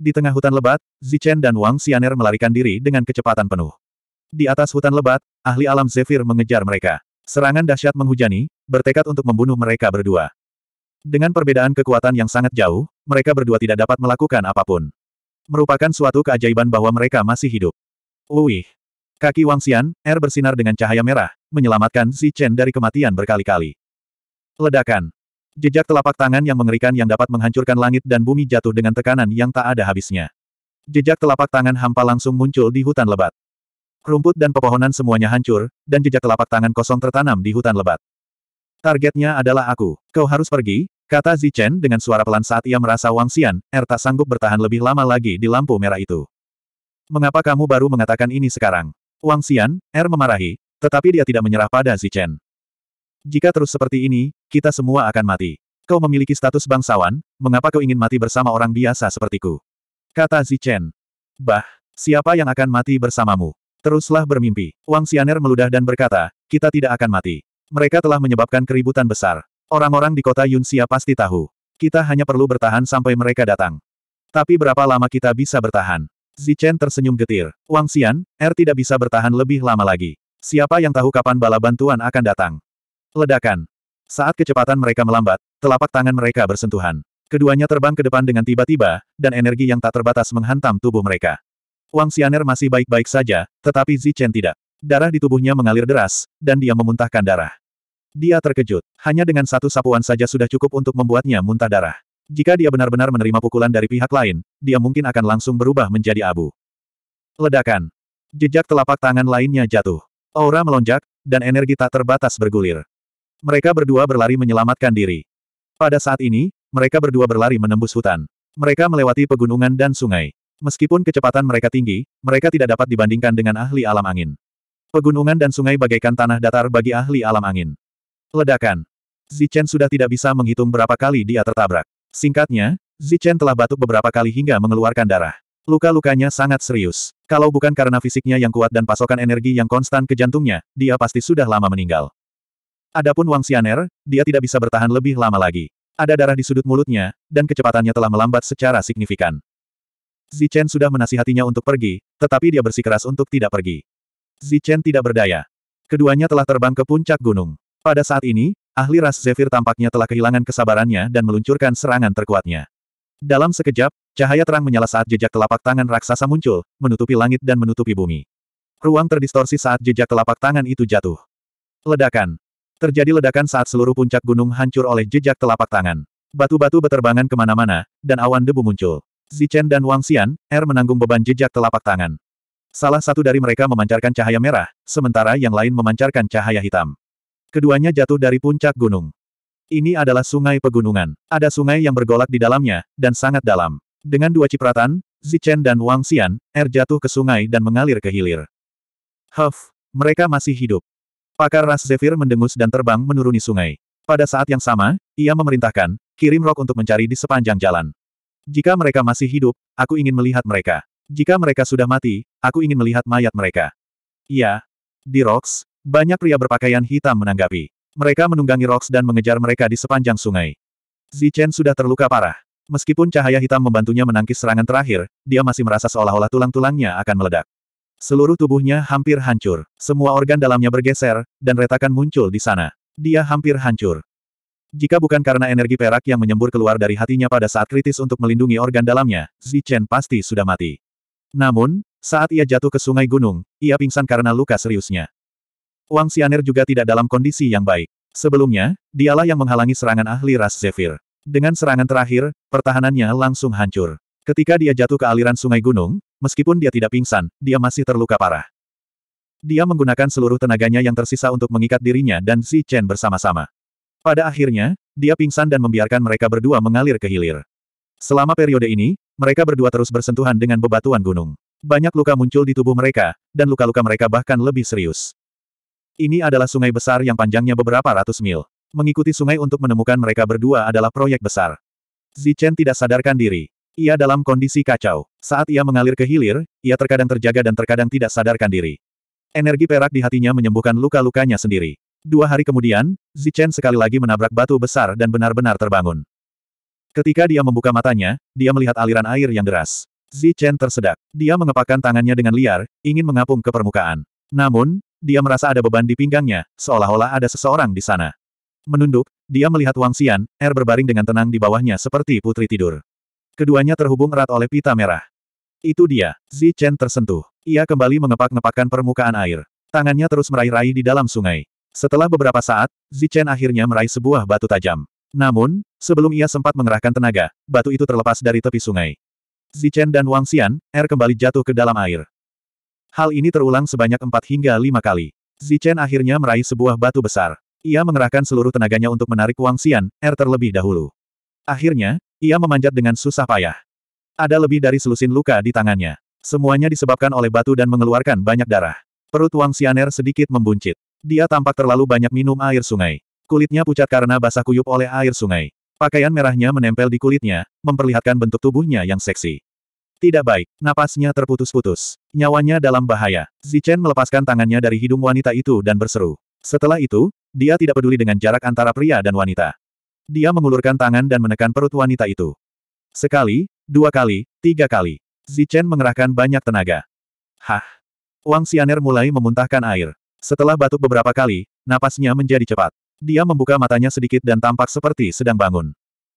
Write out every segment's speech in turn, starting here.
Di tengah hutan lebat, Zichen dan Wang Xianer melarikan diri dengan kecepatan penuh. Di atas hutan lebat, ahli alam Zephyr mengejar mereka. Serangan dahsyat menghujani, bertekad untuk membunuh mereka berdua. Dengan perbedaan kekuatan yang sangat jauh, mereka berdua tidak dapat melakukan apapun. Merupakan suatu keajaiban bahwa mereka masih hidup. Uih. Kaki Wang Xian, air bersinar dengan cahaya merah, menyelamatkan Zichen dari kematian berkali-kali. Ledakan. Jejak telapak tangan yang mengerikan yang dapat menghancurkan langit dan bumi jatuh dengan tekanan yang tak ada habisnya. Jejak telapak tangan hampa langsung muncul di hutan lebat. Rumput dan pepohonan semuanya hancur, dan jejak telapak tangan kosong tertanam di hutan lebat. Targetnya adalah aku. Kau harus pergi, kata Zichen dengan suara pelan saat ia merasa Wang Xian, Er tak sanggup bertahan lebih lama lagi di lampu merah itu. Mengapa kamu baru mengatakan ini sekarang? Wang Xian, Er memarahi, tetapi dia tidak menyerah pada Zichen. Jika terus seperti ini, kita semua akan mati. Kau memiliki status bangsawan, mengapa kau ingin mati bersama orang biasa sepertiku? Kata Zichen. Bah, siapa yang akan mati bersamamu? Teruslah bermimpi. Wang Xianer meludah dan berkata, kita tidak akan mati. Mereka telah menyebabkan keributan besar. Orang-orang di kota Yunxia pasti tahu. Kita hanya perlu bertahan sampai mereka datang. Tapi berapa lama kita bisa bertahan? Zichen tersenyum getir. Wang Xian, Er tidak bisa bertahan lebih lama lagi. Siapa yang tahu kapan bala bantuan akan datang? Ledakan. Saat kecepatan mereka melambat, telapak tangan mereka bersentuhan. Keduanya terbang ke depan dengan tiba-tiba, dan energi yang tak terbatas menghantam tubuh mereka. Wang Xianer masih baik-baik saja, tetapi Zichen tidak. Darah di tubuhnya mengalir deras, dan dia memuntahkan darah. Dia terkejut. Hanya dengan satu sapuan saja sudah cukup untuk membuatnya muntah darah. Jika dia benar-benar menerima pukulan dari pihak lain, dia mungkin akan langsung berubah menjadi abu. Ledakan. Jejak telapak tangan lainnya jatuh. Aura melonjak, dan energi tak terbatas bergulir. Mereka berdua berlari menyelamatkan diri. Pada saat ini, mereka berdua berlari menembus hutan. Mereka melewati pegunungan dan sungai. Meskipun kecepatan mereka tinggi, mereka tidak dapat dibandingkan dengan ahli alam angin. Pegunungan dan sungai bagaikan tanah datar bagi ahli alam angin. Ledakan. Zichen sudah tidak bisa menghitung berapa kali dia tertabrak. Singkatnya, Zichen telah batuk beberapa kali hingga mengeluarkan darah. Luka-lukanya sangat serius. Kalau bukan karena fisiknya yang kuat dan pasokan energi yang konstan ke jantungnya, dia pasti sudah lama meninggal. Adapun Wang Xianer, dia tidak bisa bertahan lebih lama lagi. Ada darah di sudut mulutnya, dan kecepatannya telah melambat secara signifikan. Zichen sudah menasihatinya untuk pergi, tetapi dia bersikeras untuk tidak pergi. Zichen tidak berdaya. Keduanya telah terbang ke puncak gunung. Pada saat ini, ahli ras Zephyr tampaknya telah kehilangan kesabarannya dan meluncurkan serangan terkuatnya. Dalam sekejap, cahaya terang menyala saat jejak telapak tangan raksasa muncul, menutupi langit dan menutupi bumi. Ruang terdistorsi saat jejak telapak tangan itu jatuh. Ledakan. Terjadi ledakan saat seluruh puncak gunung hancur oleh jejak telapak tangan. Batu-batu beterbangan kemana-mana, dan awan debu muncul. Zichen dan Wang Xian, Er menanggung beban jejak telapak tangan. Salah satu dari mereka memancarkan cahaya merah, sementara yang lain memancarkan cahaya hitam. Keduanya jatuh dari puncak gunung. Ini adalah sungai pegunungan. Ada sungai yang bergolak di dalamnya, dan sangat dalam. Dengan dua cipratan, Zichen dan Wang Xian, Er jatuh ke sungai dan mengalir ke hilir. Huff, mereka masih hidup. Pakar ras Zephyr mendengus dan terbang menuruni sungai. Pada saat yang sama, ia memerintahkan, kirim rok untuk mencari di sepanjang jalan. Jika mereka masih hidup, aku ingin melihat mereka. Jika mereka sudah mati, aku ingin melihat mayat mereka. Iya. Di Rox, banyak pria berpakaian hitam menanggapi. Mereka menunggangi Rox dan mengejar mereka di sepanjang sungai. Zichen sudah terluka parah. Meskipun cahaya hitam membantunya menangkis serangan terakhir, dia masih merasa seolah-olah tulang-tulangnya akan meledak. Seluruh tubuhnya hampir hancur. Semua organ dalamnya bergeser, dan retakan muncul di sana. Dia hampir hancur. Jika bukan karena energi perak yang menyembur keluar dari hatinya pada saat kritis untuk melindungi organ dalamnya, Zichen pasti sudah mati. Namun, saat ia jatuh ke sungai gunung, ia pingsan karena luka seriusnya. Wang Xianer juga tidak dalam kondisi yang baik. Sebelumnya, dialah yang menghalangi serangan ahli ras Zephyr. Dengan serangan terakhir, pertahanannya langsung hancur. Ketika dia jatuh ke aliran sungai gunung, Meskipun dia tidak pingsan, dia masih terluka parah. Dia menggunakan seluruh tenaganya yang tersisa untuk mengikat dirinya dan Xi Chen bersama-sama. Pada akhirnya, dia pingsan dan membiarkan mereka berdua mengalir ke hilir. Selama periode ini, mereka berdua terus bersentuhan dengan bebatuan gunung. Banyak luka muncul di tubuh mereka, dan luka-luka mereka bahkan lebih serius. Ini adalah sungai besar yang panjangnya beberapa ratus mil. Mengikuti sungai untuk menemukan mereka berdua adalah proyek besar. Zichen tidak sadarkan diri. Ia dalam kondisi kacau. Saat ia mengalir ke hilir, ia terkadang terjaga dan terkadang tidak sadarkan diri. Energi perak di hatinya menyembuhkan luka-lukanya sendiri. Dua hari kemudian, Zichen sekali lagi menabrak batu besar dan benar-benar terbangun. Ketika dia membuka matanya, dia melihat aliran air yang deras. Zichen tersedak. Dia mengepakkan tangannya dengan liar, ingin mengapung ke permukaan. Namun, dia merasa ada beban di pinggangnya, seolah-olah ada seseorang di sana. Menunduk, dia melihat Wang Xian, air berbaring dengan tenang di bawahnya seperti putri tidur. Keduanya terhubung erat oleh pita merah. Itu dia. Zi Chen tersentuh. Ia kembali mengepak-ngepakkan permukaan air. Tangannya terus meraih rai di dalam sungai. Setelah beberapa saat, Zi Chen akhirnya meraih sebuah batu tajam. Namun, sebelum ia sempat mengerahkan tenaga, batu itu terlepas dari tepi sungai. Zi Chen dan Wang Xian, air kembali jatuh ke dalam air. Hal ini terulang sebanyak empat hingga lima kali. Zi Chen akhirnya meraih sebuah batu besar. Ia mengerahkan seluruh tenaganya untuk menarik Wang Xian, air terlebih dahulu. Akhirnya, ia memanjat dengan susah payah. Ada lebih dari selusin luka di tangannya. Semuanya disebabkan oleh batu dan mengeluarkan banyak darah. Perut Wang Xianer sedikit membuncit. Dia tampak terlalu banyak minum air sungai. Kulitnya pucat karena basah kuyup oleh air sungai. Pakaian merahnya menempel di kulitnya, memperlihatkan bentuk tubuhnya yang seksi. Tidak baik, napasnya terputus-putus. Nyawanya dalam bahaya. Zichen melepaskan tangannya dari hidung wanita itu dan berseru. Setelah itu, dia tidak peduli dengan jarak antara pria dan wanita. Dia mengulurkan tangan dan menekan perut wanita itu. Sekali, dua kali, tiga kali. Zichen mengerahkan banyak tenaga. Hah! Wang Xianer mulai memuntahkan air. Setelah batuk beberapa kali, napasnya menjadi cepat. Dia membuka matanya sedikit dan tampak seperti sedang bangun.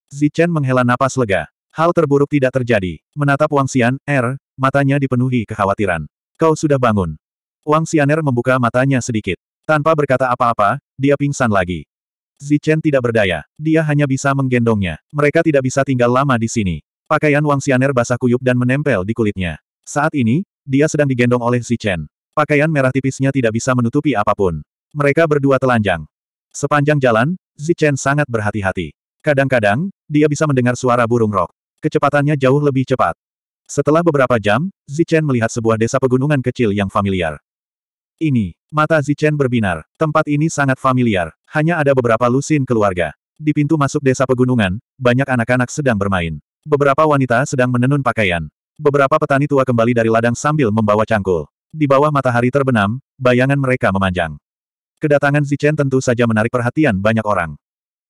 Zichen menghela napas lega. Hal terburuk tidak terjadi. Menatap Wang Xian, Er, matanya dipenuhi kekhawatiran. Kau sudah bangun. Wang Xianer membuka matanya sedikit. Tanpa berkata apa-apa, dia pingsan lagi. Zichen tidak berdaya. Dia hanya bisa menggendongnya. Mereka tidak bisa tinggal lama di sini. Pakaian Wang Xianer basah kuyup dan menempel di kulitnya. Saat ini, dia sedang digendong oleh Zichen. Pakaian merah tipisnya tidak bisa menutupi apapun. Mereka berdua telanjang. Sepanjang jalan, Zichen sangat berhati-hati. Kadang-kadang, dia bisa mendengar suara burung rok. Kecepatannya jauh lebih cepat. Setelah beberapa jam, Zichen melihat sebuah desa pegunungan kecil yang familiar. Ini, mata Zichen berbinar. Tempat ini sangat familiar, hanya ada beberapa lusin keluarga. Di pintu masuk desa pegunungan, banyak anak-anak sedang bermain. Beberapa wanita sedang menenun pakaian. Beberapa petani tua kembali dari ladang sambil membawa cangkul. Di bawah matahari terbenam, bayangan mereka memanjang. Kedatangan Zichen tentu saja menarik perhatian banyak orang.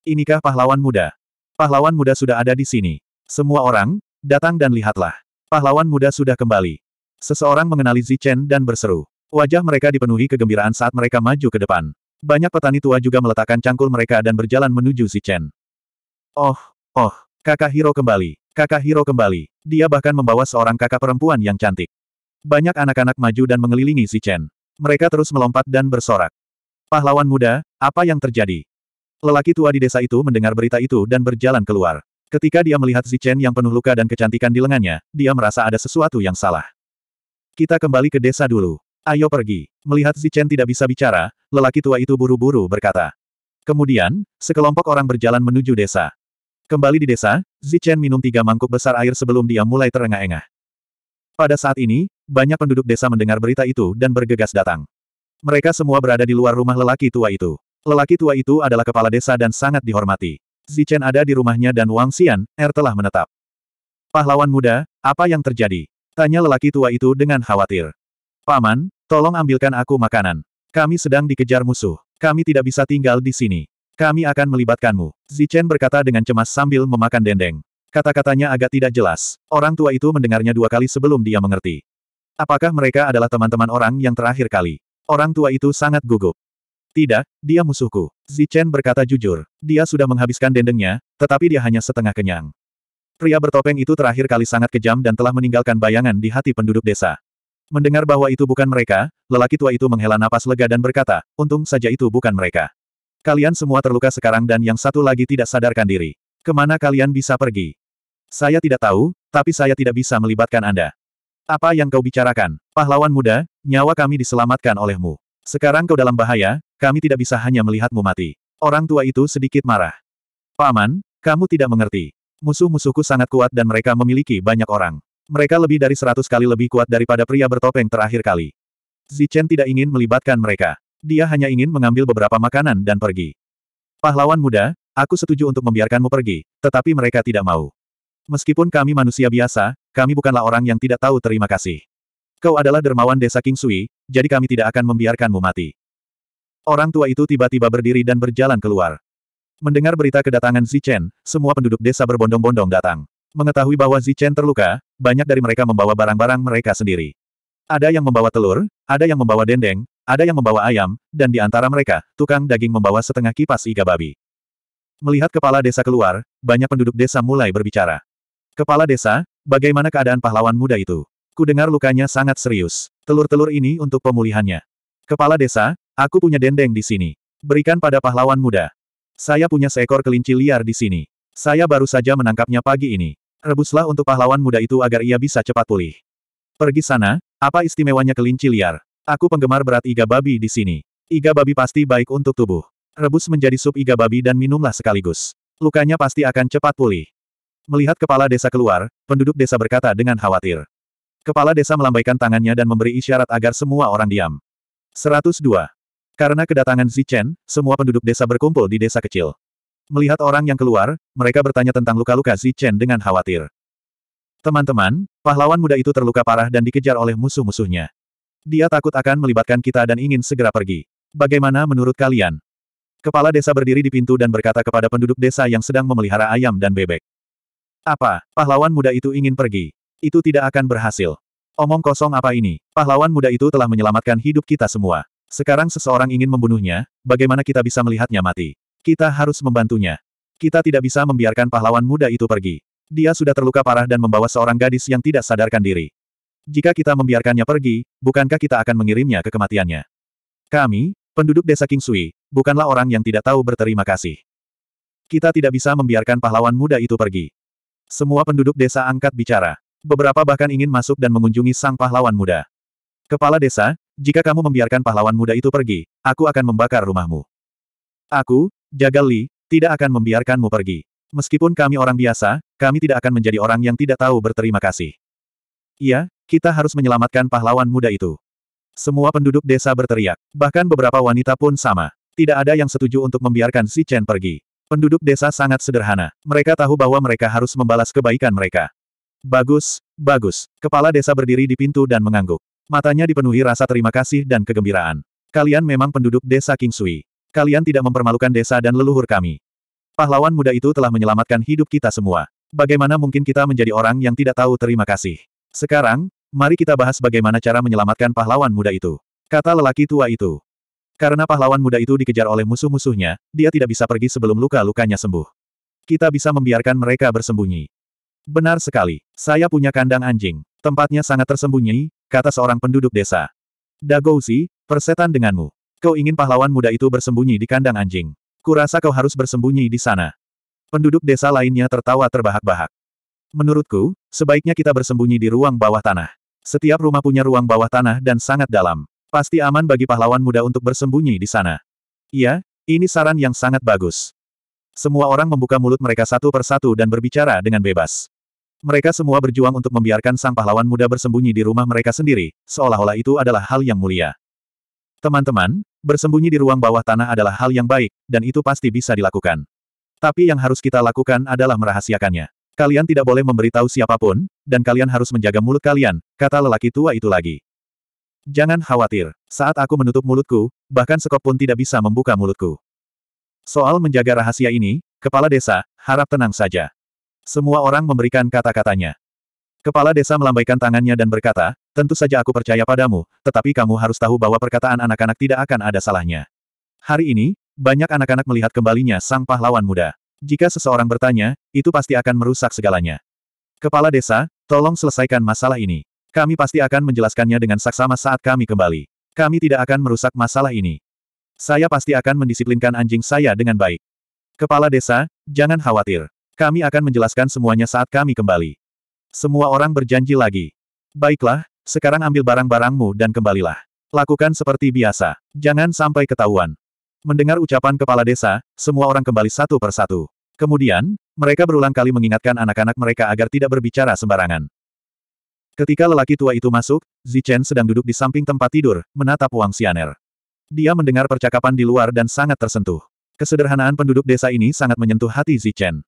Inikah pahlawan muda? Pahlawan muda sudah ada di sini. Semua orang, datang dan lihatlah. Pahlawan muda sudah kembali. Seseorang mengenali Zichen dan berseru. Wajah mereka dipenuhi kegembiraan saat mereka maju ke depan. Banyak petani tua juga meletakkan cangkul mereka dan berjalan menuju si Chen. Oh, oh, kakak Hiro kembali, kakak Hiro kembali. Dia bahkan membawa seorang kakak perempuan yang cantik. Banyak anak-anak maju dan mengelilingi si Chen. Mereka terus melompat dan bersorak. Pahlawan muda, apa yang terjadi? Lelaki tua di desa itu mendengar berita itu dan berjalan keluar. Ketika dia melihat Zichen yang penuh luka dan kecantikan di lengannya, dia merasa ada sesuatu yang salah. Kita kembali ke desa dulu. Ayo pergi. Melihat Zichen tidak bisa bicara, lelaki tua itu buru-buru berkata. Kemudian, sekelompok orang berjalan menuju desa. Kembali di desa, Zichen minum tiga mangkuk besar air sebelum dia mulai terengah-engah. Pada saat ini, banyak penduduk desa mendengar berita itu dan bergegas datang. Mereka semua berada di luar rumah lelaki tua itu. Lelaki tua itu adalah kepala desa dan sangat dihormati. Zichen ada di rumahnya dan Wang Xian, Er telah menetap. Pahlawan muda, apa yang terjadi? Tanya lelaki tua itu dengan khawatir. Paman, Tolong ambilkan aku makanan. Kami sedang dikejar musuh. Kami tidak bisa tinggal di sini. Kami akan melibatkanmu. Zichen berkata dengan cemas sambil memakan dendeng. Kata-katanya agak tidak jelas. Orang tua itu mendengarnya dua kali sebelum dia mengerti. Apakah mereka adalah teman-teman orang yang terakhir kali? Orang tua itu sangat gugup. Tidak, dia musuhku. Zichen berkata jujur. Dia sudah menghabiskan dendengnya, tetapi dia hanya setengah kenyang. Pria bertopeng itu terakhir kali sangat kejam dan telah meninggalkan bayangan di hati penduduk desa. Mendengar bahwa itu bukan mereka, lelaki tua itu menghela napas lega dan berkata, untung saja itu bukan mereka. Kalian semua terluka sekarang dan yang satu lagi tidak sadarkan diri. Kemana kalian bisa pergi? Saya tidak tahu, tapi saya tidak bisa melibatkan Anda. Apa yang kau bicarakan? Pahlawan muda, nyawa kami diselamatkan olehmu. Sekarang kau dalam bahaya, kami tidak bisa hanya melihatmu mati. Orang tua itu sedikit marah. Paman, kamu tidak mengerti. Musuh-musuhku sangat kuat dan mereka memiliki banyak orang. Mereka lebih dari seratus kali lebih kuat daripada pria bertopeng terakhir kali. Zichen tidak ingin melibatkan mereka. Dia hanya ingin mengambil beberapa makanan dan pergi. Pahlawan muda, aku setuju untuk membiarkanmu pergi, tetapi mereka tidak mau. Meskipun kami manusia biasa, kami bukanlah orang yang tidak tahu terima kasih. Kau adalah dermawan desa King Sui, jadi kami tidak akan membiarkanmu mati. Orang tua itu tiba-tiba berdiri dan berjalan keluar. Mendengar berita kedatangan Zichen, semua penduduk desa berbondong-bondong datang. Mengetahui bahwa Zichen terluka, banyak dari mereka membawa barang-barang mereka sendiri. Ada yang membawa telur, ada yang membawa dendeng, ada yang membawa ayam, dan di antara mereka, tukang daging membawa setengah kipas iga babi. Melihat kepala desa keluar, banyak penduduk desa mulai berbicara. Kepala desa, bagaimana keadaan pahlawan muda itu? Kudengar lukanya sangat serius. Telur-telur ini untuk pemulihannya. Kepala desa, aku punya dendeng di sini. Berikan pada pahlawan muda. Saya punya seekor kelinci liar di sini. Saya baru saja menangkapnya pagi ini. Rebuslah untuk pahlawan muda itu agar ia bisa cepat pulih. Pergi sana, apa istimewanya kelinci liar? Aku penggemar berat iga babi di sini. Iga babi pasti baik untuk tubuh. Rebus menjadi sup iga babi dan minumlah sekaligus. Lukanya pasti akan cepat pulih. Melihat kepala desa keluar, penduduk desa berkata dengan khawatir. Kepala desa melambaikan tangannya dan memberi isyarat agar semua orang diam. 102. Karena kedatangan Zichen, semua penduduk desa berkumpul di desa kecil. Melihat orang yang keluar, mereka bertanya tentang luka-luka Zichen dengan khawatir. Teman-teman, pahlawan muda itu terluka parah dan dikejar oleh musuh-musuhnya. Dia takut akan melibatkan kita dan ingin segera pergi. Bagaimana menurut kalian? Kepala desa berdiri di pintu dan berkata kepada penduduk desa yang sedang memelihara ayam dan bebek. Apa, pahlawan muda itu ingin pergi? Itu tidak akan berhasil. Omong kosong apa ini? Pahlawan muda itu telah menyelamatkan hidup kita semua. Sekarang seseorang ingin membunuhnya, bagaimana kita bisa melihatnya mati? Kita harus membantunya. Kita tidak bisa membiarkan pahlawan muda itu pergi. Dia sudah terluka parah dan membawa seorang gadis yang tidak sadarkan diri. Jika kita membiarkannya pergi, bukankah kita akan mengirimnya ke kematiannya? Kami, penduduk desa King Sui, bukanlah orang yang tidak tahu berterima kasih. Kita tidak bisa membiarkan pahlawan muda itu pergi. Semua penduduk desa angkat bicara. Beberapa bahkan ingin masuk dan mengunjungi sang pahlawan muda. Kepala desa, jika kamu membiarkan pahlawan muda itu pergi, aku akan membakar rumahmu. Aku, Jagal Li, tidak akan membiarkanmu pergi. Meskipun kami orang biasa, kami tidak akan menjadi orang yang tidak tahu berterima kasih. Iya, kita harus menyelamatkan pahlawan muda itu. Semua penduduk desa berteriak. Bahkan beberapa wanita pun sama. Tidak ada yang setuju untuk membiarkan si Chen pergi. Penduduk desa sangat sederhana. Mereka tahu bahwa mereka harus membalas kebaikan mereka. Bagus, bagus. Kepala desa berdiri di pintu dan mengangguk. Matanya dipenuhi rasa terima kasih dan kegembiraan. Kalian memang penduduk desa King Sui. Kalian tidak mempermalukan desa dan leluhur kami. Pahlawan muda itu telah menyelamatkan hidup kita semua. Bagaimana mungkin kita menjadi orang yang tidak tahu terima kasih? Sekarang, mari kita bahas bagaimana cara menyelamatkan pahlawan muda itu. Kata lelaki tua itu. Karena pahlawan muda itu dikejar oleh musuh-musuhnya, dia tidak bisa pergi sebelum luka-lukanya sembuh. Kita bisa membiarkan mereka bersembunyi. Benar sekali, saya punya kandang anjing. Tempatnya sangat tersembunyi, kata seorang penduduk desa. Dagozi, persetan denganmu. Kau ingin pahlawan muda itu bersembunyi di kandang anjing. Kurasa kau harus bersembunyi di sana. Penduduk desa lainnya tertawa terbahak-bahak. Menurutku, sebaiknya kita bersembunyi di ruang bawah tanah. Setiap rumah punya ruang bawah tanah dan sangat dalam. Pasti aman bagi pahlawan muda untuk bersembunyi di sana. Iya, ini saran yang sangat bagus. Semua orang membuka mulut mereka satu persatu dan berbicara dengan bebas. Mereka semua berjuang untuk membiarkan sang pahlawan muda bersembunyi di rumah mereka sendiri, seolah-olah itu adalah hal yang mulia. Teman-teman, Bersembunyi di ruang bawah tanah adalah hal yang baik, dan itu pasti bisa dilakukan. Tapi yang harus kita lakukan adalah merahasiakannya. Kalian tidak boleh memberitahu siapapun, dan kalian harus menjaga mulut kalian, kata lelaki tua itu lagi. Jangan khawatir, saat aku menutup mulutku, bahkan sekop pun tidak bisa membuka mulutku. Soal menjaga rahasia ini, kepala desa, harap tenang saja. Semua orang memberikan kata-katanya. Kepala desa melambaikan tangannya dan berkata, Tentu saja aku percaya padamu, tetapi kamu harus tahu bahwa perkataan anak-anak tidak akan ada salahnya. Hari ini, banyak anak-anak melihat kembalinya sang pahlawan muda. Jika seseorang bertanya, itu pasti akan merusak segalanya. Kepala desa, tolong selesaikan masalah ini. Kami pasti akan menjelaskannya dengan saksama saat kami kembali. Kami tidak akan merusak masalah ini. Saya pasti akan mendisiplinkan anjing saya dengan baik. Kepala desa, jangan khawatir. Kami akan menjelaskan semuanya saat kami kembali. Semua orang berjanji lagi. Baiklah, sekarang ambil barang-barangmu dan kembalilah. Lakukan seperti biasa. Jangan sampai ketahuan. Mendengar ucapan kepala desa, semua orang kembali satu persatu. Kemudian, mereka berulang kali mengingatkan anak-anak mereka agar tidak berbicara sembarangan. Ketika lelaki tua itu masuk, Zichen sedang duduk di samping tempat tidur, menatap Wang Xianer. Dia mendengar percakapan di luar dan sangat tersentuh. Kesederhanaan penduduk desa ini sangat menyentuh hati Zichen.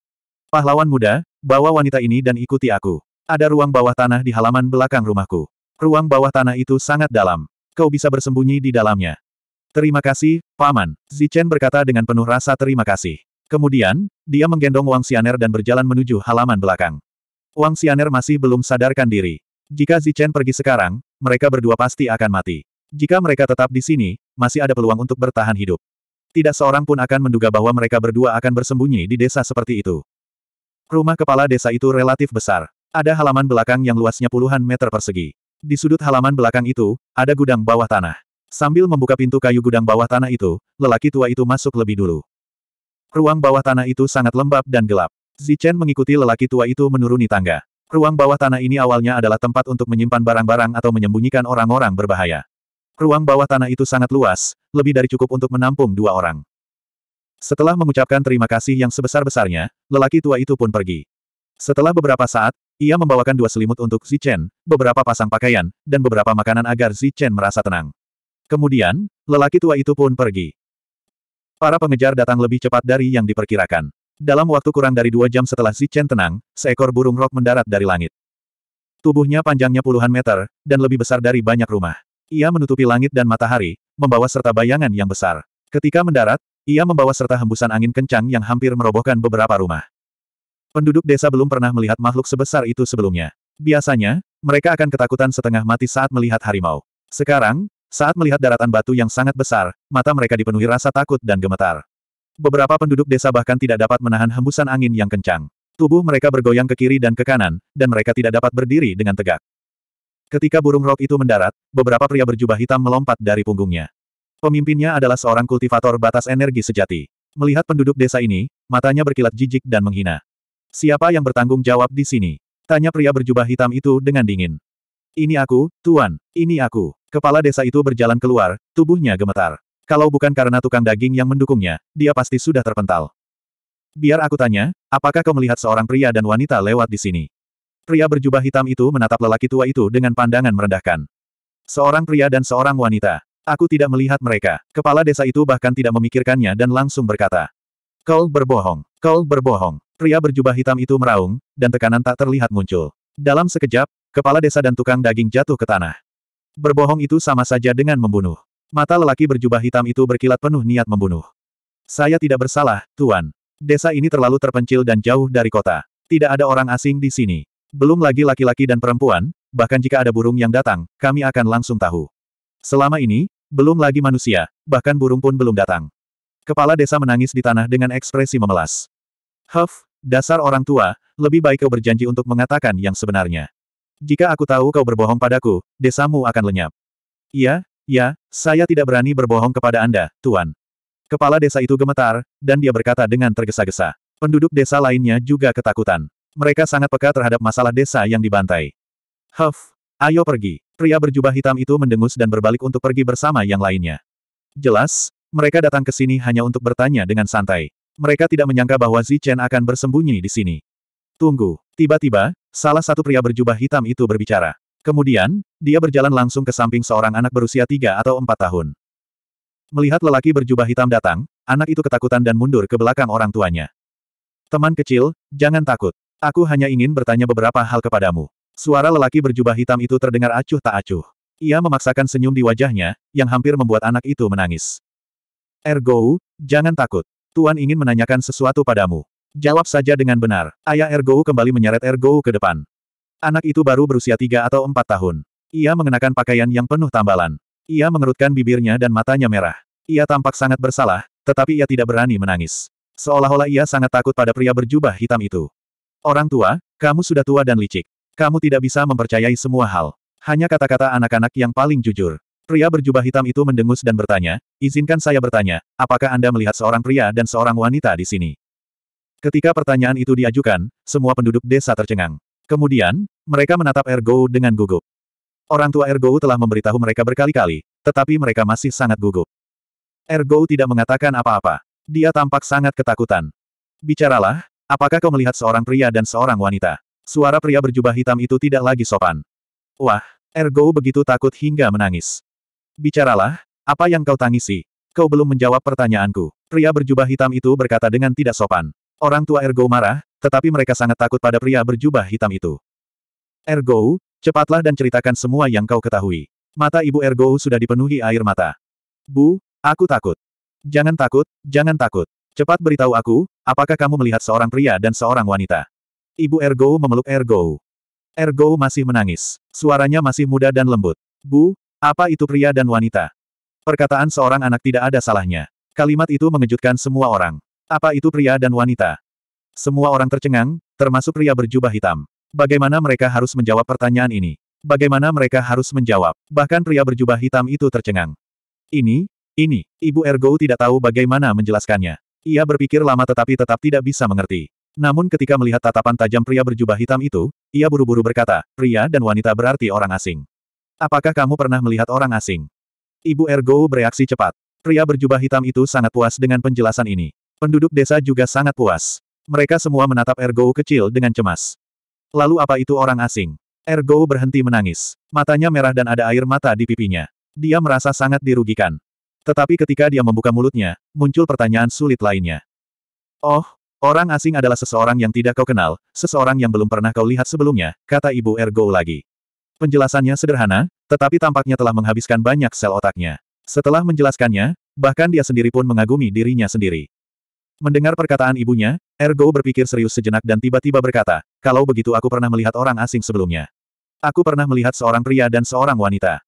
Pahlawan muda, bawa wanita ini dan ikuti aku. Ada ruang bawah tanah di halaman belakang rumahku. Ruang bawah tanah itu sangat dalam. Kau bisa bersembunyi di dalamnya. Terima kasih, Paman. Zichen berkata dengan penuh rasa terima kasih. Kemudian, dia menggendong Wang Xianer dan berjalan menuju halaman belakang. Wang Xianer masih belum sadarkan diri. Jika Zichen pergi sekarang, mereka berdua pasti akan mati. Jika mereka tetap di sini, masih ada peluang untuk bertahan hidup. Tidak seorang pun akan menduga bahwa mereka berdua akan bersembunyi di desa seperti itu. Rumah kepala desa itu relatif besar. Ada halaman belakang yang luasnya puluhan meter persegi. Di sudut halaman belakang itu, ada gudang bawah tanah. Sambil membuka pintu kayu gudang bawah tanah itu, lelaki tua itu masuk lebih dulu. Ruang bawah tanah itu sangat lembab dan gelap. Zichen mengikuti lelaki tua itu menuruni tangga. Ruang bawah tanah ini awalnya adalah tempat untuk menyimpan barang-barang atau menyembunyikan orang-orang berbahaya. Ruang bawah tanah itu sangat luas, lebih dari cukup untuk menampung dua orang. Setelah mengucapkan terima kasih yang sebesar-besarnya, lelaki tua itu pun pergi. Setelah beberapa saat, ia membawakan dua selimut untuk Zichen, beberapa pasang pakaian, dan beberapa makanan agar Zichen merasa tenang. Kemudian, lelaki tua itu pun pergi. Para pengejar datang lebih cepat dari yang diperkirakan. Dalam waktu kurang dari dua jam setelah Zichen tenang, seekor burung rok mendarat dari langit. Tubuhnya panjangnya puluhan meter, dan lebih besar dari banyak rumah. Ia menutupi langit dan matahari, membawa serta bayangan yang besar. Ketika mendarat, ia membawa serta hembusan angin kencang yang hampir merobohkan beberapa rumah. Penduduk desa belum pernah melihat makhluk sebesar itu sebelumnya. Biasanya, mereka akan ketakutan setengah mati saat melihat harimau. Sekarang, saat melihat daratan batu yang sangat besar, mata mereka dipenuhi rasa takut dan gemetar. Beberapa penduduk desa bahkan tidak dapat menahan hembusan angin yang kencang. Tubuh mereka bergoyang ke kiri dan ke kanan, dan mereka tidak dapat berdiri dengan tegak. Ketika burung rok itu mendarat, beberapa pria berjubah hitam melompat dari punggungnya. Pemimpinnya adalah seorang kultivator batas energi sejati. Melihat penduduk desa ini, matanya berkilat jijik dan menghina. Siapa yang bertanggung jawab di sini? Tanya pria berjubah hitam itu dengan dingin. Ini aku, Tuan. Ini aku. Kepala desa itu berjalan keluar, tubuhnya gemetar. Kalau bukan karena tukang daging yang mendukungnya, dia pasti sudah terpental. Biar aku tanya, apakah kau melihat seorang pria dan wanita lewat di sini? Pria berjubah hitam itu menatap lelaki tua itu dengan pandangan merendahkan. Seorang pria dan seorang wanita. Aku tidak melihat mereka. Kepala desa itu bahkan tidak memikirkannya dan langsung berkata. Kau berbohong. Kau berbohong. Pria berjubah hitam itu meraung, dan tekanan tak terlihat muncul. Dalam sekejap, kepala desa dan tukang daging jatuh ke tanah. Berbohong itu sama saja dengan membunuh. Mata lelaki berjubah hitam itu berkilat penuh niat membunuh. Saya tidak bersalah, Tuan. Desa ini terlalu terpencil dan jauh dari kota. Tidak ada orang asing di sini. Belum lagi laki-laki dan perempuan, bahkan jika ada burung yang datang, kami akan langsung tahu. Selama ini, belum lagi manusia, bahkan burung pun belum datang. Kepala desa menangis di tanah dengan ekspresi memelas. Huff, Dasar orang tua, lebih baik kau berjanji untuk mengatakan yang sebenarnya. Jika aku tahu kau berbohong padaku, desamu akan lenyap. Iya, ya, saya tidak berani berbohong kepada Anda, Tuan. Kepala desa itu gemetar, dan dia berkata dengan tergesa-gesa. Penduduk desa lainnya juga ketakutan. Mereka sangat peka terhadap masalah desa yang dibantai. Huff, ayo pergi. Pria berjubah hitam itu mendengus dan berbalik untuk pergi bersama yang lainnya. Jelas, mereka datang ke sini hanya untuk bertanya dengan santai. Mereka tidak menyangka bahwa Zichen akan bersembunyi di sini. Tunggu. Tiba-tiba, salah satu pria berjubah hitam itu berbicara. Kemudian, dia berjalan langsung ke samping seorang anak berusia tiga atau empat tahun. Melihat lelaki berjubah hitam datang, anak itu ketakutan dan mundur ke belakang orang tuanya. Teman kecil, jangan takut. Aku hanya ingin bertanya beberapa hal kepadamu. Suara lelaki berjubah hitam itu terdengar acuh tak acuh. Ia memaksakan senyum di wajahnya, yang hampir membuat anak itu menangis. Ergo, jangan takut. Tuan ingin menanyakan sesuatu padamu. Jawab saja dengan benar. Ayah Ergo kembali menyeret Ergo ke depan. Anak itu baru berusia tiga atau empat tahun. Ia mengenakan pakaian yang penuh tambalan. Ia mengerutkan bibirnya dan matanya merah. Ia tampak sangat bersalah, tetapi ia tidak berani menangis. Seolah-olah ia sangat takut pada pria berjubah hitam itu. Orang tua, kamu sudah tua dan licik. Kamu tidak bisa mempercayai semua hal. Hanya kata-kata anak-anak yang paling jujur. Pria berjubah hitam itu mendengus dan bertanya, izinkan saya bertanya, apakah Anda melihat seorang pria dan seorang wanita di sini? Ketika pertanyaan itu diajukan, semua penduduk desa tercengang. Kemudian, mereka menatap Ergo dengan gugup. Orang tua Ergo telah memberitahu mereka berkali-kali, tetapi mereka masih sangat gugup. Ergo tidak mengatakan apa-apa. Dia tampak sangat ketakutan. Bicaralah, apakah kau melihat seorang pria dan seorang wanita? Suara pria berjubah hitam itu tidak lagi sopan. Wah, Ergo begitu takut hingga menangis. Bicaralah, apa yang kau tangisi? Kau belum menjawab pertanyaanku. Pria berjubah hitam itu berkata dengan tidak sopan. Orang tua Ergo marah, tetapi mereka sangat takut pada pria berjubah hitam itu. Ergo, cepatlah dan ceritakan semua yang kau ketahui. Mata ibu Ergo sudah dipenuhi air mata. Bu, aku takut. Jangan takut, jangan takut. Cepat beritahu aku, apakah kamu melihat seorang pria dan seorang wanita? Ibu Ergo memeluk Ergo. Ergo masih menangis. Suaranya masih muda dan lembut. Bu, apa itu pria dan wanita? Perkataan seorang anak tidak ada salahnya. Kalimat itu mengejutkan semua orang. Apa itu pria dan wanita? Semua orang tercengang, termasuk pria berjubah hitam. Bagaimana mereka harus menjawab pertanyaan ini? Bagaimana mereka harus menjawab? Bahkan pria berjubah hitam itu tercengang. Ini, ini, Ibu Ergo tidak tahu bagaimana menjelaskannya. Ia berpikir lama tetapi tetap tidak bisa mengerti. Namun ketika melihat tatapan tajam pria berjubah hitam itu, ia buru-buru berkata, pria dan wanita berarti orang asing. Apakah kamu pernah melihat orang asing? Ibu Ergo bereaksi cepat. Pria berjubah hitam itu sangat puas dengan penjelasan ini. Penduduk desa juga sangat puas. Mereka semua menatap Ergo kecil dengan cemas. Lalu apa itu orang asing? Ergo berhenti menangis. Matanya merah dan ada air mata di pipinya. Dia merasa sangat dirugikan. Tetapi ketika dia membuka mulutnya, muncul pertanyaan sulit lainnya. Oh, orang asing adalah seseorang yang tidak kau kenal, seseorang yang belum pernah kau lihat sebelumnya, kata Ibu Ergo lagi. Penjelasannya sederhana, tetapi tampaknya telah menghabiskan banyak sel otaknya. Setelah menjelaskannya, bahkan dia sendiri pun mengagumi dirinya sendiri. Mendengar perkataan ibunya, Ergo berpikir serius sejenak dan tiba-tiba berkata, kalau begitu aku pernah melihat orang asing sebelumnya. Aku pernah melihat seorang pria dan seorang wanita.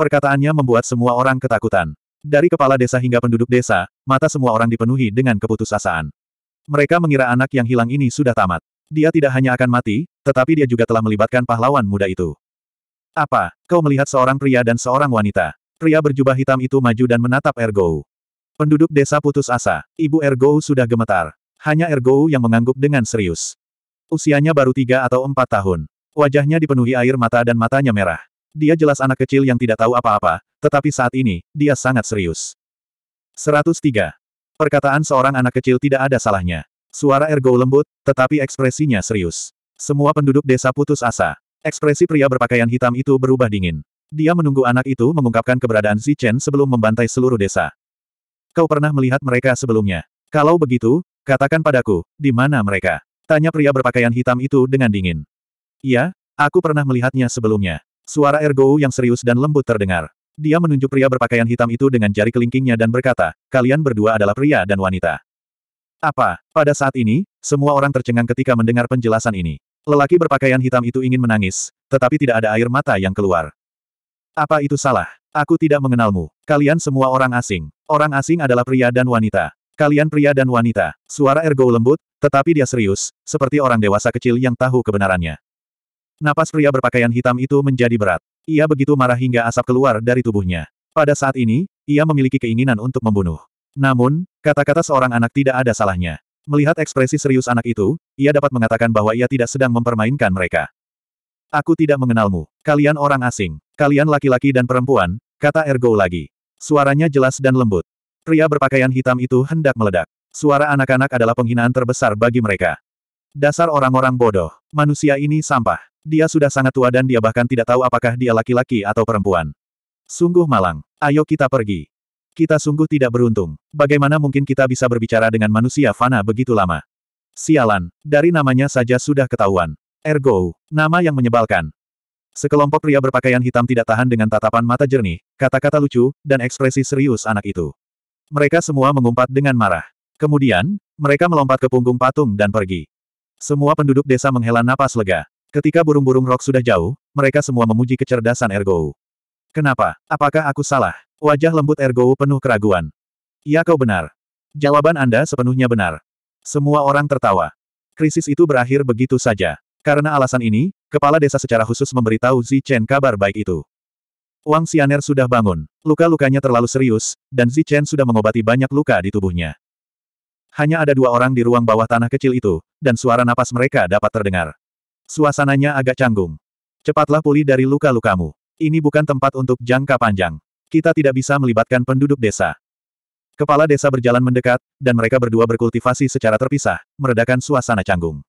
Perkataannya membuat semua orang ketakutan. Dari kepala desa hingga penduduk desa, mata semua orang dipenuhi dengan keputusasaan. Mereka mengira anak yang hilang ini sudah tamat. Dia tidak hanya akan mati, tetapi dia juga telah melibatkan pahlawan muda itu. Apa, kau melihat seorang pria dan seorang wanita? Pria berjubah hitam itu maju dan menatap Ergou. Penduduk desa putus asa. Ibu Ergou sudah gemetar. Hanya Ergou yang mengangguk dengan serius. Usianya baru tiga atau empat tahun. Wajahnya dipenuhi air mata dan matanya merah. Dia jelas anak kecil yang tidak tahu apa-apa, tetapi saat ini, dia sangat serius. 103. Perkataan seorang anak kecil tidak ada salahnya. Suara Ergo lembut, tetapi ekspresinya serius. Semua penduduk desa putus asa. Ekspresi pria berpakaian hitam itu berubah dingin. Dia menunggu anak itu mengungkapkan keberadaan Xi Chen sebelum membantai seluruh desa. Kau pernah melihat mereka sebelumnya. Kalau begitu, katakan padaku, di mana mereka? Tanya pria berpakaian hitam itu dengan dingin. Iya, aku pernah melihatnya sebelumnya. Suara Ergo yang serius dan lembut terdengar. Dia menunjuk pria berpakaian hitam itu dengan jari kelingkingnya dan berkata, kalian berdua adalah pria dan wanita. Apa? Pada saat ini, semua orang tercengang ketika mendengar penjelasan ini. Lelaki berpakaian hitam itu ingin menangis, tetapi tidak ada air mata yang keluar. Apa itu salah? Aku tidak mengenalmu. Kalian semua orang asing. Orang asing adalah pria dan wanita. Kalian pria dan wanita. Suara Ergo lembut, tetapi dia serius, seperti orang dewasa kecil yang tahu kebenarannya. Napas pria berpakaian hitam itu menjadi berat. Ia begitu marah hingga asap keluar dari tubuhnya. Pada saat ini, ia memiliki keinginan untuk membunuh. Namun, kata-kata seorang anak tidak ada salahnya. Melihat ekspresi serius anak itu, ia dapat mengatakan bahwa ia tidak sedang mempermainkan mereka. Aku tidak mengenalmu. Kalian orang asing. Kalian laki-laki dan perempuan, kata Ergo lagi. Suaranya jelas dan lembut. Pria berpakaian hitam itu hendak meledak. Suara anak-anak adalah penghinaan terbesar bagi mereka. Dasar orang-orang bodoh. Manusia ini sampah. Dia sudah sangat tua dan dia bahkan tidak tahu apakah dia laki-laki atau perempuan. Sungguh malang. Ayo kita pergi. Kita sungguh tidak beruntung. Bagaimana mungkin kita bisa berbicara dengan manusia fana begitu lama? Sialan, dari namanya saja sudah ketahuan. Ergo, nama yang menyebalkan. Sekelompok pria berpakaian hitam tidak tahan dengan tatapan mata jernih, kata-kata lucu, dan ekspresi serius anak itu. Mereka semua mengumpat dengan marah. Kemudian, mereka melompat ke punggung patung dan pergi. Semua penduduk desa menghela napas lega. Ketika burung-burung rok sudah jauh, mereka semua memuji kecerdasan Ergo. Kenapa? Apakah aku salah? Wajah lembut Ergo penuh keraguan. Ya kau benar. Jawaban Anda sepenuhnya benar. Semua orang tertawa. Krisis itu berakhir begitu saja. Karena alasan ini, kepala desa secara khusus memberitahu Zi Chen kabar baik itu. Wang Xianer sudah bangun. Luka-lukanya terlalu serius, dan Zi Chen sudah mengobati banyak luka di tubuhnya. Hanya ada dua orang di ruang bawah tanah kecil itu, dan suara napas mereka dapat terdengar. Suasananya agak canggung. Cepatlah pulih dari luka-lukamu. Ini bukan tempat untuk jangka panjang. Kita tidak bisa melibatkan penduduk desa. Kepala desa berjalan mendekat, dan mereka berdua berkultivasi secara terpisah, meredakan suasana canggung.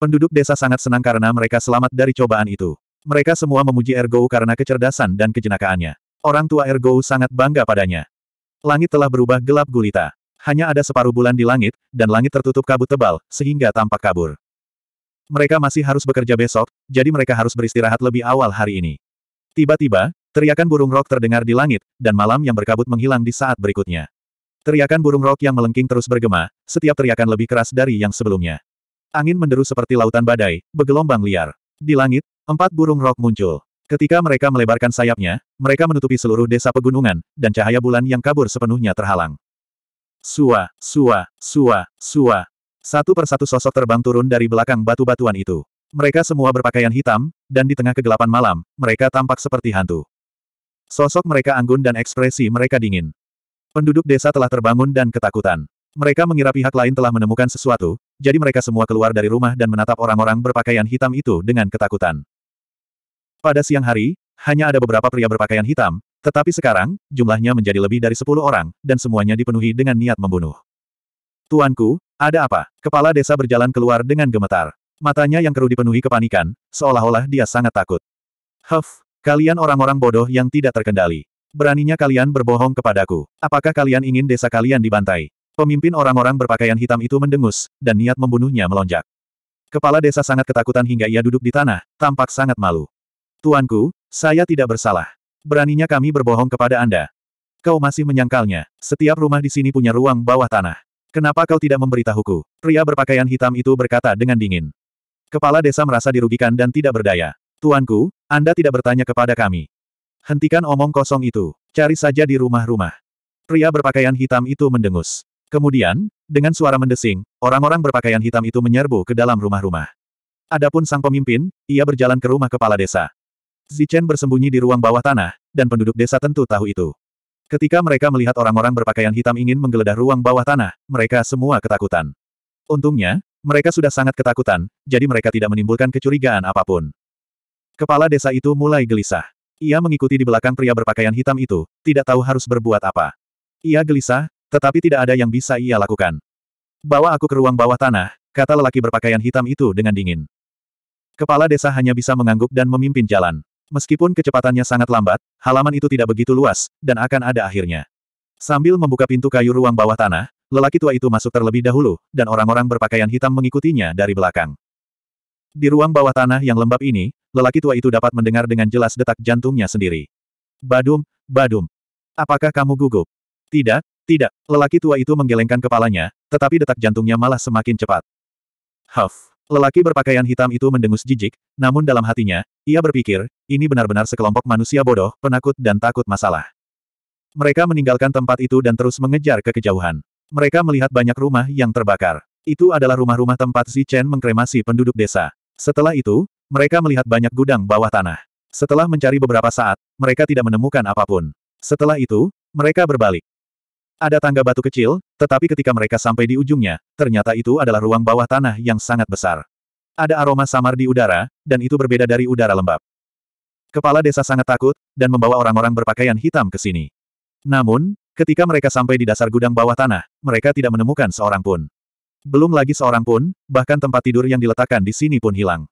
Penduduk desa sangat senang karena mereka selamat dari cobaan itu. Mereka semua memuji Ergo karena kecerdasan dan kejenakaannya. Orang tua Ergo sangat bangga padanya. Langit telah berubah gelap gulita. Hanya ada separuh bulan di langit, dan langit tertutup kabut tebal, sehingga tampak kabur. Mereka masih harus bekerja besok, jadi mereka harus beristirahat lebih awal hari ini. Tiba-tiba, Teriakan burung rok terdengar di langit, dan malam yang berkabut menghilang di saat berikutnya. Teriakan burung rok yang melengking terus bergema, setiap teriakan lebih keras dari yang sebelumnya. Angin menderu seperti lautan badai, bergelombang liar. Di langit, empat burung rok muncul. Ketika mereka melebarkan sayapnya, mereka menutupi seluruh desa pegunungan, dan cahaya bulan yang kabur sepenuhnya terhalang. Sua, sua, sua, sua. Satu persatu sosok terbang turun dari belakang batu-batuan itu. Mereka semua berpakaian hitam, dan di tengah kegelapan malam, mereka tampak seperti hantu. Sosok mereka anggun dan ekspresi mereka dingin. Penduduk desa telah terbangun dan ketakutan. Mereka mengira pihak lain telah menemukan sesuatu, jadi mereka semua keluar dari rumah dan menatap orang-orang berpakaian hitam itu dengan ketakutan. Pada siang hari, hanya ada beberapa pria berpakaian hitam, tetapi sekarang, jumlahnya menjadi lebih dari sepuluh orang, dan semuanya dipenuhi dengan niat membunuh. Tuanku, ada apa? Kepala desa berjalan keluar dengan gemetar. Matanya yang keruh dipenuhi kepanikan, seolah-olah dia sangat takut. Huff, Kalian orang-orang bodoh yang tidak terkendali. Beraninya kalian berbohong kepadaku. Apakah kalian ingin desa kalian dibantai? Pemimpin orang-orang berpakaian hitam itu mendengus, dan niat membunuhnya melonjak. Kepala desa sangat ketakutan hingga ia duduk di tanah, tampak sangat malu. Tuanku, saya tidak bersalah. Beraninya kami berbohong kepada Anda. Kau masih menyangkalnya. Setiap rumah di sini punya ruang bawah tanah. Kenapa kau tidak memberitahuku? Pria berpakaian hitam itu berkata dengan dingin. Kepala desa merasa dirugikan dan tidak berdaya. Tuanku, anda tidak bertanya kepada kami. Hentikan omong kosong itu. Cari saja di rumah-rumah. Pria berpakaian hitam itu mendengus. Kemudian, dengan suara mendesing, orang-orang berpakaian hitam itu menyerbu ke dalam rumah-rumah. Adapun sang pemimpin, ia berjalan ke rumah kepala desa. Zichen bersembunyi di ruang bawah tanah, dan penduduk desa tentu tahu itu. Ketika mereka melihat orang-orang berpakaian hitam ingin menggeledah ruang bawah tanah, mereka semua ketakutan. Untungnya, mereka sudah sangat ketakutan, jadi mereka tidak menimbulkan kecurigaan apapun. Kepala desa itu mulai gelisah. Ia mengikuti di belakang pria berpakaian hitam itu, tidak tahu harus berbuat apa. Ia gelisah, tetapi tidak ada yang bisa ia lakukan. Bawa aku ke ruang bawah tanah, kata lelaki berpakaian hitam itu dengan dingin. Kepala desa hanya bisa mengangguk dan memimpin jalan. Meskipun kecepatannya sangat lambat, halaman itu tidak begitu luas, dan akan ada akhirnya. Sambil membuka pintu kayu ruang bawah tanah, lelaki tua itu masuk terlebih dahulu, dan orang-orang berpakaian hitam mengikutinya dari belakang. Di ruang bawah tanah yang lembab ini, lelaki tua itu dapat mendengar dengan jelas detak jantungnya sendiri. Badum, badum. Apakah kamu gugup? Tidak, tidak. Lelaki tua itu menggelengkan kepalanya, tetapi detak jantungnya malah semakin cepat. Huff. Lelaki berpakaian hitam itu mendengus jijik, namun dalam hatinya, ia berpikir, ini benar-benar sekelompok manusia bodoh, penakut dan takut masalah. Mereka meninggalkan tempat itu dan terus mengejar ke kejauhan. Mereka melihat banyak rumah yang terbakar. Itu adalah rumah-rumah tempat Zi Chen mengkremasi penduduk desa. Setelah itu, mereka melihat banyak gudang bawah tanah. Setelah mencari beberapa saat, mereka tidak menemukan apapun. Setelah itu, mereka berbalik. Ada tangga batu kecil, tetapi ketika mereka sampai di ujungnya, ternyata itu adalah ruang bawah tanah yang sangat besar. Ada aroma samar di udara, dan itu berbeda dari udara lembab. Kepala desa sangat takut, dan membawa orang-orang berpakaian hitam ke sini. Namun, ketika mereka sampai di dasar gudang bawah tanah, mereka tidak menemukan seorang pun. Belum lagi seorang pun, bahkan tempat tidur yang diletakkan di sini pun hilang.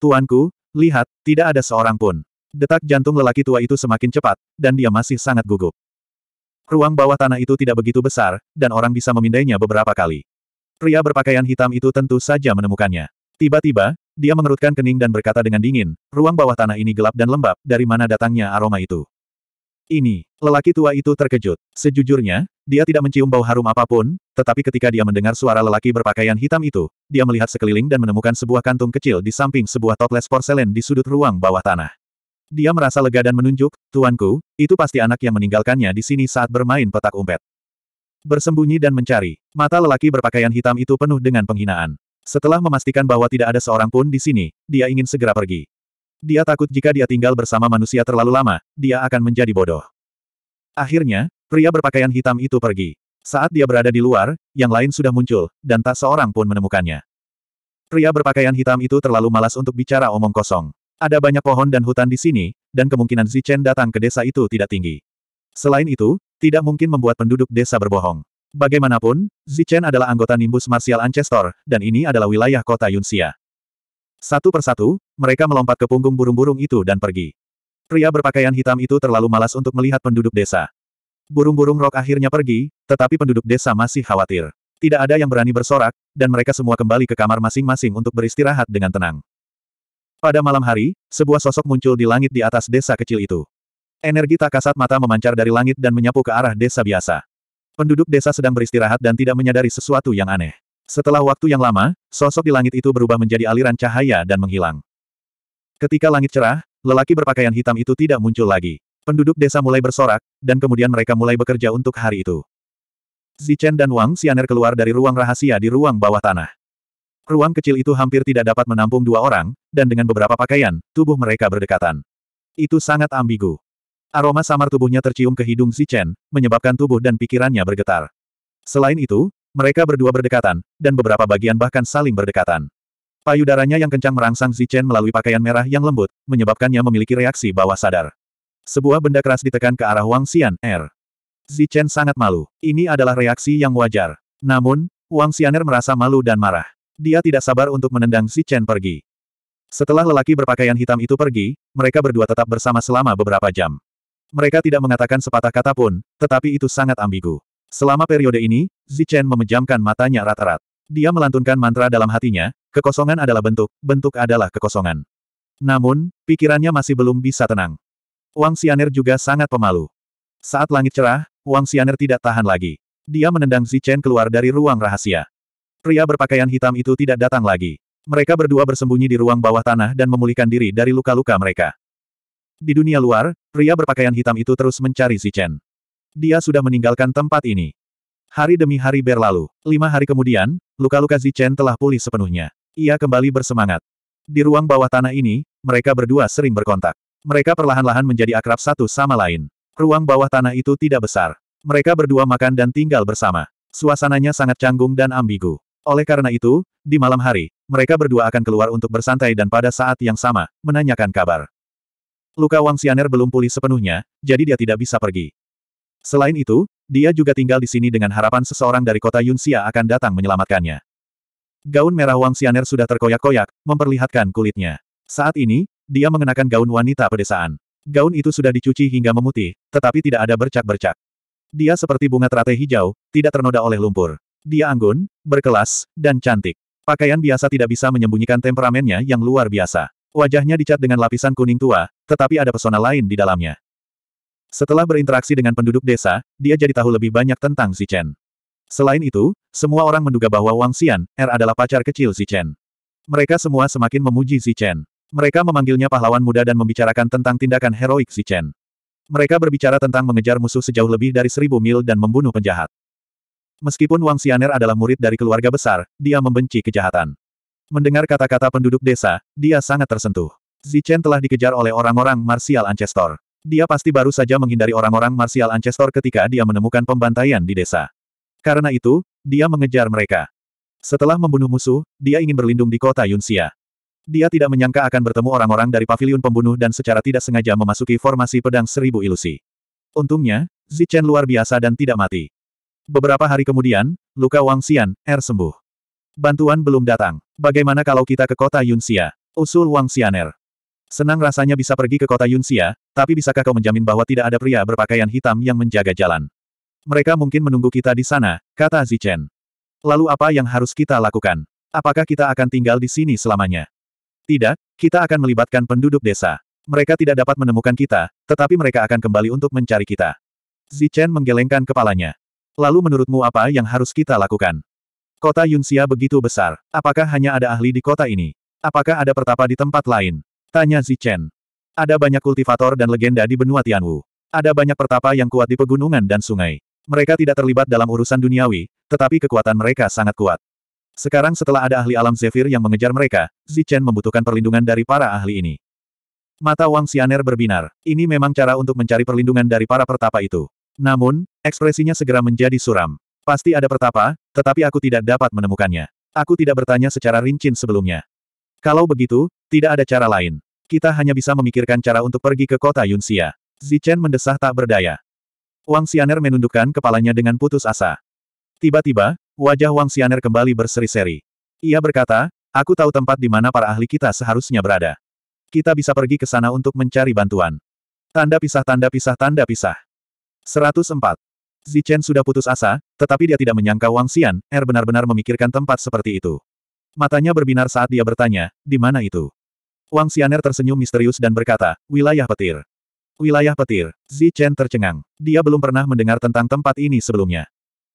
Tuanku, lihat, tidak ada seorang pun. Detak jantung lelaki tua itu semakin cepat, dan dia masih sangat gugup. Ruang bawah tanah itu tidak begitu besar, dan orang bisa memindainya beberapa kali. Pria berpakaian hitam itu tentu saja menemukannya. Tiba-tiba, dia mengerutkan kening dan berkata dengan dingin, ruang bawah tanah ini gelap dan lembab, dari mana datangnya aroma itu ini. Lelaki tua itu terkejut. Sejujurnya, dia tidak mencium bau harum apapun, tetapi ketika dia mendengar suara lelaki berpakaian hitam itu, dia melihat sekeliling dan menemukan sebuah kantung kecil di samping sebuah toples porselen di sudut ruang bawah tanah. Dia merasa lega dan menunjuk, Tuanku, itu pasti anak yang meninggalkannya di sini saat bermain petak umpet. Bersembunyi dan mencari, mata lelaki berpakaian hitam itu penuh dengan penghinaan. Setelah memastikan bahwa tidak ada seorang pun di sini, dia ingin segera pergi. Dia takut jika dia tinggal bersama manusia terlalu lama, dia akan menjadi bodoh. Akhirnya, pria berpakaian hitam itu pergi. Saat dia berada di luar, yang lain sudah muncul, dan tak seorang pun menemukannya. Pria berpakaian hitam itu terlalu malas untuk bicara omong kosong. Ada banyak pohon dan hutan di sini, dan kemungkinan Zichen datang ke desa itu tidak tinggi. Selain itu, tidak mungkin membuat penduduk desa berbohong. Bagaimanapun, Zichen adalah anggota Nimbus Martial Ancestor, dan ini adalah wilayah kota Yunxia. Satu persatu, mereka melompat ke punggung burung-burung itu dan pergi. Pria berpakaian hitam itu terlalu malas untuk melihat penduduk desa. Burung-burung rok akhirnya pergi, tetapi penduduk desa masih khawatir. Tidak ada yang berani bersorak, dan mereka semua kembali ke kamar masing-masing untuk beristirahat dengan tenang. Pada malam hari, sebuah sosok muncul di langit di atas desa kecil itu. Energi tak kasat mata memancar dari langit dan menyapu ke arah desa biasa. Penduduk desa sedang beristirahat dan tidak menyadari sesuatu yang aneh. Setelah waktu yang lama, sosok di langit itu berubah menjadi aliran cahaya dan menghilang. Ketika langit cerah, lelaki berpakaian hitam itu tidak muncul lagi. Penduduk desa mulai bersorak, dan kemudian mereka mulai bekerja untuk hari itu. Zichen dan Wang Xianer keluar dari ruang rahasia di ruang bawah tanah. Ruang kecil itu hampir tidak dapat menampung dua orang, dan dengan beberapa pakaian, tubuh mereka berdekatan. Itu sangat ambigu. Aroma samar tubuhnya tercium ke hidung Zichen, menyebabkan tubuh dan pikirannya bergetar. Selain itu, mereka berdua berdekatan, dan beberapa bagian bahkan saling berdekatan. Payudaranya yang kencang merangsang Zichen melalui pakaian merah yang lembut, menyebabkannya memiliki reaksi bawah sadar. Sebuah benda keras ditekan ke arah Wang Xian, Er. Zichen sangat malu. Ini adalah reaksi yang wajar. Namun, Wang Xianer merasa malu dan marah. Dia tidak sabar untuk menendang Zichen pergi. Setelah lelaki berpakaian hitam itu pergi, mereka berdua tetap bersama selama beberapa jam. Mereka tidak mengatakan sepatah kata pun, tetapi itu sangat ambigu. Selama periode ini, Zichen memejamkan matanya rata rat Dia melantunkan mantra dalam hatinya, kekosongan adalah bentuk, bentuk adalah kekosongan. Namun, pikirannya masih belum bisa tenang. Wang Xianer juga sangat pemalu. Saat langit cerah, Wang Xianer tidak tahan lagi. Dia menendang Zichen keluar dari ruang rahasia. Pria berpakaian hitam itu tidak datang lagi. Mereka berdua bersembunyi di ruang bawah tanah dan memulihkan diri dari luka-luka mereka. Di dunia luar, pria berpakaian hitam itu terus mencari Zichen. Dia sudah meninggalkan tempat ini. Hari demi hari berlalu. Lima hari kemudian, luka-luka Zichen telah pulih sepenuhnya. Ia kembali bersemangat. Di ruang bawah tanah ini, mereka berdua sering berkontak. Mereka perlahan-lahan menjadi akrab satu sama lain. Ruang bawah tanah itu tidak besar. Mereka berdua makan dan tinggal bersama. Suasananya sangat canggung dan ambigu. Oleh karena itu, di malam hari, mereka berdua akan keluar untuk bersantai dan pada saat yang sama, menanyakan kabar. Luka Wang Xianer belum pulih sepenuhnya, jadi dia tidak bisa pergi. Selain itu, dia juga tinggal di sini dengan harapan seseorang dari kota Yunxia akan datang menyelamatkannya. Gaun merah Wang Xianer sudah terkoyak-koyak, memperlihatkan kulitnya. Saat ini, dia mengenakan gaun wanita pedesaan. Gaun itu sudah dicuci hingga memutih, tetapi tidak ada bercak-bercak. Dia seperti bunga teratai hijau, tidak ternoda oleh lumpur. Dia anggun, berkelas, dan cantik. Pakaian biasa tidak bisa menyembunyikan temperamennya yang luar biasa. Wajahnya dicat dengan lapisan kuning tua, tetapi ada pesona lain di dalamnya. Setelah berinteraksi dengan penduduk desa, dia jadi tahu lebih banyak tentang Zichen. Selain itu, semua orang menduga bahwa Wang Xian, Er adalah pacar kecil Zichen. Mereka semua semakin memuji Zichen. Mereka memanggilnya pahlawan muda dan membicarakan tentang tindakan heroik Zichen. Mereka berbicara tentang mengejar musuh sejauh lebih dari seribu mil dan membunuh penjahat. Meskipun Wang Xianer adalah murid dari keluarga besar, dia membenci kejahatan. Mendengar kata-kata penduduk desa, dia sangat tersentuh. Zichen telah dikejar oleh orang-orang Martial Ancestor. Dia pasti baru saja menghindari orang-orang Martial Ancestor ketika dia menemukan pembantaian di desa. Karena itu, dia mengejar mereka. Setelah membunuh musuh, dia ingin berlindung di kota Yunxia. Dia tidak menyangka akan bertemu orang-orang dari paviliun pembunuh dan secara tidak sengaja memasuki formasi pedang seribu ilusi. Untungnya, Zichen luar biasa dan tidak mati. Beberapa hari kemudian, luka Wang Xian, Er sembuh. Bantuan belum datang. Bagaimana kalau kita ke kota Yunxia? Usul Wang Xian Xianer. Senang rasanya bisa pergi ke kota Yunxia, tapi bisakah kau menjamin bahwa tidak ada pria berpakaian hitam yang menjaga jalan? Mereka mungkin menunggu kita di sana, kata Zichen. Lalu apa yang harus kita lakukan? Apakah kita akan tinggal di sini selamanya? Tidak, kita akan melibatkan penduduk desa. Mereka tidak dapat menemukan kita, tetapi mereka akan kembali untuk mencari kita. Zichen menggelengkan kepalanya. Lalu menurutmu apa yang harus kita lakukan? Kota Yunxia begitu besar. Apakah hanya ada ahli di kota ini? Apakah ada pertapa di tempat lain? Tanya Zichen. Ada banyak kultivator dan legenda di benua Tianwu. Ada banyak pertapa yang kuat di pegunungan dan sungai. Mereka tidak terlibat dalam urusan duniawi, tetapi kekuatan mereka sangat kuat. Sekarang setelah ada ahli alam Zephyr yang mengejar mereka, Zichen membutuhkan perlindungan dari para ahli ini. Mata Wang Xianer berbinar. Ini memang cara untuk mencari perlindungan dari para pertapa itu. Namun, ekspresinya segera menjadi suram. Pasti ada pertapa, tetapi aku tidak dapat menemukannya. Aku tidak bertanya secara rinci sebelumnya. Kalau begitu, tidak ada cara lain. Kita hanya bisa memikirkan cara untuk pergi ke kota Yunxia. Zichen mendesah tak berdaya. Wang Xianer menundukkan kepalanya dengan putus asa. Tiba-tiba, wajah Wang Xianer kembali berseri-seri. Ia berkata, aku tahu tempat di mana para ahli kita seharusnya berada. Kita bisa pergi ke sana untuk mencari bantuan. Tanda pisah tanda pisah tanda pisah. 104. Zichen sudah putus asa, tetapi dia tidak menyangka Wang Xian, Er benar-benar memikirkan tempat seperti itu. Matanya berbinar saat dia bertanya, di mana itu? Wang Xianer tersenyum misterius dan berkata, wilayah petir. Wilayah petir. Zi Chen tercengang. Dia belum pernah mendengar tentang tempat ini sebelumnya.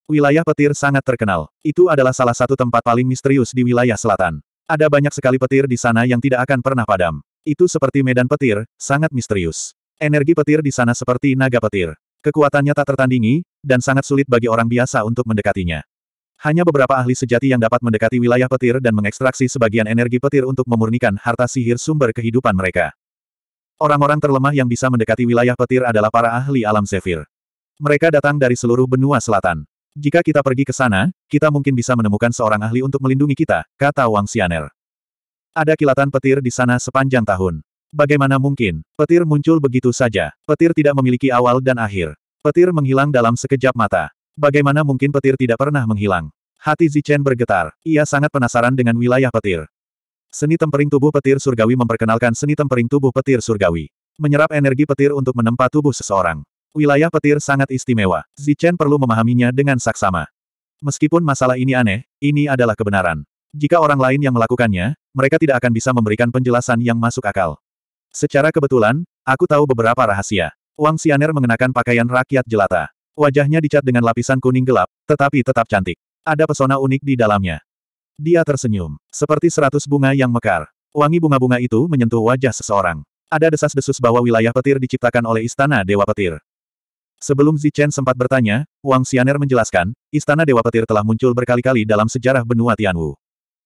Wilayah petir sangat terkenal. Itu adalah salah satu tempat paling misterius di wilayah selatan. Ada banyak sekali petir di sana yang tidak akan pernah padam. Itu seperti medan petir, sangat misterius. Energi petir di sana seperti naga petir. Kekuatannya tak tertandingi, dan sangat sulit bagi orang biasa untuk mendekatinya. Hanya beberapa ahli sejati yang dapat mendekati wilayah petir dan mengekstraksi sebagian energi petir untuk memurnikan harta sihir sumber kehidupan mereka. Orang-orang terlemah yang bisa mendekati wilayah petir adalah para ahli alam sefir. Mereka datang dari seluruh benua selatan. Jika kita pergi ke sana, kita mungkin bisa menemukan seorang ahli untuk melindungi kita, kata Wang Xianer. Ada kilatan petir di sana sepanjang tahun. Bagaimana mungkin, petir muncul begitu saja. Petir tidak memiliki awal dan akhir. Petir menghilang dalam sekejap mata. Bagaimana mungkin petir tidak pernah menghilang? Hati Zichen bergetar. Ia sangat penasaran dengan wilayah petir. Seni tempering tubuh petir surgawi memperkenalkan seni tempering tubuh petir surgawi. Menyerap energi petir untuk menempa tubuh seseorang. Wilayah petir sangat istimewa. Zichen perlu memahaminya dengan saksama. Meskipun masalah ini aneh, ini adalah kebenaran. Jika orang lain yang melakukannya, mereka tidak akan bisa memberikan penjelasan yang masuk akal. Secara kebetulan, aku tahu beberapa rahasia. Wang Xianer mengenakan pakaian rakyat jelata. Wajahnya dicat dengan lapisan kuning gelap, tetapi tetap cantik. Ada pesona unik di dalamnya. Dia tersenyum, seperti seratus bunga yang mekar. Wangi bunga-bunga itu menyentuh wajah seseorang. Ada desas-desus bahwa wilayah petir diciptakan oleh Istana Dewa Petir. Sebelum Zichen sempat bertanya, Wang Xianer menjelaskan, Istana Dewa Petir telah muncul berkali-kali dalam sejarah benua Tianwu.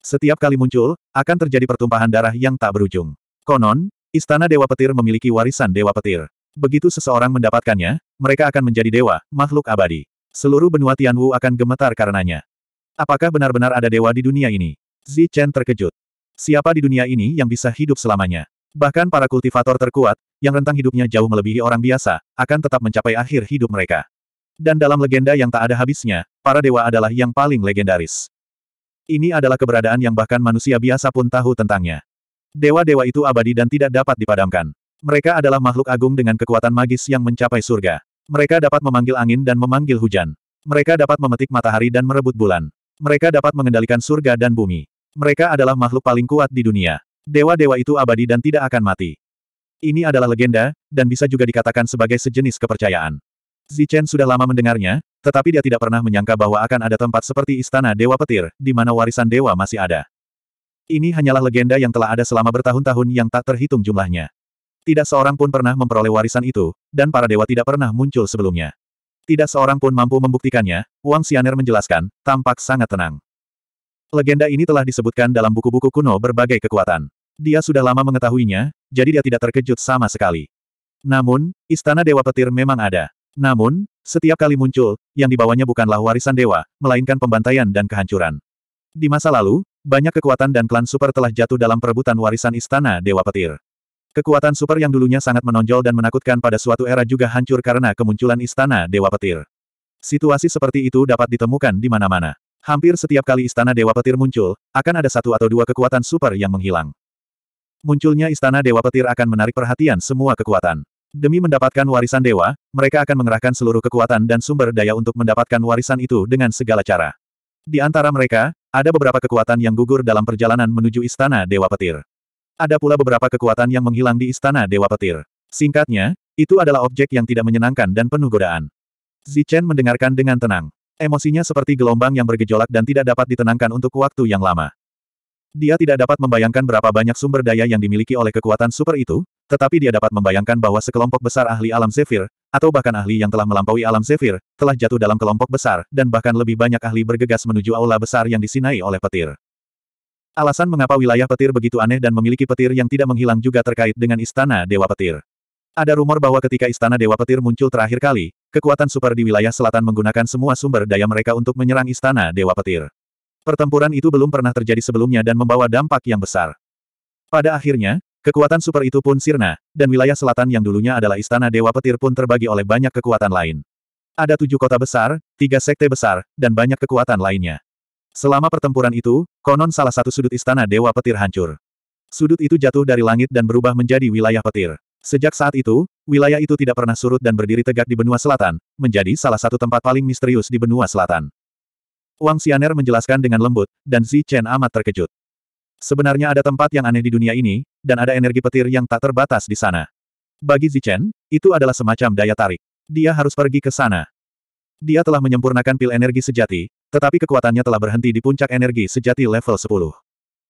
Setiap kali muncul, akan terjadi pertumpahan darah yang tak berujung. Konon, Istana Dewa Petir memiliki warisan Dewa Petir. Begitu seseorang mendapatkannya, mereka akan menjadi dewa, makhluk abadi. Seluruh benua Tianwu akan gemetar karenanya. Apakah benar-benar ada dewa di dunia ini? Zi Chen terkejut. Siapa di dunia ini yang bisa hidup selamanya? Bahkan para kultivator terkuat, yang rentang hidupnya jauh melebihi orang biasa, akan tetap mencapai akhir hidup mereka. Dan dalam legenda yang tak ada habisnya, para dewa adalah yang paling legendaris. Ini adalah keberadaan yang bahkan manusia biasa pun tahu tentangnya. Dewa-dewa itu abadi dan tidak dapat dipadamkan. Mereka adalah makhluk agung dengan kekuatan magis yang mencapai surga. Mereka dapat memanggil angin dan memanggil hujan. Mereka dapat memetik matahari dan merebut bulan. Mereka dapat mengendalikan surga dan bumi. Mereka adalah makhluk paling kuat di dunia. Dewa-dewa itu abadi dan tidak akan mati. Ini adalah legenda, dan bisa juga dikatakan sebagai sejenis kepercayaan. Zichen sudah lama mendengarnya, tetapi dia tidak pernah menyangka bahwa akan ada tempat seperti Istana Dewa Petir, di mana warisan dewa masih ada. Ini hanyalah legenda yang telah ada selama bertahun-tahun yang tak terhitung jumlahnya. Tidak seorang pun pernah memperoleh warisan itu, dan para dewa tidak pernah muncul sebelumnya. Tidak seorang pun mampu membuktikannya, Wang Xianer menjelaskan, tampak sangat tenang. Legenda ini telah disebutkan dalam buku-buku kuno berbagai kekuatan. Dia sudah lama mengetahuinya, jadi dia tidak terkejut sama sekali. Namun, istana dewa petir memang ada. Namun, setiap kali muncul, yang dibawanya bukanlah warisan dewa, melainkan pembantaian dan kehancuran. Di masa lalu, banyak kekuatan dan klan super telah jatuh dalam perebutan warisan istana dewa petir. Kekuatan super yang dulunya sangat menonjol dan menakutkan pada suatu era juga hancur karena kemunculan istana Dewa Petir. Situasi seperti itu dapat ditemukan di mana-mana. Hampir setiap kali istana Dewa Petir muncul, akan ada satu atau dua kekuatan super yang menghilang. Munculnya istana Dewa Petir akan menarik perhatian semua kekuatan. Demi mendapatkan warisan dewa, mereka akan mengerahkan seluruh kekuatan dan sumber daya untuk mendapatkan warisan itu dengan segala cara. Di antara mereka, ada beberapa kekuatan yang gugur dalam perjalanan menuju istana Dewa Petir. Ada pula beberapa kekuatan yang menghilang di istana Dewa Petir. Singkatnya, itu adalah objek yang tidak menyenangkan dan penuh godaan. Zichen mendengarkan dengan tenang. Emosinya seperti gelombang yang bergejolak dan tidak dapat ditenangkan untuk waktu yang lama. Dia tidak dapat membayangkan berapa banyak sumber daya yang dimiliki oleh kekuatan super itu, tetapi dia dapat membayangkan bahwa sekelompok besar ahli alam Zephyr, atau bahkan ahli yang telah melampaui alam Zephyr, telah jatuh dalam kelompok besar, dan bahkan lebih banyak ahli bergegas menuju aula besar yang disinai oleh petir. Alasan mengapa wilayah petir begitu aneh dan memiliki petir yang tidak menghilang juga terkait dengan Istana Dewa Petir. Ada rumor bahwa ketika Istana Dewa Petir muncul terakhir kali, kekuatan super di wilayah selatan menggunakan semua sumber daya mereka untuk menyerang Istana Dewa Petir. Pertempuran itu belum pernah terjadi sebelumnya dan membawa dampak yang besar. Pada akhirnya, kekuatan super itu pun sirna, dan wilayah selatan yang dulunya adalah Istana Dewa Petir pun terbagi oleh banyak kekuatan lain. Ada tujuh kota besar, tiga sekte besar, dan banyak kekuatan lainnya. Selama pertempuran itu, konon salah satu sudut istana Dewa Petir hancur. Sudut itu jatuh dari langit dan berubah menjadi wilayah petir. Sejak saat itu, wilayah itu tidak pernah surut dan berdiri tegak di benua selatan, menjadi salah satu tempat paling misterius di benua selatan. Wang Xianer menjelaskan dengan lembut, dan Zi Chen amat terkejut. Sebenarnya ada tempat yang aneh di dunia ini, dan ada energi petir yang tak terbatas di sana. Bagi Zi Chen, itu adalah semacam daya tarik. Dia harus pergi ke sana. Dia telah menyempurnakan pil energi sejati, tetapi kekuatannya telah berhenti di puncak energi sejati level 10.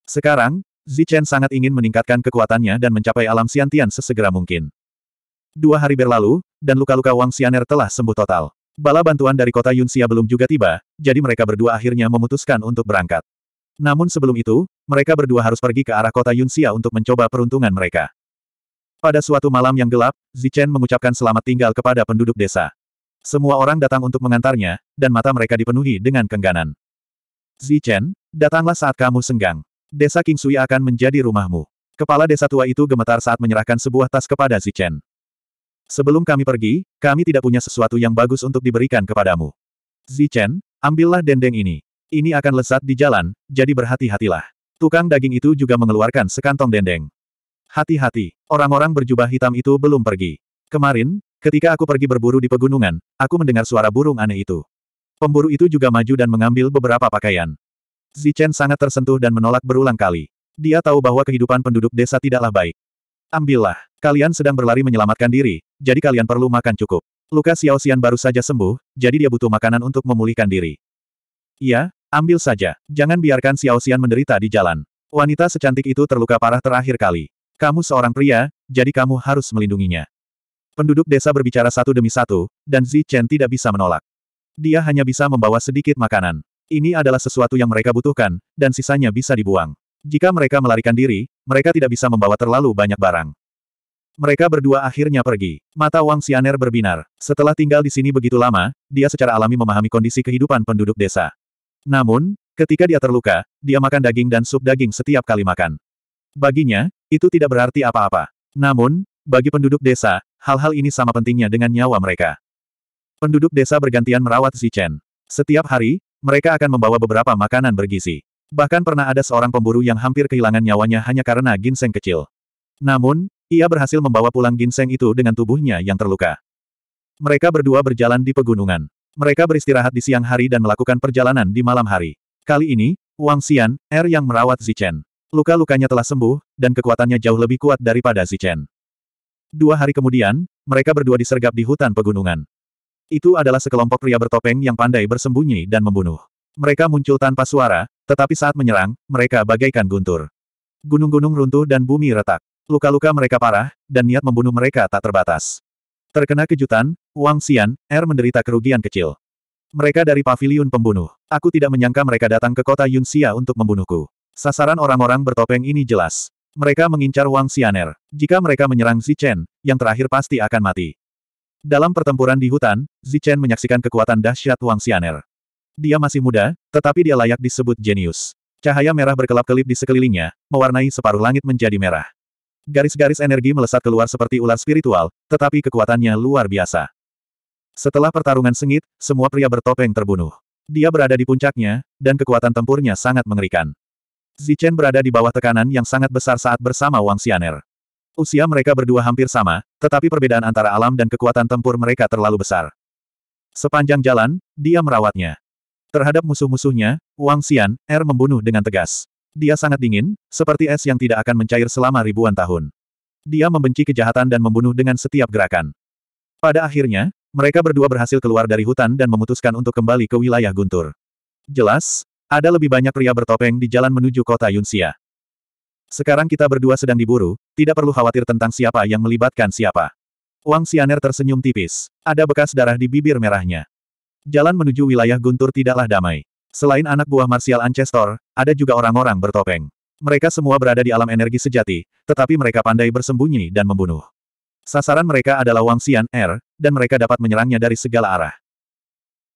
Sekarang, Zichen sangat ingin meningkatkan kekuatannya dan mencapai alam siantian sesegera mungkin. Dua hari berlalu, dan luka-luka Wang Xianer telah sembuh total. Bala bantuan dari kota Yunxia belum juga tiba, jadi mereka berdua akhirnya memutuskan untuk berangkat. Namun sebelum itu, mereka berdua harus pergi ke arah kota Yunxia untuk mencoba peruntungan mereka. Pada suatu malam yang gelap, Zichen mengucapkan selamat tinggal kepada penduduk desa. Semua orang datang untuk mengantarnya, dan mata mereka dipenuhi dengan kengganan. Zichen, datanglah saat kamu senggang. Desa Kingsui akan menjadi rumahmu. Kepala desa tua itu gemetar saat menyerahkan sebuah tas kepada Zichen. Sebelum kami pergi, kami tidak punya sesuatu yang bagus untuk diberikan kepadamu. Zichen, ambillah dendeng ini. Ini akan lesat di jalan, jadi berhati-hatilah. Tukang daging itu juga mengeluarkan sekantong dendeng. Hati-hati, orang-orang berjubah hitam itu belum pergi. Kemarin, Ketika aku pergi berburu di pegunungan, aku mendengar suara burung aneh itu. Pemburu itu juga maju dan mengambil beberapa pakaian. Zichen sangat tersentuh dan menolak berulang kali. Dia tahu bahwa kehidupan penduduk desa tidaklah baik. Ambillah, kalian sedang berlari menyelamatkan diri, jadi kalian perlu makan cukup. Luka Xiao Xian baru saja sembuh, jadi dia butuh makanan untuk memulihkan diri. Iya, ambil saja. Jangan biarkan Xiao Xian menderita di jalan. Wanita secantik itu terluka parah terakhir kali. Kamu seorang pria, jadi kamu harus melindunginya. Penduduk desa berbicara satu demi satu, dan Zi Chen tidak bisa menolak. Dia hanya bisa membawa sedikit makanan. Ini adalah sesuatu yang mereka butuhkan, dan sisanya bisa dibuang. Jika mereka melarikan diri, mereka tidak bisa membawa terlalu banyak barang. Mereka berdua akhirnya pergi. Mata Wang Xianer berbinar. Setelah tinggal di sini begitu lama, dia secara alami memahami kondisi kehidupan penduduk desa. Namun, ketika dia terluka, dia makan daging dan sup daging setiap kali makan. Baginya, itu tidak berarti apa-apa. Namun, bagi penduduk desa, Hal-hal ini sama pentingnya dengan nyawa mereka. Penduduk desa bergantian merawat Zichen. Setiap hari, mereka akan membawa beberapa makanan bergizi. Bahkan pernah ada seorang pemburu yang hampir kehilangan nyawanya hanya karena ginseng kecil. Namun, ia berhasil membawa pulang ginseng itu dengan tubuhnya yang terluka. Mereka berdua berjalan di pegunungan. Mereka beristirahat di siang hari dan melakukan perjalanan di malam hari. Kali ini, Wang Xian, Er yang merawat Zichen. Luka-lukanya telah sembuh, dan kekuatannya jauh lebih kuat daripada Zichen. Dua hari kemudian, mereka berdua disergap di hutan pegunungan. Itu adalah sekelompok pria bertopeng yang pandai bersembunyi dan membunuh. Mereka muncul tanpa suara, tetapi saat menyerang, mereka bagaikan guntur. Gunung-gunung runtuh dan bumi retak. Luka-luka mereka parah, dan niat membunuh mereka tak terbatas. Terkena kejutan, Wang Xian, Er menderita kerugian kecil. Mereka dari paviliun pembunuh. Aku tidak menyangka mereka datang ke kota Yunxia untuk membunuhku. Sasaran orang-orang bertopeng ini jelas. Mereka mengincar Wang Xianer. Jika mereka menyerang Zichen, yang terakhir pasti akan mati. Dalam pertempuran di hutan, Zichen menyaksikan kekuatan dahsyat Wang Xianer. Dia masih muda, tetapi dia layak disebut jenius. Cahaya merah berkelap-kelip di sekelilingnya, mewarnai separuh langit menjadi merah. Garis-garis energi melesat keluar seperti ular spiritual, tetapi kekuatannya luar biasa. Setelah pertarungan sengit, semua pria bertopeng terbunuh. Dia berada di puncaknya, dan kekuatan tempurnya sangat mengerikan. Zichen berada di bawah tekanan yang sangat besar saat bersama Wang Xianer. Usia mereka berdua hampir sama, tetapi perbedaan antara alam dan kekuatan tempur mereka terlalu besar. Sepanjang jalan, dia merawatnya. Terhadap musuh-musuhnya, Wang Xian, Er membunuh dengan tegas. Dia sangat dingin, seperti es yang tidak akan mencair selama ribuan tahun. Dia membenci kejahatan dan membunuh dengan setiap gerakan. Pada akhirnya, mereka berdua berhasil keluar dari hutan dan memutuskan untuk kembali ke wilayah guntur. Jelas, ada lebih banyak pria bertopeng di jalan menuju kota Yunxia. Sekarang kita berdua sedang diburu, tidak perlu khawatir tentang siapa yang melibatkan siapa. Wang Xianer tersenyum tipis. Ada bekas darah di bibir merahnya. Jalan menuju wilayah Guntur tidaklah damai. Selain anak buah Martial Ancestor, ada juga orang-orang bertopeng. Mereka semua berada di alam energi sejati, tetapi mereka pandai bersembunyi dan membunuh. Sasaran mereka adalah Wang Xian Er, dan mereka dapat menyerangnya dari segala arah.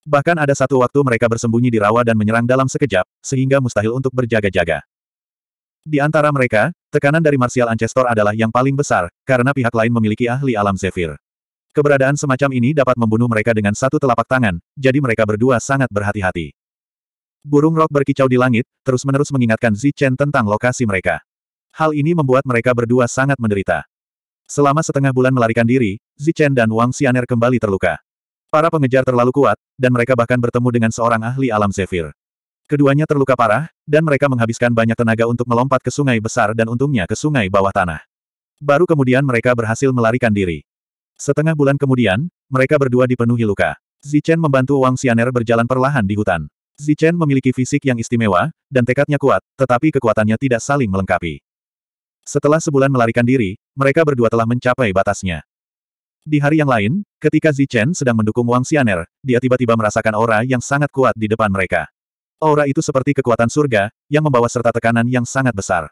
Bahkan ada satu waktu mereka bersembunyi di rawa dan menyerang dalam sekejap, sehingga mustahil untuk berjaga-jaga. Di antara mereka, tekanan dari Martial Ancestor adalah yang paling besar, karena pihak lain memiliki ahli alam Zephyr. Keberadaan semacam ini dapat membunuh mereka dengan satu telapak tangan, jadi mereka berdua sangat berhati-hati. Burung rok berkicau di langit, terus-menerus mengingatkan Zichen tentang lokasi mereka. Hal ini membuat mereka berdua sangat menderita. Selama setengah bulan melarikan diri, Zichen dan Wang Xianer kembali terluka. Para pengejar terlalu kuat, dan mereka bahkan bertemu dengan seorang ahli alam Zephyr. Keduanya terluka parah, dan mereka menghabiskan banyak tenaga untuk melompat ke sungai besar dan untungnya ke sungai bawah tanah. Baru kemudian mereka berhasil melarikan diri. Setengah bulan kemudian, mereka berdua dipenuhi luka. Zichen membantu Wang Xianer berjalan perlahan di hutan. Zichen memiliki fisik yang istimewa, dan tekadnya kuat, tetapi kekuatannya tidak saling melengkapi. Setelah sebulan melarikan diri, mereka berdua telah mencapai batasnya. Di hari yang lain, ketika Zichen sedang mendukung Wang Xianer, dia tiba-tiba merasakan aura yang sangat kuat di depan mereka. Aura itu seperti kekuatan surga, yang membawa serta tekanan yang sangat besar.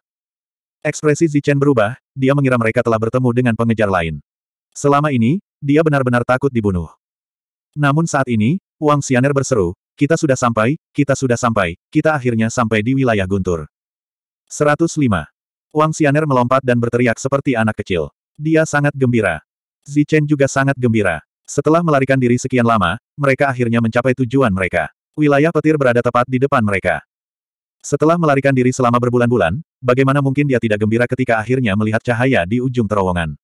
Ekspresi Zichen berubah, dia mengira mereka telah bertemu dengan pengejar lain. Selama ini, dia benar-benar takut dibunuh. Namun saat ini, Wang Xianer berseru, kita sudah sampai, kita sudah sampai, kita akhirnya sampai di wilayah Guntur. 105. Wang Xianer melompat dan berteriak seperti anak kecil. Dia sangat gembira. Zichen juga sangat gembira. Setelah melarikan diri sekian lama, mereka akhirnya mencapai tujuan mereka. Wilayah petir berada tepat di depan mereka. Setelah melarikan diri selama berbulan-bulan, bagaimana mungkin dia tidak gembira ketika akhirnya melihat cahaya di ujung terowongan.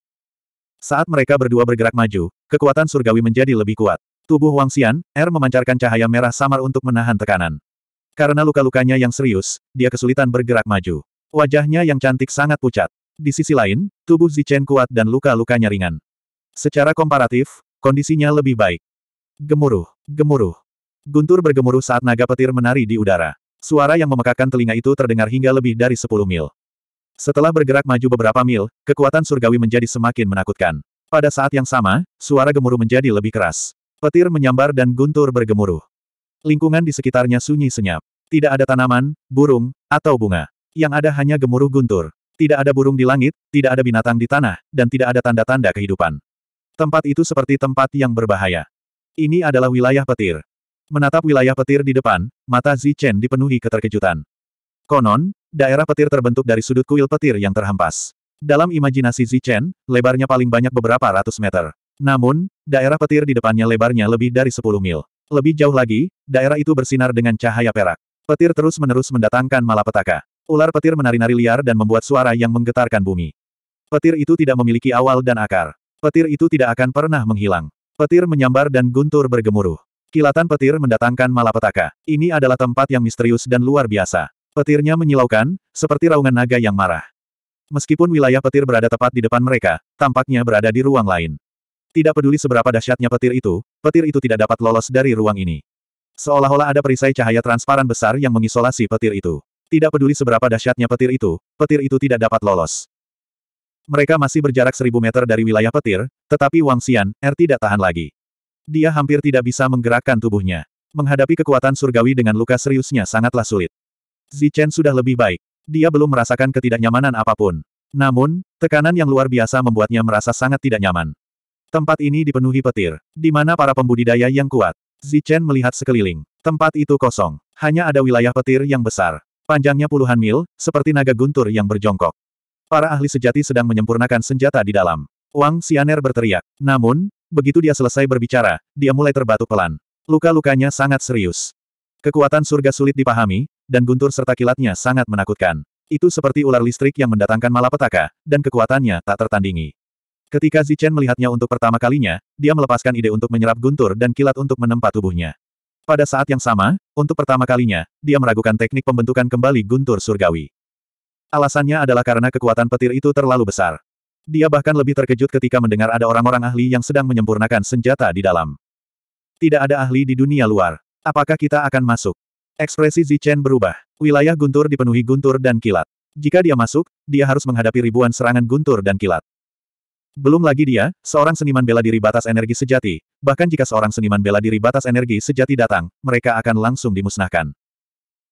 Saat mereka berdua bergerak maju, kekuatan surgawi menjadi lebih kuat. Tubuh Wang Xian, Er memancarkan cahaya merah samar untuk menahan tekanan. Karena luka-lukanya yang serius, dia kesulitan bergerak maju. Wajahnya yang cantik sangat pucat. Di sisi lain, tubuh Zichen kuat dan luka-lukanya ringan. Secara komparatif, kondisinya lebih baik. Gemuruh, gemuruh. Guntur bergemuruh saat naga petir menari di udara. Suara yang memekakan telinga itu terdengar hingga lebih dari 10 mil. Setelah bergerak maju beberapa mil, kekuatan surgawi menjadi semakin menakutkan. Pada saat yang sama, suara gemuruh menjadi lebih keras. Petir menyambar dan guntur bergemuruh. Lingkungan di sekitarnya sunyi senyap. Tidak ada tanaman, burung, atau bunga. Yang ada hanya gemuruh guntur. Tidak ada burung di langit, tidak ada binatang di tanah, dan tidak ada tanda-tanda kehidupan. Tempat itu seperti tempat yang berbahaya. Ini adalah wilayah petir. Menatap wilayah petir di depan, mata Zichen dipenuhi keterkejutan. Konon, daerah petir terbentuk dari sudut kuil petir yang terhempas. Dalam imajinasi Zichen, lebarnya paling banyak beberapa ratus meter. Namun, daerah petir di depannya lebarnya lebih dari 10 mil. Lebih jauh lagi, daerah itu bersinar dengan cahaya perak. Petir terus-menerus mendatangkan malapetaka. Ular petir menari-nari liar dan membuat suara yang menggetarkan bumi. Petir itu tidak memiliki awal dan akar. Petir itu tidak akan pernah menghilang. Petir menyambar dan guntur bergemuruh. Kilatan petir mendatangkan malapetaka. Ini adalah tempat yang misterius dan luar biasa. Petirnya menyilaukan, seperti raungan naga yang marah. Meskipun wilayah petir berada tepat di depan mereka, tampaknya berada di ruang lain. Tidak peduli seberapa dahsyatnya petir itu, petir itu tidak dapat lolos dari ruang ini. Seolah-olah ada perisai cahaya transparan besar yang mengisolasi petir itu. Tidak peduli seberapa dahsyatnya petir itu, petir itu tidak dapat lolos. Mereka masih berjarak seribu meter dari wilayah petir, tetapi Wang Xian, Er tidak tahan lagi. Dia hampir tidak bisa menggerakkan tubuhnya. Menghadapi kekuatan surgawi dengan luka seriusnya sangatlah sulit. Zichen sudah lebih baik. Dia belum merasakan ketidaknyamanan apapun. Namun, tekanan yang luar biasa membuatnya merasa sangat tidak nyaman. Tempat ini dipenuhi petir, di mana para pembudidaya yang kuat. Zichen melihat sekeliling. Tempat itu kosong. Hanya ada wilayah petir yang besar. Panjangnya puluhan mil, seperti naga guntur yang berjongkok. Para ahli sejati sedang menyempurnakan senjata di dalam. Wang Xianer berteriak. Namun, begitu dia selesai berbicara, dia mulai terbatuk pelan. Luka-lukanya sangat serius. Kekuatan surga sulit dipahami, dan guntur serta kilatnya sangat menakutkan. Itu seperti ular listrik yang mendatangkan malapetaka, dan kekuatannya tak tertandingi. Ketika Zichen melihatnya untuk pertama kalinya, dia melepaskan ide untuk menyerap guntur dan kilat untuk menempa tubuhnya. Pada saat yang sama, untuk pertama kalinya, dia meragukan teknik pembentukan kembali guntur surgawi. Alasannya adalah karena kekuatan petir itu terlalu besar. Dia bahkan lebih terkejut ketika mendengar ada orang-orang ahli yang sedang menyempurnakan senjata di dalam. Tidak ada ahli di dunia luar. Apakah kita akan masuk? Ekspresi Zichen berubah. Wilayah guntur dipenuhi guntur dan kilat. Jika dia masuk, dia harus menghadapi ribuan serangan guntur dan kilat. Belum lagi dia, seorang seniman bela diri batas energi sejati. Bahkan jika seorang seniman bela diri batas energi sejati datang, mereka akan langsung dimusnahkan.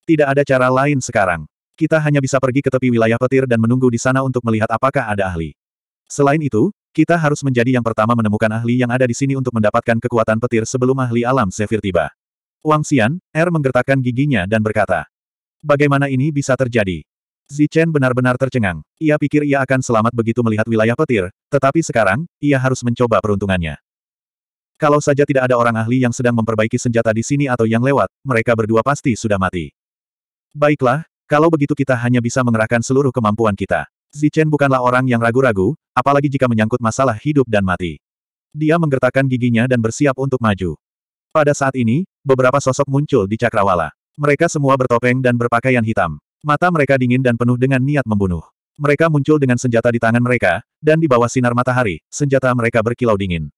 Tidak ada cara lain sekarang. Kita hanya bisa pergi ke tepi wilayah petir dan menunggu di sana untuk melihat apakah ada ahli. Selain itu, kita harus menjadi yang pertama menemukan ahli yang ada di sini untuk mendapatkan kekuatan petir sebelum ahli alam Zephyr tiba. Wang Xian, Er menggertakkan giginya dan berkata, Bagaimana ini bisa terjadi? Zichen benar-benar tercengang. Ia pikir ia akan selamat begitu melihat wilayah petir, tetapi sekarang, ia harus mencoba peruntungannya. Kalau saja tidak ada orang ahli yang sedang memperbaiki senjata di sini atau yang lewat, mereka berdua pasti sudah mati. Baiklah, kalau begitu kita hanya bisa mengerahkan seluruh kemampuan kita. Zichen bukanlah orang yang ragu-ragu, apalagi jika menyangkut masalah hidup dan mati. Dia menggertakkan giginya dan bersiap untuk maju. Pada saat ini, beberapa sosok muncul di Cakrawala. Mereka semua bertopeng dan berpakaian hitam. Mata mereka dingin dan penuh dengan niat membunuh. Mereka muncul dengan senjata di tangan mereka, dan di bawah sinar matahari, senjata mereka berkilau dingin.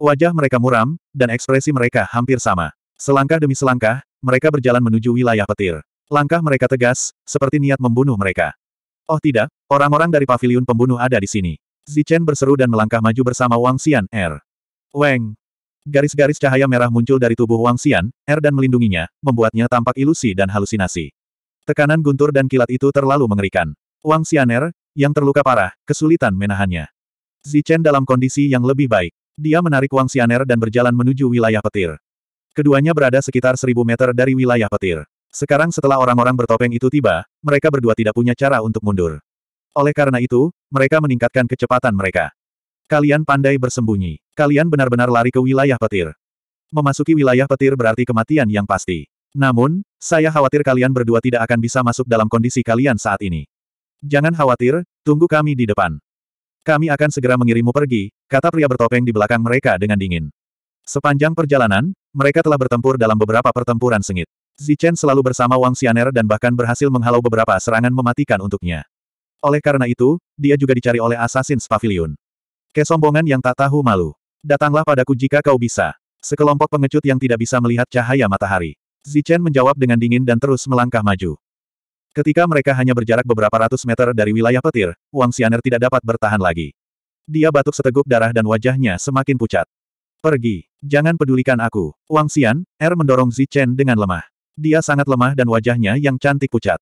Wajah mereka muram, dan ekspresi mereka hampir sama. Selangkah demi selangkah, mereka berjalan menuju wilayah petir. Langkah mereka tegas, seperti niat membunuh mereka. Oh tidak, orang-orang dari paviliun pembunuh ada di sini. Zichen berseru dan melangkah maju bersama Wang Xian Er. Weng! Garis-garis cahaya merah muncul dari tubuh Wang Xian, Er dan melindunginya, membuatnya tampak ilusi dan halusinasi. Tekanan guntur dan kilat itu terlalu mengerikan. Wang Xian Er, yang terluka parah, kesulitan menahannya. Zichen dalam kondisi yang lebih baik. Dia menarik Wang Xian Er dan berjalan menuju wilayah petir. Keduanya berada sekitar seribu meter dari wilayah petir. Sekarang setelah orang-orang bertopeng itu tiba, mereka berdua tidak punya cara untuk mundur. Oleh karena itu, mereka meningkatkan kecepatan mereka. Kalian pandai bersembunyi. Kalian benar-benar lari ke wilayah petir. Memasuki wilayah petir berarti kematian yang pasti. Namun, saya khawatir kalian berdua tidak akan bisa masuk dalam kondisi kalian saat ini. Jangan khawatir, tunggu kami di depan. Kami akan segera mengirimmu pergi, kata pria bertopeng di belakang mereka dengan dingin. Sepanjang perjalanan, mereka telah bertempur dalam beberapa pertempuran sengit. Zichen selalu bersama Wang Xianer dan bahkan berhasil menghalau beberapa serangan mematikan untuknya. Oleh karena itu, dia juga dicari oleh Assassin's Pavilion. Kesombongan yang tak tahu malu. Datanglah padaku jika kau bisa. Sekelompok pengecut yang tidak bisa melihat cahaya matahari. Zichen menjawab dengan dingin dan terus melangkah maju. Ketika mereka hanya berjarak beberapa ratus meter dari wilayah petir, Wang Xianer tidak dapat bertahan lagi. Dia batuk seteguk darah dan wajahnya semakin pucat. Pergi. Jangan pedulikan aku. Wang Xian, Er mendorong Zichen dengan lemah. Dia sangat lemah dan wajahnya yang cantik pucat.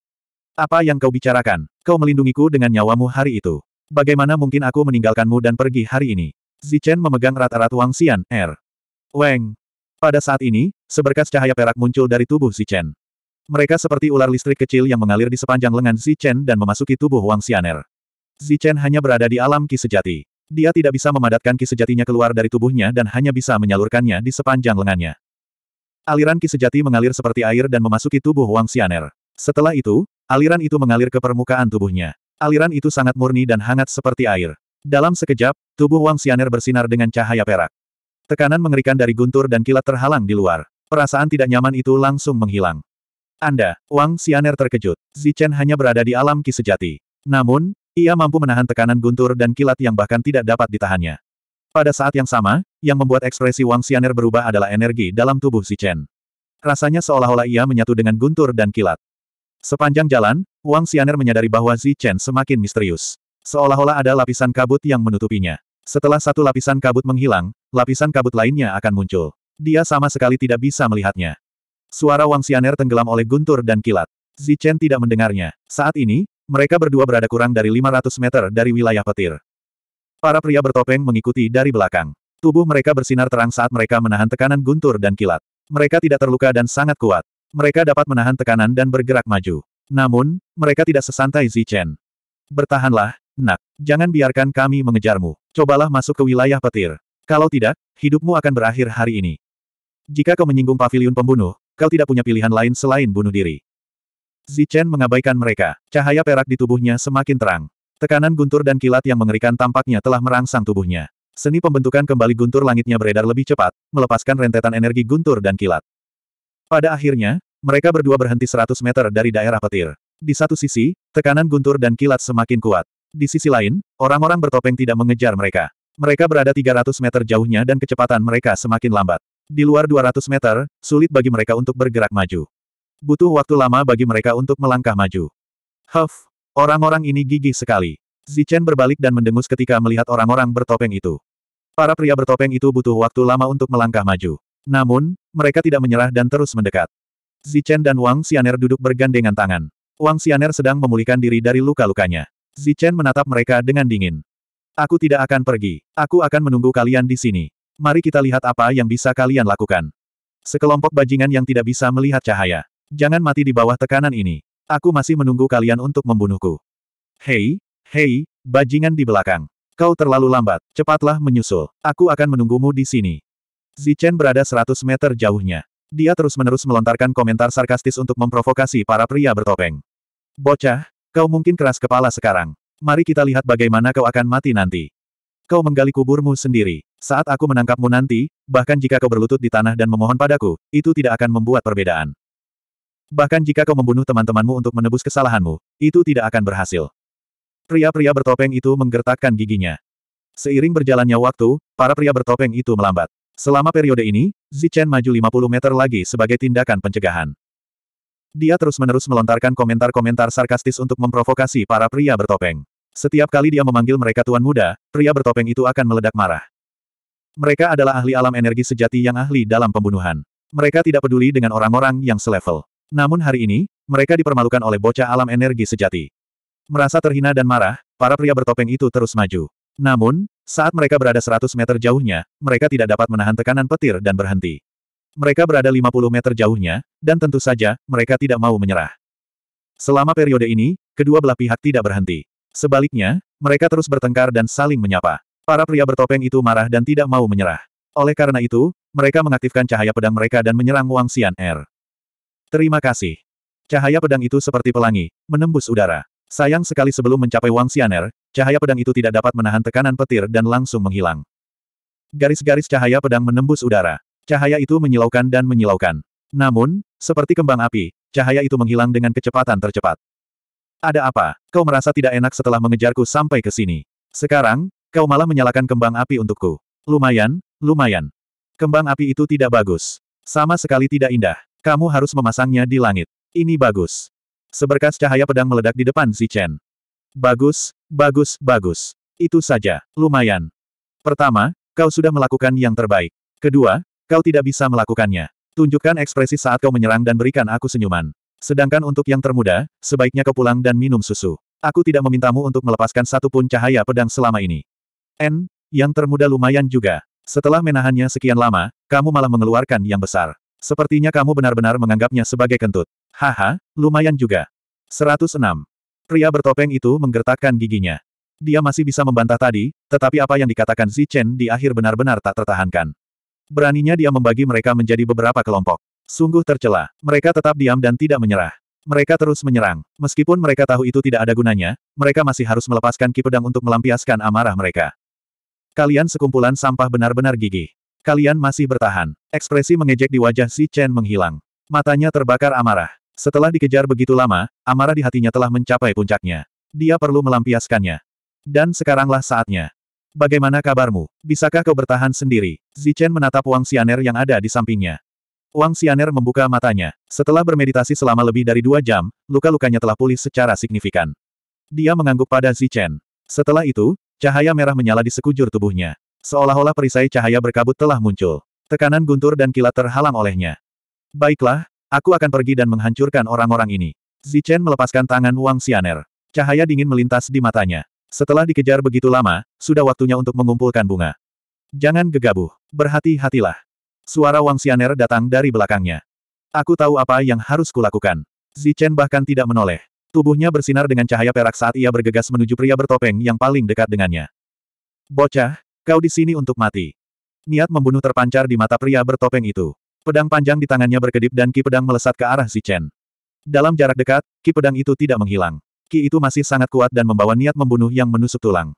Apa yang kau bicarakan? Kau melindungiku dengan nyawamu hari itu. Bagaimana mungkin aku meninggalkanmu dan pergi hari ini? Zichen memegang rat-rat Wang Xian, R. Er. Weng. Pada saat ini, seberkas cahaya perak muncul dari tubuh Zichen. Mereka seperti ular listrik kecil yang mengalir di sepanjang lengan Zichen dan memasuki tubuh Wang Xian, Xianer. Zichen hanya berada di alam ki sejati. Dia tidak bisa memadatkan ki sejatinya keluar dari tubuhnya dan hanya bisa menyalurkannya di sepanjang lengannya. Aliran ki sejati mengalir seperti air dan memasuki tubuh Wang Xianer. Setelah itu, aliran itu mengalir ke permukaan tubuhnya. Aliran itu sangat murni dan hangat seperti air. Dalam sekejap, tubuh Wang Xianer bersinar dengan cahaya perak. Tekanan mengerikan dari guntur dan kilat terhalang di luar. Perasaan tidak nyaman itu langsung menghilang. Anda, Wang Xianer terkejut. Zichen hanya berada di alam ki sejati. Namun, ia mampu menahan tekanan guntur dan kilat yang bahkan tidak dapat ditahannya. Pada saat yang sama, yang membuat ekspresi Wang Xianer berubah adalah energi dalam tubuh si Chen. Rasanya seolah-olah ia menyatu dengan guntur dan kilat. Sepanjang jalan, Wang Xianer menyadari bahwa Zi Chen semakin misterius. Seolah-olah ada lapisan kabut yang menutupinya. Setelah satu lapisan kabut menghilang, lapisan kabut lainnya akan muncul. Dia sama sekali tidak bisa melihatnya. Suara Wang Xianer tenggelam oleh guntur dan kilat. Zi Chen tidak mendengarnya. Saat ini, mereka berdua berada kurang dari 500 meter dari wilayah petir. Para pria bertopeng mengikuti dari belakang. Tubuh mereka bersinar terang saat mereka menahan tekanan guntur dan kilat. Mereka tidak terluka dan sangat kuat. Mereka dapat menahan tekanan dan bergerak maju. Namun, mereka tidak sesantai Zichen. Bertahanlah, nak. Jangan biarkan kami mengejarmu. Cobalah masuk ke wilayah petir. Kalau tidak, hidupmu akan berakhir hari ini. Jika kau menyinggung pavilion pembunuh, kau tidak punya pilihan lain selain bunuh diri. Zichen mengabaikan mereka. Cahaya perak di tubuhnya semakin terang. Tekanan guntur dan kilat yang mengerikan tampaknya telah merangsang tubuhnya. Seni pembentukan kembali guntur langitnya beredar lebih cepat, melepaskan rentetan energi guntur dan kilat. Pada akhirnya, mereka berdua berhenti 100 meter dari daerah petir. Di satu sisi, tekanan guntur dan kilat semakin kuat. Di sisi lain, orang-orang bertopeng tidak mengejar mereka. Mereka berada 300 meter jauhnya dan kecepatan mereka semakin lambat. Di luar 200 meter, sulit bagi mereka untuk bergerak maju. Butuh waktu lama bagi mereka untuk melangkah maju. Huff, orang-orang ini gigih sekali. Zichen berbalik dan mendengus ketika melihat orang-orang bertopeng itu. Para pria bertopeng itu butuh waktu lama untuk melangkah maju. Namun, mereka tidak menyerah dan terus mendekat. Zichen dan Wang Xianer duduk bergandengan tangan. Wang Xianer sedang memulihkan diri dari luka-lukanya. Zichen menatap mereka dengan dingin. Aku tidak akan pergi. Aku akan menunggu kalian di sini. Mari kita lihat apa yang bisa kalian lakukan. Sekelompok bajingan yang tidak bisa melihat cahaya. Jangan mati di bawah tekanan ini. Aku masih menunggu kalian untuk membunuhku. Hei, Hei, bajingan di belakang. Kau terlalu lambat, cepatlah menyusul. Aku akan menunggumu di sini. Zichen berada 100 meter jauhnya. Dia terus-menerus melontarkan komentar sarkastis untuk memprovokasi para pria bertopeng. Bocah, kau mungkin keras kepala sekarang. Mari kita lihat bagaimana kau akan mati nanti. Kau menggali kuburmu sendiri. Saat aku menangkapmu nanti, bahkan jika kau berlutut di tanah dan memohon padaku, itu tidak akan membuat perbedaan. Bahkan jika kau membunuh teman-temanmu untuk menebus kesalahanmu, itu tidak akan berhasil. Pria-pria bertopeng itu menggertakkan giginya. Seiring berjalannya waktu, para pria bertopeng itu melambat. Selama periode ini, Zichen maju 50 meter lagi sebagai tindakan pencegahan. Dia terus-menerus melontarkan komentar-komentar sarkastis untuk memprovokasi para pria bertopeng. Setiap kali dia memanggil mereka tuan muda, pria bertopeng itu akan meledak marah. Mereka adalah ahli alam energi sejati yang ahli dalam pembunuhan. Mereka tidak peduli dengan orang-orang yang selevel. Namun hari ini, mereka dipermalukan oleh bocah alam energi sejati. Merasa terhina dan marah, para pria bertopeng itu terus maju. Namun, saat mereka berada 100 meter jauhnya, mereka tidak dapat menahan tekanan petir dan berhenti. Mereka berada 50 meter jauhnya, dan tentu saja, mereka tidak mau menyerah. Selama periode ini, kedua belah pihak tidak berhenti. Sebaliknya, mereka terus bertengkar dan saling menyapa. Para pria bertopeng itu marah dan tidak mau menyerah. Oleh karena itu, mereka mengaktifkan cahaya pedang mereka dan menyerang Wang Xian Er. Terima kasih. Cahaya pedang itu seperti pelangi, menembus udara. Sayang sekali sebelum mencapai Wang Xianer, cahaya pedang itu tidak dapat menahan tekanan petir dan langsung menghilang. Garis-garis cahaya pedang menembus udara. Cahaya itu menyilaukan dan menyilaukan. Namun, seperti kembang api, cahaya itu menghilang dengan kecepatan tercepat. Ada apa? Kau merasa tidak enak setelah mengejarku sampai ke sini. Sekarang, kau malah menyalakan kembang api untukku. Lumayan, lumayan. Kembang api itu tidak bagus. Sama sekali tidak indah. Kamu harus memasangnya di langit. Ini bagus. Seberkas cahaya pedang meledak di depan si Chen. Bagus, bagus, bagus. Itu saja, lumayan. Pertama, kau sudah melakukan yang terbaik. Kedua, kau tidak bisa melakukannya. Tunjukkan ekspresi saat kau menyerang dan berikan aku senyuman. Sedangkan untuk yang termuda, sebaiknya kau pulang dan minum susu. Aku tidak memintamu untuk melepaskan satu pun cahaya pedang selama ini. N, yang termuda lumayan juga. Setelah menahannya sekian lama, kamu malah mengeluarkan yang besar. Sepertinya kamu benar-benar menganggapnya sebagai kentut. Haha, lumayan juga. 106. Pria bertopeng itu menggertakkan giginya. Dia masih bisa membantah tadi, tetapi apa yang dikatakan Si Chen di akhir benar-benar tak tertahankan. Beraninya dia membagi mereka menjadi beberapa kelompok. Sungguh tercela. Mereka tetap diam dan tidak menyerah. Mereka terus menyerang. Meskipun mereka tahu itu tidak ada gunanya, mereka masih harus melepaskan ki pedang untuk melampiaskan amarah mereka. Kalian sekumpulan sampah benar-benar gigih. Kalian masih bertahan. Ekspresi mengejek di wajah si Chen menghilang. Matanya terbakar amarah. Setelah dikejar begitu lama, amarah di hatinya telah mencapai puncaknya. Dia perlu melampiaskannya. Dan sekaranglah saatnya. Bagaimana kabarmu? Bisakah kau bertahan sendiri? Zichen menatap Wang Xianer yang ada di sampingnya. Wang Xianer membuka matanya. Setelah bermeditasi selama lebih dari dua jam, luka-lukanya telah pulih secara signifikan. Dia mengangguk pada Zichen. Setelah itu, cahaya merah menyala di sekujur tubuhnya. Seolah-olah perisai cahaya berkabut telah muncul. Tekanan guntur dan kilat terhalang olehnya. Baiklah, Aku akan pergi dan menghancurkan orang-orang ini. Zichen melepaskan tangan Wang Xianer. Cahaya dingin melintas di matanya. Setelah dikejar begitu lama, sudah waktunya untuk mengumpulkan bunga. Jangan gegabah. Berhati-hatilah. Suara Wang Xianer datang dari belakangnya. Aku tahu apa yang harus kulakukan. Zichen bahkan tidak menoleh. Tubuhnya bersinar dengan cahaya perak saat ia bergegas menuju pria bertopeng yang paling dekat dengannya. Bocah, kau di sini untuk mati. Niat membunuh terpancar di mata pria bertopeng itu. Pedang panjang di tangannya berkedip dan ki pedang melesat ke arah Zichen. Dalam jarak dekat, ki pedang itu tidak menghilang. Ki itu masih sangat kuat dan membawa niat membunuh yang menusuk tulang.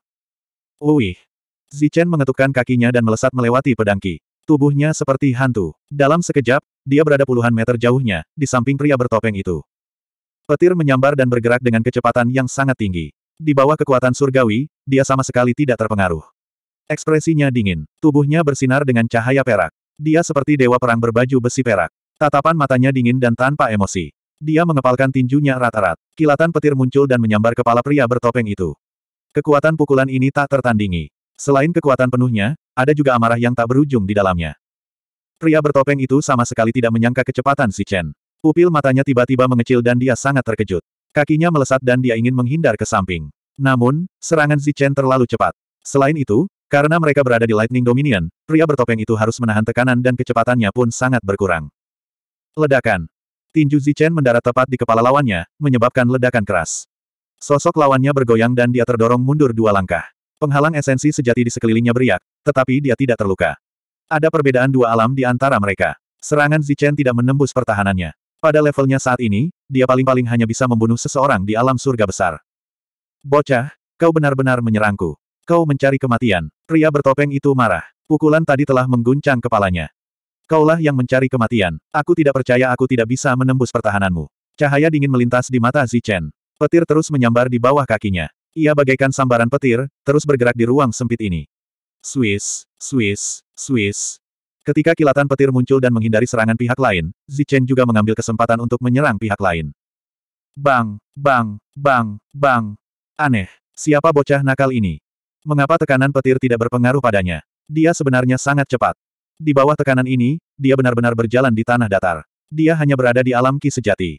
Uih! Zichen mengetukkan kakinya dan melesat melewati pedang ki. Tubuhnya seperti hantu. Dalam sekejap, dia berada puluhan meter jauhnya, di samping pria bertopeng itu. Petir menyambar dan bergerak dengan kecepatan yang sangat tinggi. Di bawah kekuatan surgawi, dia sama sekali tidak terpengaruh. Ekspresinya dingin, tubuhnya bersinar dengan cahaya perak. Dia seperti dewa perang berbaju besi perak. Tatapan matanya dingin dan tanpa emosi. Dia mengepalkan tinjunya rata rata Kilatan petir muncul dan menyambar kepala pria bertopeng itu. Kekuatan pukulan ini tak tertandingi. Selain kekuatan penuhnya, ada juga amarah yang tak berujung di dalamnya. Pria bertopeng itu sama sekali tidak menyangka kecepatan si Chen. Pupil matanya tiba-tiba mengecil dan dia sangat terkejut. Kakinya melesat dan dia ingin menghindar ke samping. Namun, serangan si Chen terlalu cepat. Selain itu, karena mereka berada di Lightning Dominion, pria bertopeng itu harus menahan tekanan dan kecepatannya pun sangat berkurang. Ledakan. Tinju Zichen mendarat tepat di kepala lawannya, menyebabkan ledakan keras. Sosok lawannya bergoyang dan dia terdorong mundur dua langkah. Penghalang esensi sejati di sekelilingnya beriak, tetapi dia tidak terluka. Ada perbedaan dua alam di antara mereka. Serangan Zichen tidak menembus pertahanannya. Pada levelnya saat ini, dia paling-paling hanya bisa membunuh seseorang di alam surga besar. Bocah, kau benar-benar menyerangku. Kau mencari kematian. Pria bertopeng itu marah. Pukulan tadi telah mengguncang kepalanya. Kaulah yang mencari kematian. Aku tidak percaya aku tidak bisa menembus pertahananmu. Cahaya dingin melintas di mata Zichen. Petir terus menyambar di bawah kakinya. Ia bagaikan sambaran petir, terus bergerak di ruang sempit ini. Swiss, Swiss, Swiss. Ketika kilatan petir muncul dan menghindari serangan pihak lain, Zichen juga mengambil kesempatan untuk menyerang pihak lain. Bang, bang, bang, bang. Aneh. Siapa bocah nakal ini? Mengapa tekanan petir tidak berpengaruh padanya? Dia sebenarnya sangat cepat. Di bawah tekanan ini, dia benar-benar berjalan di tanah datar. Dia hanya berada di alam ki sejati.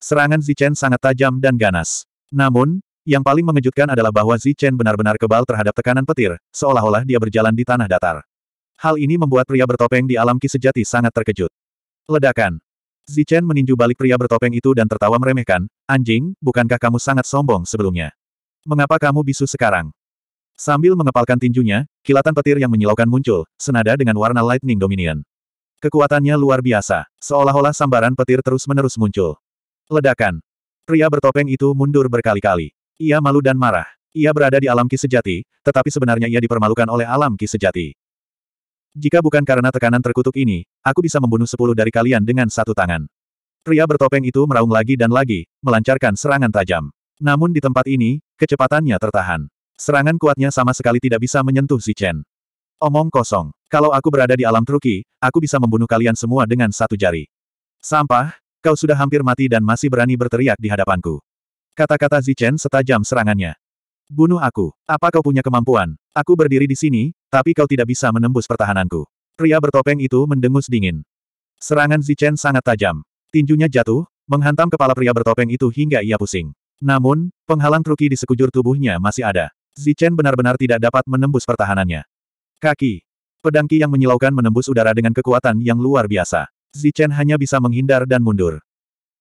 Serangan Zichen sangat tajam dan ganas. Namun, yang paling mengejutkan adalah bahwa Zichen benar-benar kebal terhadap tekanan petir, seolah-olah dia berjalan di tanah datar. Hal ini membuat pria bertopeng di alam ki sejati sangat terkejut. Ledakan. Zichen meninju balik pria bertopeng itu dan tertawa meremehkan, Anjing, bukankah kamu sangat sombong sebelumnya? Mengapa kamu bisu sekarang? Sambil mengepalkan tinjunya, kilatan petir yang menyilaukan muncul, senada dengan warna Lightning Dominion. Kekuatannya luar biasa, seolah-olah sambaran petir terus-menerus muncul. Ledakan. Pria bertopeng itu mundur berkali-kali. Ia malu dan marah. Ia berada di alam ki sejati, tetapi sebenarnya ia dipermalukan oleh alam ki sejati. Jika bukan karena tekanan terkutuk ini, aku bisa membunuh sepuluh dari kalian dengan satu tangan. Pria bertopeng itu meraung lagi dan lagi, melancarkan serangan tajam. Namun di tempat ini, kecepatannya tertahan. Serangan kuatnya sama sekali tidak bisa menyentuh Zichen. Omong kosong. Kalau aku berada di alam truki, aku bisa membunuh kalian semua dengan satu jari. Sampah, kau sudah hampir mati dan masih berani berteriak di hadapanku. Kata-kata Zichen setajam serangannya. Bunuh aku. Apa kau punya kemampuan? Aku berdiri di sini, tapi kau tidak bisa menembus pertahananku. Pria bertopeng itu mendengus dingin. Serangan Zichen sangat tajam. Tinjunya jatuh, menghantam kepala pria bertopeng itu hingga ia pusing. Namun, penghalang truki di sekujur tubuhnya masih ada. Zichen benar-benar tidak dapat menembus pertahanannya. Kaki. Pedang Qi yang menyilaukan menembus udara dengan kekuatan yang luar biasa. Zichen hanya bisa menghindar dan mundur.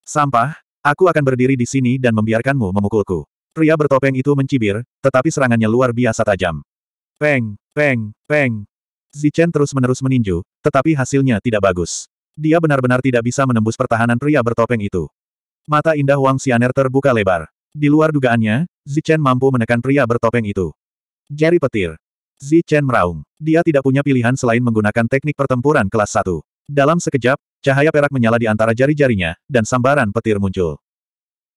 Sampah, aku akan berdiri di sini dan membiarkanmu memukulku. Pria bertopeng itu mencibir, tetapi serangannya luar biasa tajam. Peng, peng, peng. Zichen terus-menerus meninju, tetapi hasilnya tidak bagus. Dia benar-benar tidak bisa menembus pertahanan pria bertopeng itu. Mata indah Wang Xianer terbuka lebar. Di luar dugaannya, Zichen mampu menekan pria bertopeng itu. Jari petir. Zichen meraung. Dia tidak punya pilihan selain menggunakan teknik pertempuran kelas 1. Dalam sekejap, cahaya perak menyala di antara jari-jarinya, dan sambaran petir muncul.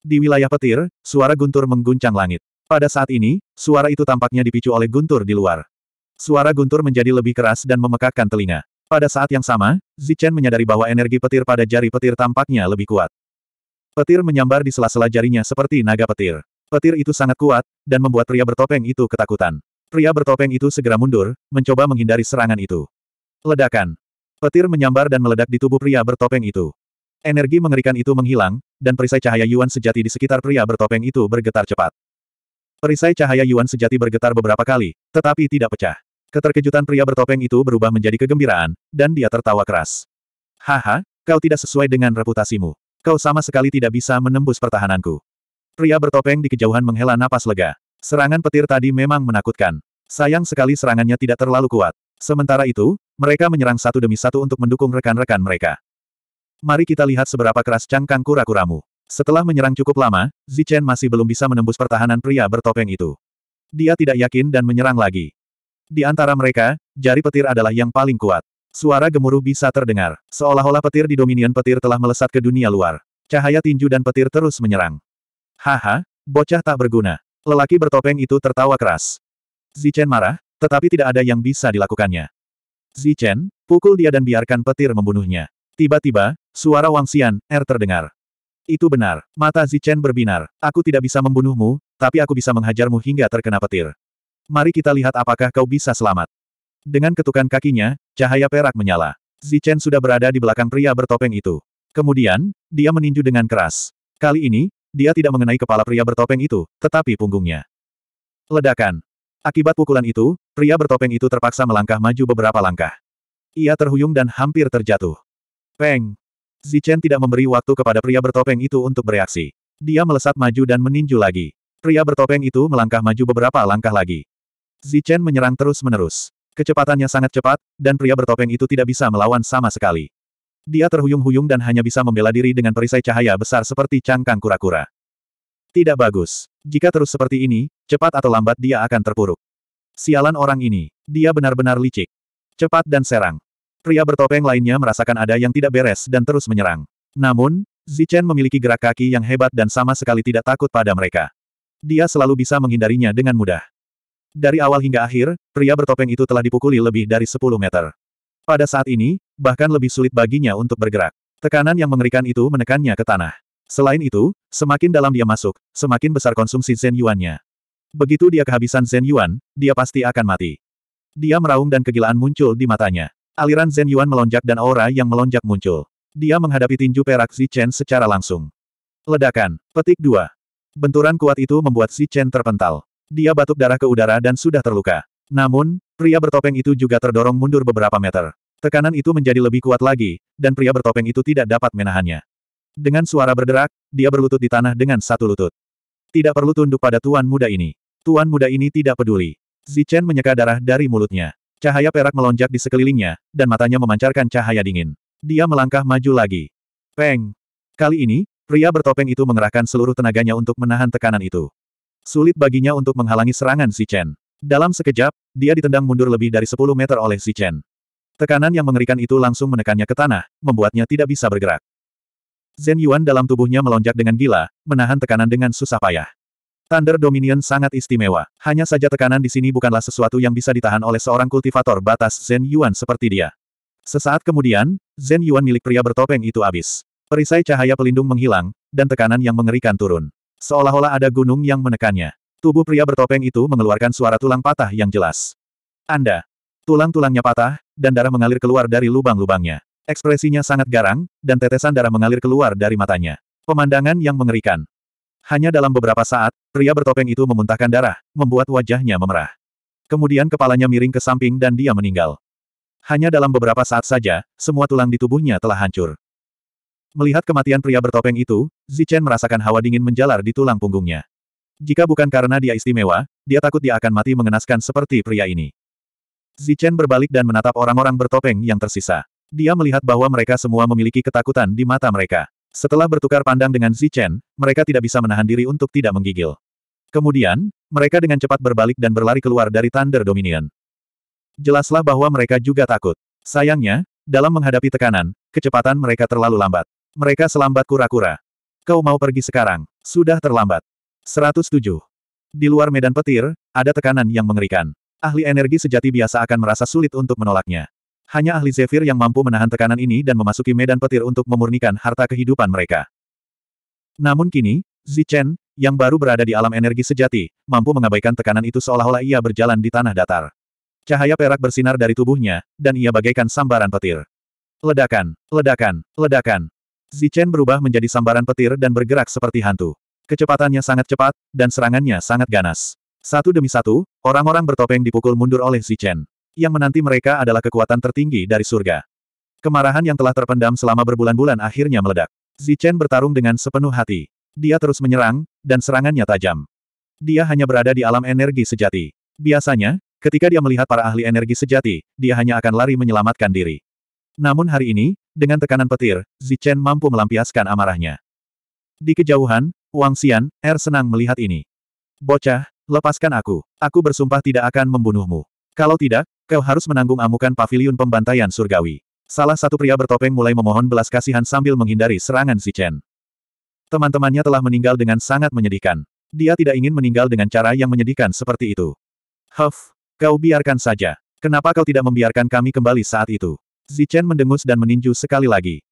Di wilayah petir, suara guntur mengguncang langit. Pada saat ini, suara itu tampaknya dipicu oleh guntur di luar. Suara guntur menjadi lebih keras dan memekakkan telinga. Pada saat yang sama, Zichen menyadari bahwa energi petir pada jari petir tampaknya lebih kuat. Petir menyambar di sela-sela jarinya seperti naga petir. Petir itu sangat kuat, dan membuat pria bertopeng itu ketakutan. Pria bertopeng itu segera mundur, mencoba menghindari serangan itu. Ledakan. Petir menyambar dan meledak di tubuh pria bertopeng itu. Energi mengerikan itu menghilang, dan perisai cahaya Yuan sejati di sekitar pria bertopeng itu bergetar cepat. Perisai cahaya Yuan sejati bergetar beberapa kali, tetapi tidak pecah. Keterkejutan pria bertopeng itu berubah menjadi kegembiraan, dan dia tertawa keras. Haha, kau tidak sesuai dengan reputasimu. Kau sama sekali tidak bisa menembus pertahananku. Pria bertopeng di kejauhan menghela napas lega. Serangan petir tadi memang menakutkan. Sayang sekali serangannya tidak terlalu kuat. Sementara itu, mereka menyerang satu demi satu untuk mendukung rekan-rekan mereka. Mari kita lihat seberapa keras cangkang kura-kuramu. Setelah menyerang cukup lama, Zichen masih belum bisa menembus pertahanan pria bertopeng itu. Dia tidak yakin dan menyerang lagi. Di antara mereka, jari petir adalah yang paling kuat. Suara gemuruh bisa terdengar, seolah-olah petir di Dominion petir telah melesat ke dunia luar. Cahaya tinju dan petir terus menyerang. Haha, bocah tak berguna. Lelaki bertopeng itu tertawa keras. Zichen marah, tetapi tidak ada yang bisa dilakukannya. Zichen, pukul dia dan biarkan petir membunuhnya. Tiba-tiba, suara Wang Xian, Er terdengar. Itu benar, mata Zichen berbinar. Aku tidak bisa membunuhmu, tapi aku bisa menghajarmu hingga terkena petir. Mari kita lihat apakah kau bisa selamat. Dengan ketukan kakinya, cahaya perak menyala. Zichen sudah berada di belakang pria bertopeng itu. Kemudian, dia meninju dengan keras. Kali ini, dia tidak mengenai kepala pria bertopeng itu, tetapi punggungnya. Ledakan. Akibat pukulan itu, pria bertopeng itu terpaksa melangkah maju beberapa langkah. Ia terhuyung dan hampir terjatuh. Peng! Zichen tidak memberi waktu kepada pria bertopeng itu untuk bereaksi. Dia melesat maju dan meninju lagi. Pria bertopeng itu melangkah maju beberapa langkah lagi. Zichen menyerang terus-menerus. Kecepatannya sangat cepat, dan pria bertopeng itu tidak bisa melawan sama sekali. Dia terhuyung-huyung dan hanya bisa membela diri dengan perisai cahaya besar seperti cangkang kura-kura. Tidak bagus. Jika terus seperti ini, cepat atau lambat dia akan terpuruk. Sialan orang ini. Dia benar-benar licik. Cepat dan serang. Pria bertopeng lainnya merasakan ada yang tidak beres dan terus menyerang. Namun, Zichen memiliki gerak kaki yang hebat dan sama sekali tidak takut pada mereka. Dia selalu bisa menghindarinya dengan mudah. Dari awal hingga akhir, pria bertopeng itu telah dipukuli lebih dari 10 meter. Pada saat ini, bahkan lebih sulit baginya untuk bergerak. Tekanan yang mengerikan itu menekannya ke tanah. Selain itu, semakin dalam dia masuk, semakin besar konsumsi Zen Yuan-nya. Begitu dia kehabisan Zen Yuan, dia pasti akan mati. Dia meraung dan kegilaan muncul di matanya. Aliran Zen Yuan melonjak dan aura yang melonjak muncul. Dia menghadapi tinju perak Chen secara langsung. Ledakan. Petik 2. Benturan kuat itu membuat Chen terpental. Dia batuk darah ke udara dan sudah terluka. Namun, pria bertopeng itu juga terdorong mundur beberapa meter. Tekanan itu menjadi lebih kuat lagi, dan pria bertopeng itu tidak dapat menahannya. Dengan suara berderak, dia berlutut di tanah dengan satu lutut. Tidak perlu tunduk pada tuan muda ini. Tuan muda ini tidak peduli. Zichen menyeka darah dari mulutnya. Cahaya perak melonjak di sekelilingnya, dan matanya memancarkan cahaya dingin. Dia melangkah maju lagi. Peng! Kali ini, pria bertopeng itu mengerahkan seluruh tenaganya untuk menahan tekanan itu. Sulit baginya untuk menghalangi serangan Zichen. Dalam sekejap, dia ditendang mundur lebih dari 10 meter oleh Zichen. Tekanan yang mengerikan itu langsung menekannya ke tanah, membuatnya tidak bisa bergerak. Zen Yuan dalam tubuhnya melonjak dengan gila, menahan tekanan dengan susah payah. Thunder Dominion sangat istimewa. Hanya saja tekanan di sini bukanlah sesuatu yang bisa ditahan oleh seorang kultivator batas Zen Yuan seperti dia. Sesaat kemudian, Zen Yuan milik pria bertopeng itu habis. Perisai cahaya pelindung menghilang, dan tekanan yang mengerikan turun. Seolah-olah ada gunung yang menekannya. Tubuh pria bertopeng itu mengeluarkan suara tulang patah yang jelas. Anda, Tulang-tulangnya patah, dan darah mengalir keluar dari lubang-lubangnya. Ekspresinya sangat garang, dan tetesan darah mengalir keluar dari matanya. Pemandangan yang mengerikan. Hanya dalam beberapa saat, pria bertopeng itu memuntahkan darah, membuat wajahnya memerah. Kemudian kepalanya miring ke samping dan dia meninggal. Hanya dalam beberapa saat saja, semua tulang di tubuhnya telah hancur. Melihat kematian pria bertopeng itu, Zichen merasakan hawa dingin menjalar di tulang punggungnya. Jika bukan karena dia istimewa, dia takut dia akan mati mengenaskan seperti pria ini. Zichen berbalik dan menatap orang-orang bertopeng yang tersisa. Dia melihat bahwa mereka semua memiliki ketakutan di mata mereka. Setelah bertukar pandang dengan Zichen, mereka tidak bisa menahan diri untuk tidak menggigil. Kemudian, mereka dengan cepat berbalik dan berlari keluar dari Thunder Dominion. Jelaslah bahwa mereka juga takut. Sayangnya, dalam menghadapi tekanan, kecepatan mereka terlalu lambat. Mereka selambat kura-kura. Kau mau pergi sekarang. Sudah terlambat. 107. Di luar medan petir, ada tekanan yang mengerikan. Ahli energi sejati biasa akan merasa sulit untuk menolaknya. Hanya ahli Zephyr yang mampu menahan tekanan ini dan memasuki medan petir untuk memurnikan harta kehidupan mereka. Namun kini, Zichen, yang baru berada di alam energi sejati, mampu mengabaikan tekanan itu seolah-olah ia berjalan di tanah datar. Cahaya perak bersinar dari tubuhnya, dan ia bagaikan sambaran petir. Ledakan, ledakan, ledakan. Zichen berubah menjadi sambaran petir dan bergerak seperti hantu. Kecepatannya sangat cepat, dan serangannya sangat ganas. Satu demi satu, orang-orang bertopeng dipukul mundur oleh Zichen. Yang menanti mereka adalah kekuatan tertinggi dari surga. Kemarahan yang telah terpendam selama berbulan-bulan akhirnya meledak. Zichen bertarung dengan sepenuh hati. Dia terus menyerang, dan serangannya tajam. Dia hanya berada di alam energi sejati. Biasanya, ketika dia melihat para ahli energi sejati, dia hanya akan lari menyelamatkan diri. Namun hari ini, dengan tekanan petir, Zichen mampu melampiaskan amarahnya. Di kejauhan, Wang Xian, Er senang melihat ini. Bocah, Lepaskan aku. Aku bersumpah tidak akan membunuhmu. Kalau tidak, kau harus menanggung amukan Paviliun pembantaian surgawi. Salah satu pria bertopeng mulai memohon belas kasihan sambil menghindari serangan si Chen. Teman-temannya telah meninggal dengan sangat menyedihkan. Dia tidak ingin meninggal dengan cara yang menyedihkan seperti itu. Huff, kau biarkan saja. Kenapa kau tidak membiarkan kami kembali saat itu? Zichen mendengus dan meninju sekali lagi.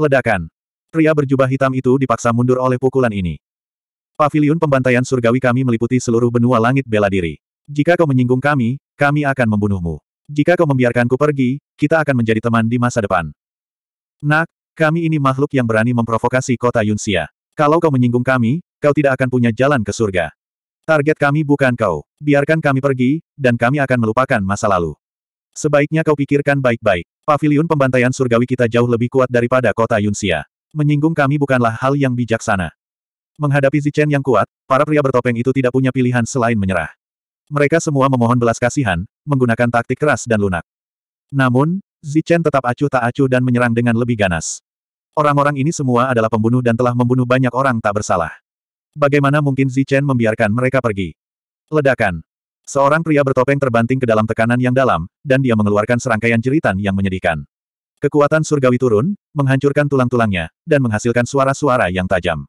Ledakan. Pria berjubah hitam itu dipaksa mundur oleh pukulan ini. Paviliun pembantaian surgawi kami meliputi seluruh benua langit bela diri. Jika kau menyinggung kami, kami akan membunuhmu. Jika kau membiarkanku pergi, kita akan menjadi teman di masa depan. Nak, kami ini makhluk yang berani memprovokasi kota Yunxia. Kalau kau menyinggung kami, kau tidak akan punya jalan ke surga. Target kami bukan kau. Biarkan kami pergi, dan kami akan melupakan masa lalu. Sebaiknya kau pikirkan baik-baik. Paviliun pembantaian surgawi kita jauh lebih kuat daripada kota Yunxia. Menyinggung kami bukanlah hal yang bijaksana. Menghadapi Zichen yang kuat, para pria bertopeng itu tidak punya pilihan selain menyerah. Mereka semua memohon belas kasihan, menggunakan taktik keras dan lunak. Namun, Zichen tetap acuh tak acuh dan menyerang dengan lebih ganas. Orang-orang ini semua adalah pembunuh dan telah membunuh banyak orang tak bersalah. Bagaimana mungkin Zichen membiarkan mereka pergi? Ledakan. Seorang pria bertopeng terbanting ke dalam tekanan yang dalam, dan dia mengeluarkan serangkaian jeritan yang menyedihkan. Kekuatan surgawi turun, menghancurkan tulang-tulangnya, dan menghasilkan suara-suara yang tajam.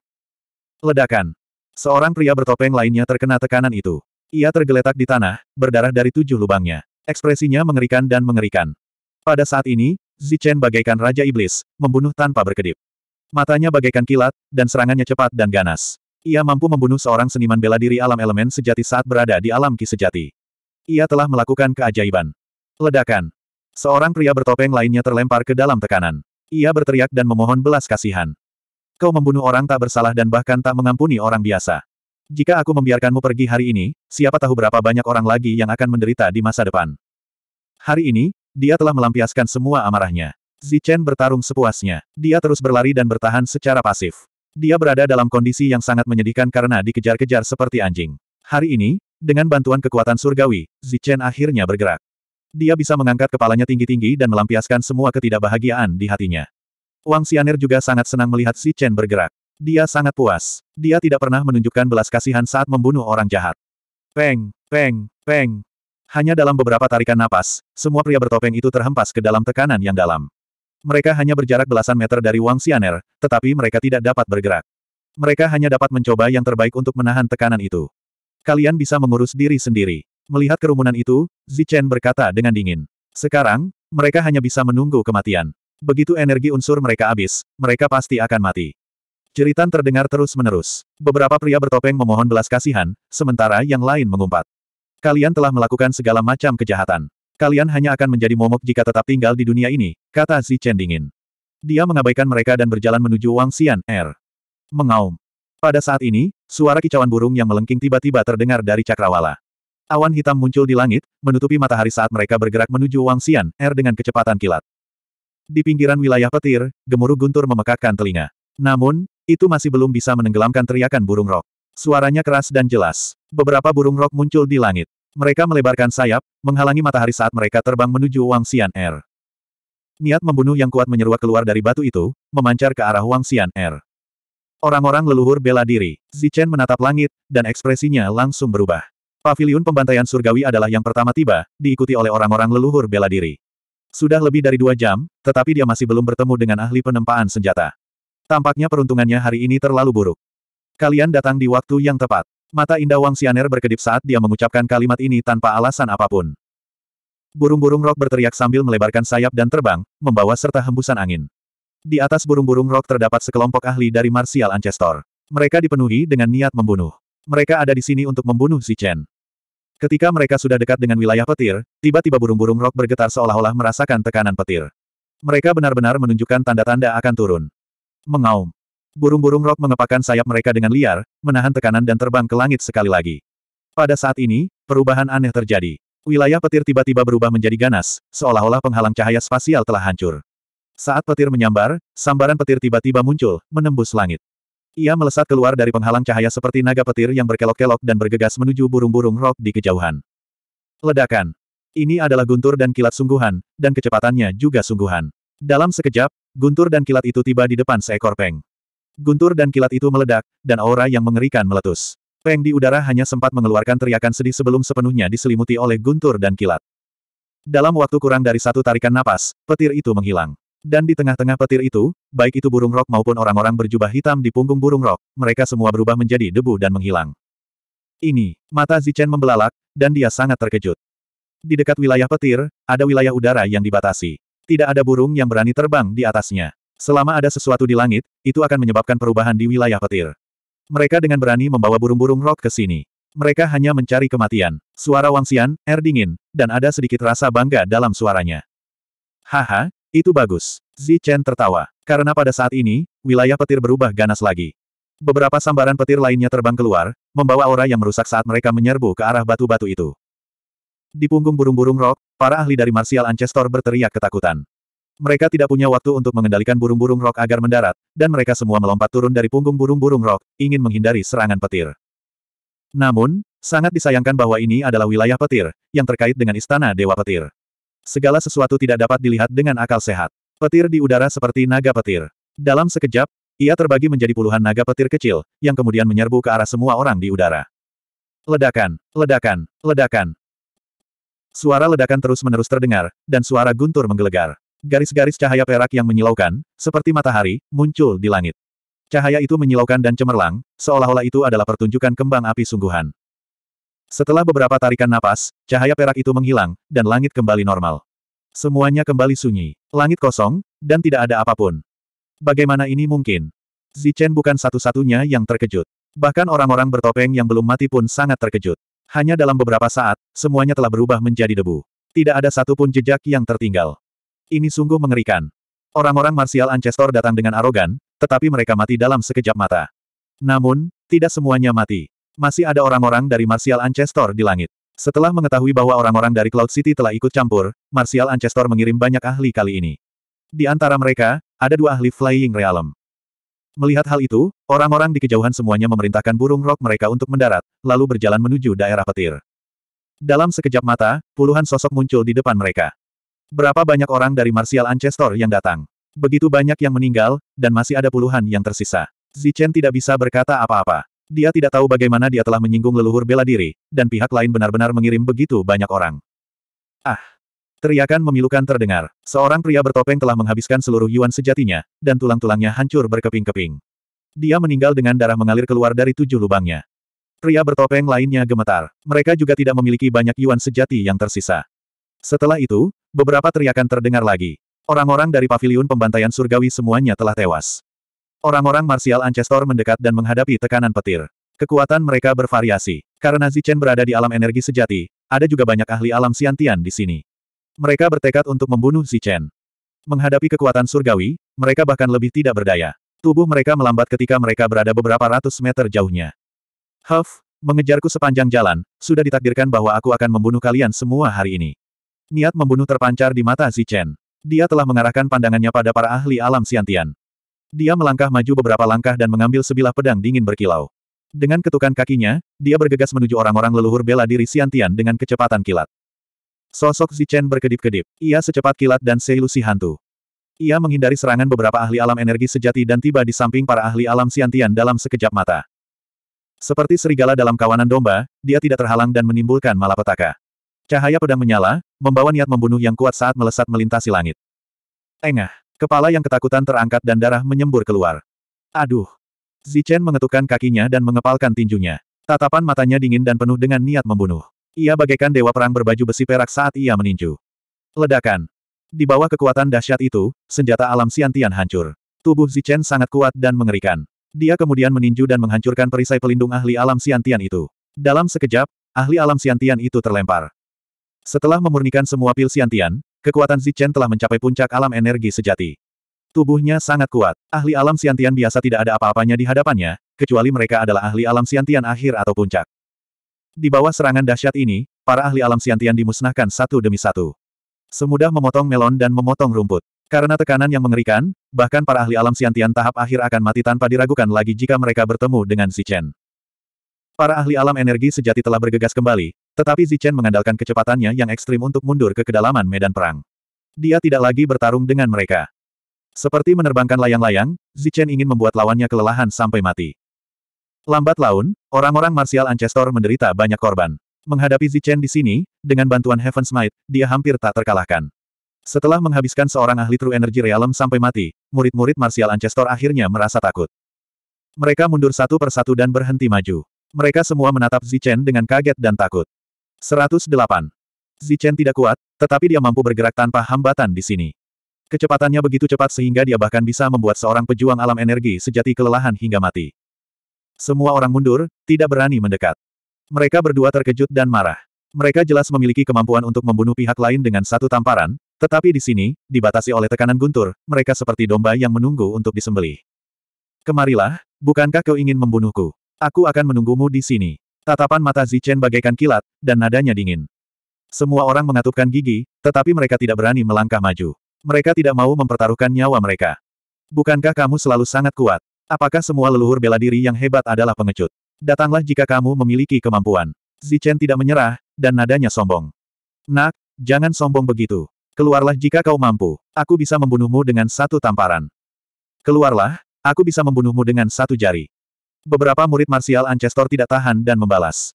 Ledakan. Seorang pria bertopeng lainnya terkena tekanan itu. Ia tergeletak di tanah, berdarah dari tujuh lubangnya. Ekspresinya mengerikan dan mengerikan. Pada saat ini, Zichen bagaikan Raja Iblis, membunuh tanpa berkedip. Matanya bagaikan kilat, dan serangannya cepat dan ganas. Ia mampu membunuh seorang seniman bela diri alam elemen sejati saat berada di alam ki sejati. Ia telah melakukan keajaiban. Ledakan. Seorang pria bertopeng lainnya terlempar ke dalam tekanan. Ia berteriak dan memohon belas kasihan. Kau membunuh orang tak bersalah dan bahkan tak mengampuni orang biasa. Jika aku membiarkanmu pergi hari ini, siapa tahu berapa banyak orang lagi yang akan menderita di masa depan. Hari ini, dia telah melampiaskan semua amarahnya. Zichen bertarung sepuasnya. Dia terus berlari dan bertahan secara pasif. Dia berada dalam kondisi yang sangat menyedihkan karena dikejar-kejar seperti anjing. Hari ini, dengan bantuan kekuatan surgawi, Zichen akhirnya bergerak. Dia bisa mengangkat kepalanya tinggi-tinggi dan melampiaskan semua ketidakbahagiaan di hatinya. Wang Xianer juga sangat senang melihat Si Chen bergerak. Dia sangat puas. Dia tidak pernah menunjukkan belas kasihan saat membunuh orang jahat. Peng, peng, peng. Hanya dalam beberapa tarikan napas, semua pria bertopeng itu terhempas ke dalam tekanan yang dalam. Mereka hanya berjarak belasan meter dari Wang Xianer, tetapi mereka tidak dapat bergerak. Mereka hanya dapat mencoba yang terbaik untuk menahan tekanan itu. Kalian bisa mengurus diri sendiri. Melihat kerumunan itu, Zichen berkata dengan dingin. Sekarang, mereka hanya bisa menunggu kematian. Begitu energi unsur mereka habis, mereka pasti akan mati. Jeritan terdengar terus-menerus. Beberapa pria bertopeng memohon belas kasihan, sementara yang lain mengumpat. Kalian telah melakukan segala macam kejahatan. Kalian hanya akan menjadi momok jika tetap tinggal di dunia ini, kata Zi Chen dingin. Dia mengabaikan mereka dan berjalan menuju Wang Xian, Er. Mengaum. Pada saat ini, suara kicauan burung yang melengking tiba-tiba terdengar dari cakrawala. Awan hitam muncul di langit, menutupi matahari saat mereka bergerak menuju Wang Xian, Er dengan kecepatan kilat. Di pinggiran wilayah petir, gemuruh guntur memekakkan telinga. Namun, itu masih belum bisa menenggelamkan teriakan burung rok. Suaranya keras dan jelas. Beberapa burung rok muncul di langit. Mereka melebarkan sayap, menghalangi matahari saat mereka terbang menuju Wang Xian Er. Niat membunuh yang kuat menyeruak keluar dari batu itu, memancar ke arah Wang Xian Er. Orang-orang leluhur bela diri. Zichen menatap langit, dan ekspresinya langsung berubah. Paviliun pembantaian surgawi adalah yang pertama tiba, diikuti oleh orang-orang leluhur bela diri. Sudah lebih dari dua jam, tetapi dia masih belum bertemu dengan ahli penempaan senjata. Tampaknya peruntungannya hari ini terlalu buruk. Kalian datang di waktu yang tepat. Mata indah Wang Xianer berkedip saat dia mengucapkan kalimat ini tanpa alasan apapun. Burung-burung rok berteriak sambil melebarkan sayap dan terbang, membawa serta hembusan angin. Di atas burung-burung rok terdapat sekelompok ahli dari Martial Ancestor. Mereka dipenuhi dengan niat membunuh. Mereka ada di sini untuk membunuh si Chen. Ketika mereka sudah dekat dengan wilayah petir, tiba-tiba burung-burung rok bergetar seolah-olah merasakan tekanan petir. Mereka benar-benar menunjukkan tanda-tanda akan turun. Mengaum. Burung-burung rok mengepakkan sayap mereka dengan liar, menahan tekanan dan terbang ke langit sekali lagi. Pada saat ini, perubahan aneh terjadi. Wilayah petir tiba-tiba berubah menjadi ganas, seolah-olah penghalang cahaya spasial telah hancur. Saat petir menyambar, sambaran petir tiba-tiba muncul, menembus langit. Ia melesat keluar dari penghalang cahaya seperti naga petir yang berkelok-kelok dan bergegas menuju burung-burung rok di kejauhan. Ledakan. Ini adalah guntur dan kilat sungguhan, dan kecepatannya juga sungguhan. Dalam sekejap, guntur dan kilat itu tiba di depan seekor peng. Guntur dan kilat itu meledak, dan aura yang mengerikan meletus. Peng di udara hanya sempat mengeluarkan teriakan sedih sebelum sepenuhnya diselimuti oleh guntur dan kilat. Dalam waktu kurang dari satu tarikan napas, petir itu menghilang. Dan di tengah-tengah petir itu, baik itu burung rok maupun orang-orang berjubah hitam di punggung burung rok, mereka semua berubah menjadi debu dan menghilang. Ini, mata Zichen membelalak, dan dia sangat terkejut. Di dekat wilayah petir, ada wilayah udara yang dibatasi. Tidak ada burung yang berani terbang di atasnya. Selama ada sesuatu di langit, itu akan menyebabkan perubahan di wilayah petir. Mereka dengan berani membawa burung-burung rok ke sini. Mereka hanya mencari kematian. Suara wangsian, air dingin, dan ada sedikit rasa bangga dalam suaranya. Haha, itu bagus. Zi Chen tertawa. Karena pada saat ini, wilayah petir berubah ganas lagi. Beberapa sambaran petir lainnya terbang keluar, membawa aura yang merusak saat mereka menyerbu ke arah batu-batu itu. Di punggung burung-burung rok, para ahli dari Martial Ancestor berteriak ketakutan. Mereka tidak punya waktu untuk mengendalikan burung-burung rok agar mendarat, dan mereka semua melompat turun dari punggung burung-burung rok, ingin menghindari serangan petir. Namun, sangat disayangkan bahwa ini adalah wilayah petir, yang terkait dengan Istana Dewa Petir. Segala sesuatu tidak dapat dilihat dengan akal sehat. Petir di udara seperti naga petir. Dalam sekejap, ia terbagi menjadi puluhan naga petir kecil, yang kemudian menyerbu ke arah semua orang di udara. Ledakan, ledakan, ledakan. Suara ledakan terus-menerus terdengar, dan suara guntur menggelegar. Garis-garis cahaya perak yang menyilaukan, seperti matahari, muncul di langit. Cahaya itu menyilaukan dan cemerlang, seolah-olah itu adalah pertunjukan kembang api sungguhan. Setelah beberapa tarikan napas, cahaya perak itu menghilang, dan langit kembali normal. Semuanya kembali sunyi. Langit kosong, dan tidak ada apapun. Bagaimana ini mungkin? Zichen bukan satu-satunya yang terkejut. Bahkan orang-orang bertopeng yang belum mati pun sangat terkejut. Hanya dalam beberapa saat, semuanya telah berubah menjadi debu. Tidak ada satupun jejak yang tertinggal. Ini sungguh mengerikan. Orang-orang marsial Ancestor datang dengan arogan, tetapi mereka mati dalam sekejap mata. Namun, tidak semuanya mati. Masih ada orang-orang dari Martial Ancestor di langit. Setelah mengetahui bahwa orang-orang dari Cloud City telah ikut campur, Martial Ancestor mengirim banyak ahli kali ini. Di antara mereka, ada dua ahli Flying Realm. Melihat hal itu, orang-orang di kejauhan semuanya memerintahkan burung rok mereka untuk mendarat, lalu berjalan menuju daerah petir. Dalam sekejap mata, puluhan sosok muncul di depan mereka. Berapa banyak orang dari Martial Ancestor yang datang? Begitu banyak yang meninggal, dan masih ada puluhan yang tersisa. Zichen tidak bisa berkata apa-apa. Dia tidak tahu bagaimana dia telah menyinggung leluhur bela diri, dan pihak lain benar-benar mengirim begitu banyak orang. Ah! Teriakan memilukan terdengar. Seorang pria bertopeng telah menghabiskan seluruh yuan sejatinya, dan tulang-tulangnya hancur berkeping-keping. Dia meninggal dengan darah mengalir keluar dari tujuh lubangnya. Pria bertopeng lainnya gemetar. Mereka juga tidak memiliki banyak yuan sejati yang tersisa. Setelah itu, beberapa teriakan terdengar lagi. Orang-orang dari paviliun pembantaian surgawi semuanya telah tewas. Orang-orang marsial Ancestor mendekat dan menghadapi tekanan petir. Kekuatan mereka bervariasi. Karena Zichen berada di alam energi sejati, ada juga banyak ahli alam siantian di sini. Mereka bertekad untuk membunuh Zichen. Menghadapi kekuatan surgawi, mereka bahkan lebih tidak berdaya. Tubuh mereka melambat ketika mereka berada beberapa ratus meter jauhnya. Huff, mengejarku sepanjang jalan, sudah ditakdirkan bahwa aku akan membunuh kalian semua hari ini. Niat membunuh terpancar di mata Zichen. Dia telah mengarahkan pandangannya pada para ahli alam siantian. Dia melangkah maju beberapa langkah dan mengambil sebilah pedang dingin berkilau. Dengan ketukan kakinya, dia bergegas menuju orang-orang leluhur bela diri Siantian dengan kecepatan kilat. Sosok Zichen berkedip-kedip. Ia secepat kilat dan seilusi hantu. Ia menghindari serangan beberapa ahli alam energi sejati dan tiba di samping para ahli alam Siantian dalam sekejap mata. Seperti serigala dalam kawanan domba, dia tidak terhalang dan menimbulkan malapetaka. Cahaya pedang menyala, membawa niat membunuh yang kuat saat melesat melintasi langit. Engah. Kepala yang ketakutan terangkat dan darah menyembur keluar. Aduh! Zichen mengetukkan kakinya dan mengepalkan tinjunya. Tatapan matanya dingin dan penuh dengan niat membunuh. Ia bagaikan dewa perang berbaju besi perak saat ia meninju. Ledakan. Di bawah kekuatan dahsyat itu, senjata alam Siantian hancur. Tubuh Zichen sangat kuat dan mengerikan. Dia kemudian meninju dan menghancurkan perisai pelindung ahli alam Siantian itu. Dalam sekejap, ahli alam Siantian itu terlempar. Setelah memurnikan semua pil Siantian, Kekuatan Zichen telah mencapai puncak alam energi sejati. Tubuhnya sangat kuat. Ahli alam siantian biasa tidak ada apa-apanya di hadapannya, kecuali mereka adalah ahli alam siantian akhir atau puncak. Di bawah serangan dahsyat ini, para ahli alam siantian dimusnahkan satu demi satu. Semudah memotong melon dan memotong rumput. Karena tekanan yang mengerikan, bahkan para ahli alam siantian tahap akhir akan mati tanpa diragukan lagi jika mereka bertemu dengan Zichen. Para ahli alam energi sejati telah bergegas kembali, tetapi Zichen mengandalkan kecepatannya yang ekstrim untuk mundur ke kedalaman medan perang. Dia tidak lagi bertarung dengan mereka. Seperti menerbangkan layang-layang, Zichen ingin membuat lawannya kelelahan sampai mati. Lambat laun, orang-orang martial Ancestor menderita banyak korban. Menghadapi Zichen di sini, dengan bantuan Heaven's Might, dia hampir tak terkalahkan. Setelah menghabiskan seorang ahli True Energy Realm sampai mati, murid-murid martial Ancestor akhirnya merasa takut. Mereka mundur satu persatu dan berhenti maju. Mereka semua menatap Zichen dengan kaget dan takut. 108. Zichen tidak kuat, tetapi dia mampu bergerak tanpa hambatan di sini. Kecepatannya begitu cepat sehingga dia bahkan bisa membuat seorang pejuang alam energi sejati kelelahan hingga mati. Semua orang mundur, tidak berani mendekat. Mereka berdua terkejut dan marah. Mereka jelas memiliki kemampuan untuk membunuh pihak lain dengan satu tamparan, tetapi di sini, dibatasi oleh tekanan guntur, mereka seperti domba yang menunggu untuk disembelih. Kemarilah, bukankah kau ingin membunuhku? Aku akan menunggumu di sini. Tatapan mata Zichen bagaikan kilat, dan nadanya dingin. Semua orang mengatupkan gigi, tetapi mereka tidak berani melangkah maju. Mereka tidak mau mempertaruhkan nyawa mereka. Bukankah kamu selalu sangat kuat? Apakah semua leluhur bela diri yang hebat adalah pengecut? Datanglah jika kamu memiliki kemampuan. Zichen tidak menyerah, dan nadanya sombong. Nak, jangan sombong begitu. Keluarlah jika kau mampu. Aku bisa membunuhmu dengan satu tamparan. Keluarlah, aku bisa membunuhmu dengan satu jari. Beberapa murid marsial Ancestor tidak tahan dan membalas.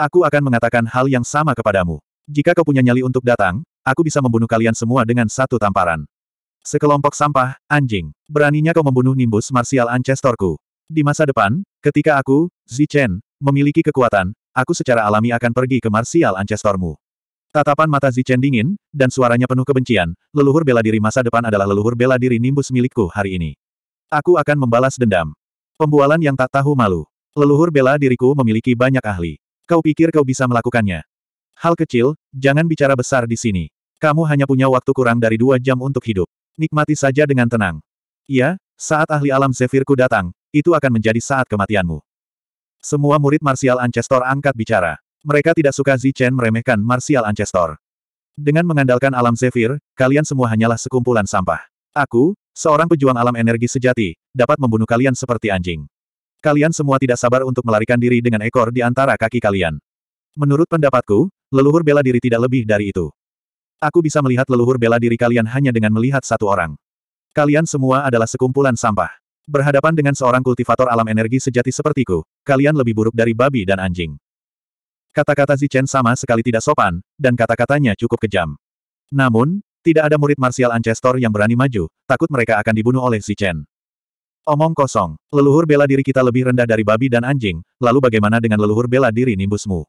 Aku akan mengatakan hal yang sama kepadamu. Jika kau punya nyali untuk datang, aku bisa membunuh kalian semua dengan satu tamparan. Sekelompok sampah, anjing. Beraninya kau membunuh nimbus marsial Ancestorku. Di masa depan, ketika aku, Zichen, memiliki kekuatan, aku secara alami akan pergi ke marsial Ancestormu. Tatapan mata Zichen dingin, dan suaranya penuh kebencian, leluhur bela diri masa depan adalah leluhur bela diri nimbus milikku hari ini. Aku akan membalas dendam. Pembualan yang tak tahu malu. Leluhur bela diriku memiliki banyak ahli. Kau pikir kau bisa melakukannya? Hal kecil, jangan bicara besar di sini. Kamu hanya punya waktu kurang dari dua jam untuk hidup. Nikmati saja dengan tenang. Iya, saat ahli alam Zephyrku datang, itu akan menjadi saat kematianmu. Semua murid Martial Ancestor angkat bicara. Mereka tidak suka Zichen meremehkan Martial Ancestor. Dengan mengandalkan alam Zephyr, kalian semua hanyalah sekumpulan sampah. Aku, seorang pejuang alam energi sejati, dapat membunuh kalian seperti anjing. Kalian semua tidak sabar untuk melarikan diri dengan ekor di antara kaki kalian. Menurut pendapatku, leluhur bela diri tidak lebih dari itu. Aku bisa melihat leluhur bela diri kalian hanya dengan melihat satu orang. Kalian semua adalah sekumpulan sampah. Berhadapan dengan seorang kultivator alam energi sejati sepertiku, kalian lebih buruk dari babi dan anjing. Kata-kata Zichen sama sekali tidak sopan, dan kata-katanya cukup kejam. Namun, tidak ada murid marsial Ancestor yang berani maju, takut mereka akan dibunuh oleh si Chen. Omong kosong, leluhur bela diri kita lebih rendah dari babi dan anjing, lalu bagaimana dengan leluhur bela diri nimbusmu?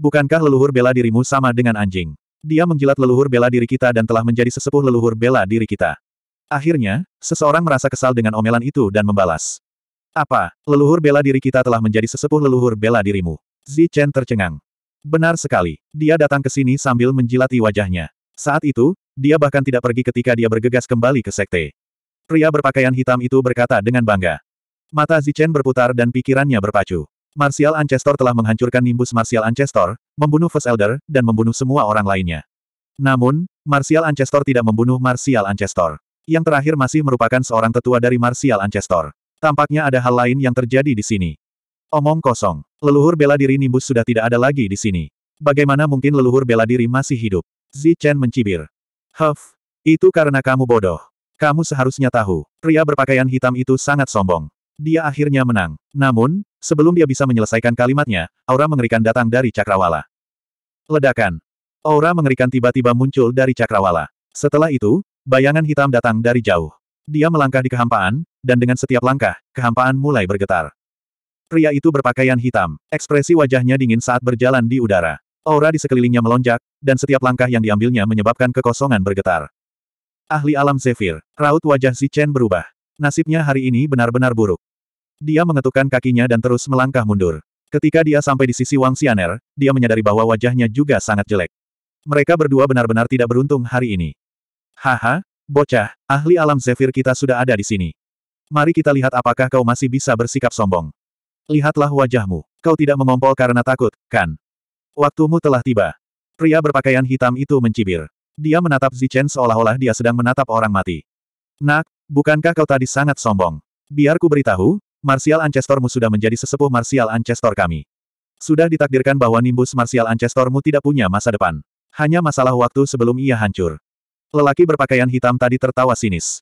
Bukankah leluhur bela dirimu sama dengan anjing? Dia menjilat leluhur bela diri kita dan telah menjadi sesepuh leluhur bela diri kita. Akhirnya, seseorang merasa kesal dengan omelan itu dan membalas. Apa, leluhur bela diri kita telah menjadi sesepuh leluhur bela dirimu? Zi Chen tercengang. Benar sekali, dia datang ke sini sambil menjilati wajahnya. Saat itu, dia bahkan tidak pergi ketika dia bergegas kembali ke sekte. Pria berpakaian hitam itu berkata dengan bangga. Mata Zichen berputar dan pikirannya berpacu. Martial Ancestor telah menghancurkan nimbus Martial Ancestor, membunuh First Elder, dan membunuh semua orang lainnya. Namun, Martial Ancestor tidak membunuh Martial Ancestor. Yang terakhir masih merupakan seorang tetua dari Martial Ancestor. Tampaknya ada hal lain yang terjadi di sini. Omong kosong. Leluhur bela diri Nimbus sudah tidak ada lagi di sini. Bagaimana mungkin leluhur bela diri masih hidup? Zichen mencibir. Huff, itu karena kamu bodoh. Kamu seharusnya tahu, pria berpakaian hitam itu sangat sombong. Dia akhirnya menang. Namun, sebelum dia bisa menyelesaikan kalimatnya, aura mengerikan datang dari Cakrawala. Ledakan. Aura mengerikan tiba-tiba muncul dari Cakrawala. Setelah itu, bayangan hitam datang dari jauh. Dia melangkah di kehampaan, dan dengan setiap langkah, kehampaan mulai bergetar. Pria itu berpakaian hitam. Ekspresi wajahnya dingin saat berjalan di udara. Aura di sekelilingnya melonjak, dan setiap langkah yang diambilnya menyebabkan kekosongan bergetar. Ahli alam Zephyr, raut wajah si Chen berubah. Nasibnya hari ini benar-benar buruk. Dia mengetukkan kakinya dan terus melangkah mundur. Ketika dia sampai di sisi Wang Xianer, dia menyadari bahwa wajahnya juga sangat jelek. Mereka berdua benar-benar tidak beruntung hari ini. Haha, bocah, ahli alam Zephyr kita sudah ada di sini. Mari kita lihat apakah kau masih bisa bersikap sombong. Lihatlah wajahmu. Kau tidak mengompol karena takut, kan? Waktumu telah tiba. Pria berpakaian hitam itu mencibir. Dia menatap Zichen seolah-olah dia sedang menatap orang mati. Nak, bukankah kau tadi sangat sombong? Biar ku beritahu, Marsial Ancestormu sudah menjadi sesepuh Marsial Ancestor kami. Sudah ditakdirkan bahwa nimbus Marsial Ancestormu tidak punya masa depan. Hanya masalah waktu sebelum ia hancur. Lelaki berpakaian hitam tadi tertawa sinis.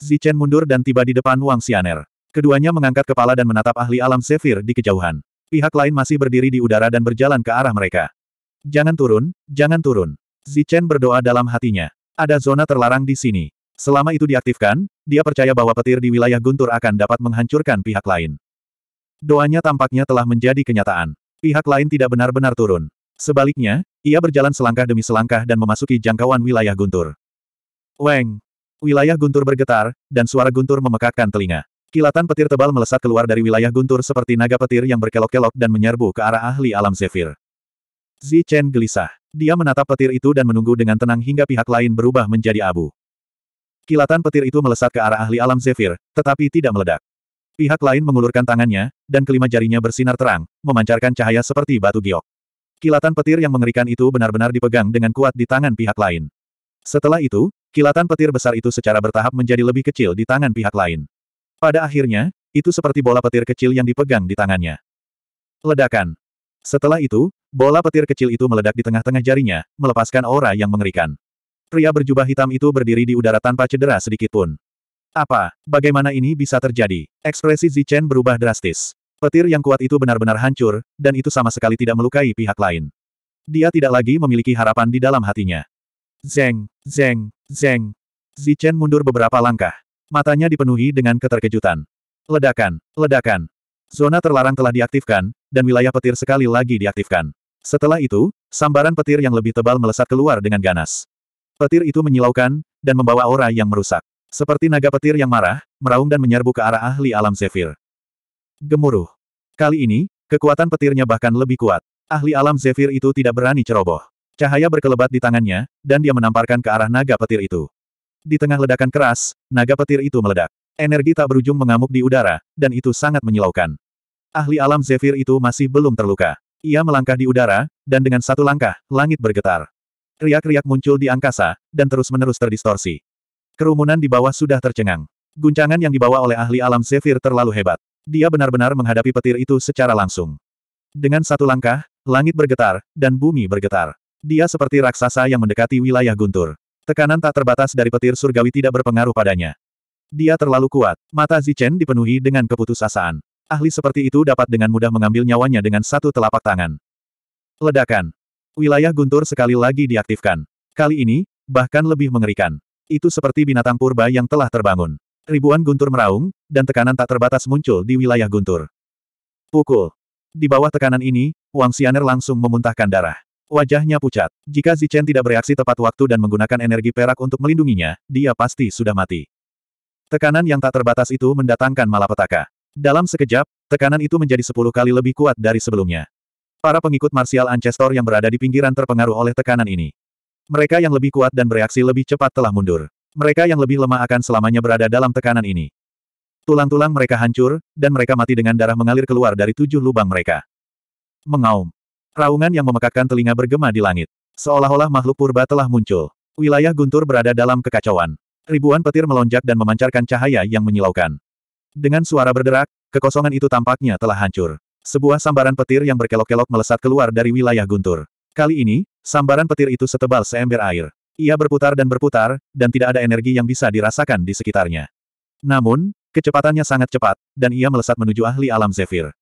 Zichen mundur dan tiba di depan Wang Xianer. Keduanya mengangkat kepala dan menatap ahli alam Zephyr di kejauhan. Pihak lain masih berdiri di udara dan berjalan ke arah mereka. Jangan turun, jangan turun. Zichen berdoa dalam hatinya. Ada zona terlarang di sini. Selama itu diaktifkan, dia percaya bahwa petir di wilayah guntur akan dapat menghancurkan pihak lain. Doanya tampaknya telah menjadi kenyataan. Pihak lain tidak benar-benar turun. Sebaliknya, ia berjalan selangkah demi selangkah dan memasuki jangkauan wilayah guntur. Weng! Wilayah guntur bergetar, dan suara guntur memekakkan telinga. Kilatan petir tebal melesat keluar dari wilayah guntur seperti naga petir yang berkelok-kelok dan menyerbu ke arah ahli alam Zephyr. Zi Chen gelisah. Dia menatap petir itu dan menunggu dengan tenang hingga pihak lain berubah menjadi abu. Kilatan petir itu melesat ke arah ahli alam Zephyr, tetapi tidak meledak. Pihak lain mengulurkan tangannya, dan kelima jarinya bersinar terang, memancarkan cahaya seperti batu giok. Kilatan petir yang mengerikan itu benar-benar dipegang dengan kuat di tangan pihak lain. Setelah itu, kilatan petir besar itu secara bertahap menjadi lebih kecil di tangan pihak lain. Pada akhirnya, itu seperti bola petir kecil yang dipegang di tangannya. Ledakan. Setelah itu, bola petir kecil itu meledak di tengah-tengah jarinya, melepaskan aura yang mengerikan. Pria berjubah hitam itu berdiri di udara tanpa cedera sedikitpun. Apa? Bagaimana ini bisa terjadi? Ekspresi Zichen berubah drastis. Petir yang kuat itu benar-benar hancur, dan itu sama sekali tidak melukai pihak lain. Dia tidak lagi memiliki harapan di dalam hatinya. Zeng, zeng, zeng. Zichen mundur beberapa langkah. Matanya dipenuhi dengan keterkejutan. Ledakan, ledakan. Zona terlarang telah diaktifkan, dan wilayah petir sekali lagi diaktifkan. Setelah itu, sambaran petir yang lebih tebal melesat keluar dengan ganas. Petir itu menyilaukan, dan membawa aura yang merusak. Seperti naga petir yang marah, meraung dan menyerbu ke arah ahli alam Zephyr. Gemuruh. Kali ini, kekuatan petirnya bahkan lebih kuat. Ahli alam Zephyr itu tidak berani ceroboh. Cahaya berkelebat di tangannya, dan dia menamparkan ke arah naga petir itu. Di tengah ledakan keras, naga petir itu meledak. Energi tak berujung mengamuk di udara, dan itu sangat menyilaukan. Ahli alam Zephyr itu masih belum terluka. Ia melangkah di udara, dan dengan satu langkah, langit bergetar. Riak-riak muncul di angkasa, dan terus-menerus terdistorsi. Kerumunan di bawah sudah tercengang. Guncangan yang dibawa oleh ahli alam Zephyr terlalu hebat. Dia benar-benar menghadapi petir itu secara langsung. Dengan satu langkah, langit bergetar, dan bumi bergetar. Dia seperti raksasa yang mendekati wilayah guntur. Tekanan tak terbatas dari petir surgawi tidak berpengaruh padanya. Dia terlalu kuat. Mata Zichen dipenuhi dengan keputusasaan. Ahli seperti itu dapat dengan mudah mengambil nyawanya dengan satu telapak tangan. Ledakan. Wilayah guntur sekali lagi diaktifkan. Kali ini, bahkan lebih mengerikan. Itu seperti binatang purba yang telah terbangun. Ribuan guntur meraung, dan tekanan tak terbatas muncul di wilayah guntur. Pukul. Di bawah tekanan ini, Wang Xianer langsung memuntahkan darah. Wajahnya pucat. Jika Zichen tidak bereaksi tepat waktu dan menggunakan energi perak untuk melindunginya, dia pasti sudah mati. Tekanan yang tak terbatas itu mendatangkan malapetaka. Dalam sekejap, tekanan itu menjadi sepuluh kali lebih kuat dari sebelumnya. Para pengikut martial Ancestor yang berada di pinggiran terpengaruh oleh tekanan ini. Mereka yang lebih kuat dan bereaksi lebih cepat telah mundur. Mereka yang lebih lemah akan selamanya berada dalam tekanan ini. Tulang-tulang mereka hancur, dan mereka mati dengan darah mengalir keluar dari tujuh lubang mereka. Mengaum. Raungan yang memekakkan telinga bergema di langit. Seolah-olah makhluk purba telah muncul. Wilayah guntur berada dalam kekacauan. Ribuan petir melonjak dan memancarkan cahaya yang menyilaukan. Dengan suara berderak, kekosongan itu tampaknya telah hancur. Sebuah sambaran petir yang berkelok-kelok melesat keluar dari wilayah guntur. Kali ini, sambaran petir itu setebal seember air. Ia berputar dan berputar, dan tidak ada energi yang bisa dirasakan di sekitarnya. Namun, kecepatannya sangat cepat, dan ia melesat menuju ahli alam Zephyr.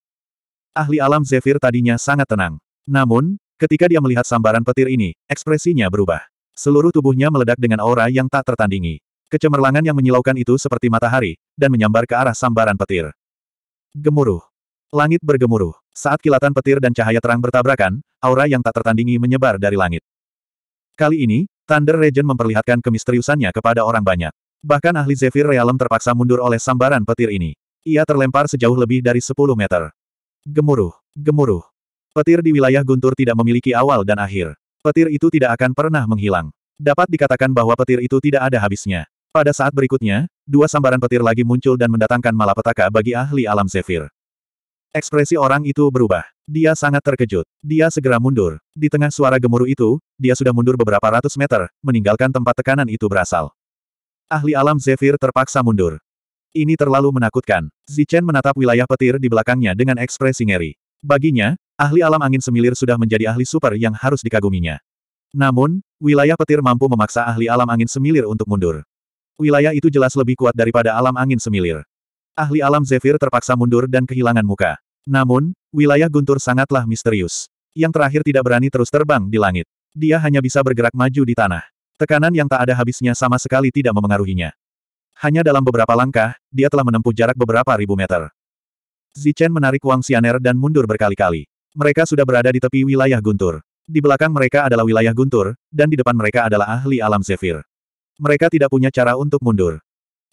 Ahli alam Zephyr tadinya sangat tenang. Namun, ketika dia melihat sambaran petir ini, ekspresinya berubah. Seluruh tubuhnya meledak dengan aura yang tak tertandingi. Kecemerlangan yang menyilaukan itu seperti matahari, dan menyambar ke arah sambaran petir. Gemuruh. Langit bergemuruh. Saat kilatan petir dan cahaya terang bertabrakan, aura yang tak tertandingi menyebar dari langit. Kali ini, Thunder Regent memperlihatkan kemisteriusannya kepada orang banyak. Bahkan ahli Zephyr Realm terpaksa mundur oleh sambaran petir ini. Ia terlempar sejauh lebih dari 10 meter. Gemuruh, gemuruh. Petir di wilayah guntur tidak memiliki awal dan akhir. Petir itu tidak akan pernah menghilang. Dapat dikatakan bahwa petir itu tidak ada habisnya. Pada saat berikutnya, dua sambaran petir lagi muncul dan mendatangkan malapetaka bagi ahli alam Zephyr. Ekspresi orang itu berubah. Dia sangat terkejut. Dia segera mundur. Di tengah suara gemuruh itu, dia sudah mundur beberapa ratus meter, meninggalkan tempat tekanan itu berasal. Ahli alam Zephyr terpaksa mundur. Ini terlalu menakutkan. Zichen menatap wilayah petir di belakangnya dengan ekspresi ngeri. Baginya, Ahli alam angin semilir sudah menjadi ahli super yang harus dikaguminya. Namun, wilayah petir mampu memaksa ahli alam angin semilir untuk mundur. Wilayah itu jelas lebih kuat daripada alam angin semilir. Ahli alam Zephyr terpaksa mundur dan kehilangan muka. Namun, wilayah guntur sangatlah misterius. Yang terakhir tidak berani terus terbang di langit. Dia hanya bisa bergerak maju di tanah. Tekanan yang tak ada habisnya sama sekali tidak memengaruhinya. Hanya dalam beberapa langkah, dia telah menempuh jarak beberapa ribu meter. Zichen menarik Wang Xianer dan mundur berkali-kali. Mereka sudah berada di tepi wilayah guntur. Di belakang mereka adalah wilayah guntur, dan di depan mereka adalah ahli alam Zephyr. Mereka tidak punya cara untuk mundur.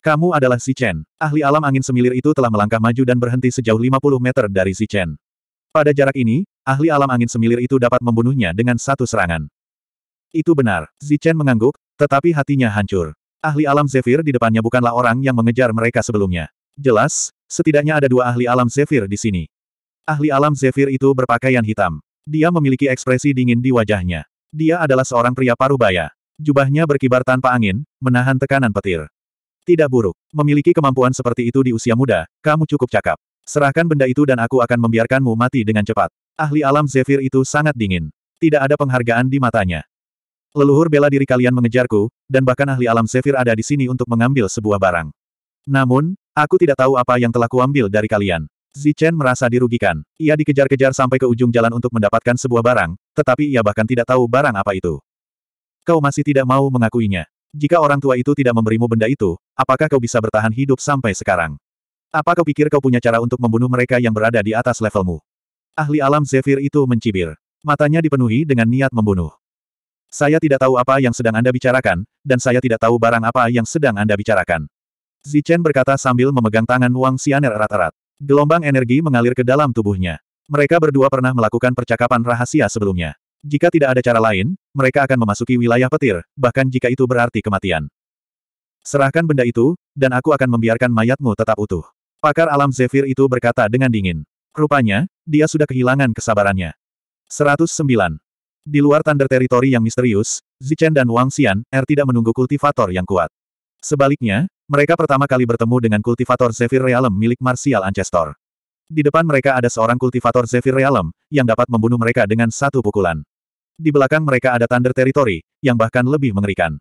Kamu adalah Si Chen. Ahli alam angin semilir itu telah melangkah maju dan berhenti sejauh 50 meter dari Si Chen. Pada jarak ini, ahli alam angin semilir itu dapat membunuhnya dengan satu serangan. Itu benar, Si Chen mengangguk, tetapi hatinya hancur. Ahli alam Zephyr di depannya bukanlah orang yang mengejar mereka sebelumnya. Jelas, setidaknya ada dua ahli alam Zephyr di sini. Ahli alam Zephyr itu berpakaian hitam. Dia memiliki ekspresi dingin di wajahnya. Dia adalah seorang pria parubaya. Jubahnya berkibar tanpa angin, menahan tekanan petir. Tidak buruk. Memiliki kemampuan seperti itu di usia muda, kamu cukup cakap. Serahkan benda itu dan aku akan membiarkanmu mati dengan cepat. Ahli alam Zephyr itu sangat dingin. Tidak ada penghargaan di matanya. Leluhur bela diri kalian mengejarku, dan bahkan ahli alam Zephyr ada di sini untuk mengambil sebuah barang. Namun, aku tidak tahu apa yang telah kuambil dari kalian. Zichen merasa dirugikan. Ia dikejar-kejar sampai ke ujung jalan untuk mendapatkan sebuah barang, tetapi ia bahkan tidak tahu barang apa itu. Kau masih tidak mau mengakuinya. Jika orang tua itu tidak memberimu benda itu, apakah kau bisa bertahan hidup sampai sekarang? Apa kau pikir kau punya cara untuk membunuh mereka yang berada di atas levelmu? Ahli alam Zephyr itu mencibir. Matanya dipenuhi dengan niat membunuh. Saya tidak tahu apa yang sedang Anda bicarakan, dan saya tidak tahu barang apa yang sedang Anda bicarakan. Zichen berkata sambil memegang tangan Wang Xianer erat-erat. Gelombang energi mengalir ke dalam tubuhnya. Mereka berdua pernah melakukan percakapan rahasia sebelumnya. Jika tidak ada cara lain, mereka akan memasuki wilayah petir, bahkan jika itu berarti kematian. Serahkan benda itu, dan aku akan membiarkan mayatmu tetap utuh. Pakar alam Zephyr itu berkata dengan dingin. Rupanya, dia sudah kehilangan kesabarannya. 109. Di luar tanda teritori yang misterius, Zichen dan Wang Xian, Er tidak menunggu kultivator yang kuat. Sebaliknya, mereka pertama kali bertemu dengan kultivator Zephyr Realm milik Martial Ancestor. Di depan mereka ada seorang kultivator Zephyr Realm, yang dapat membunuh mereka dengan satu pukulan. Di belakang mereka ada Thunder Territory, yang bahkan lebih mengerikan.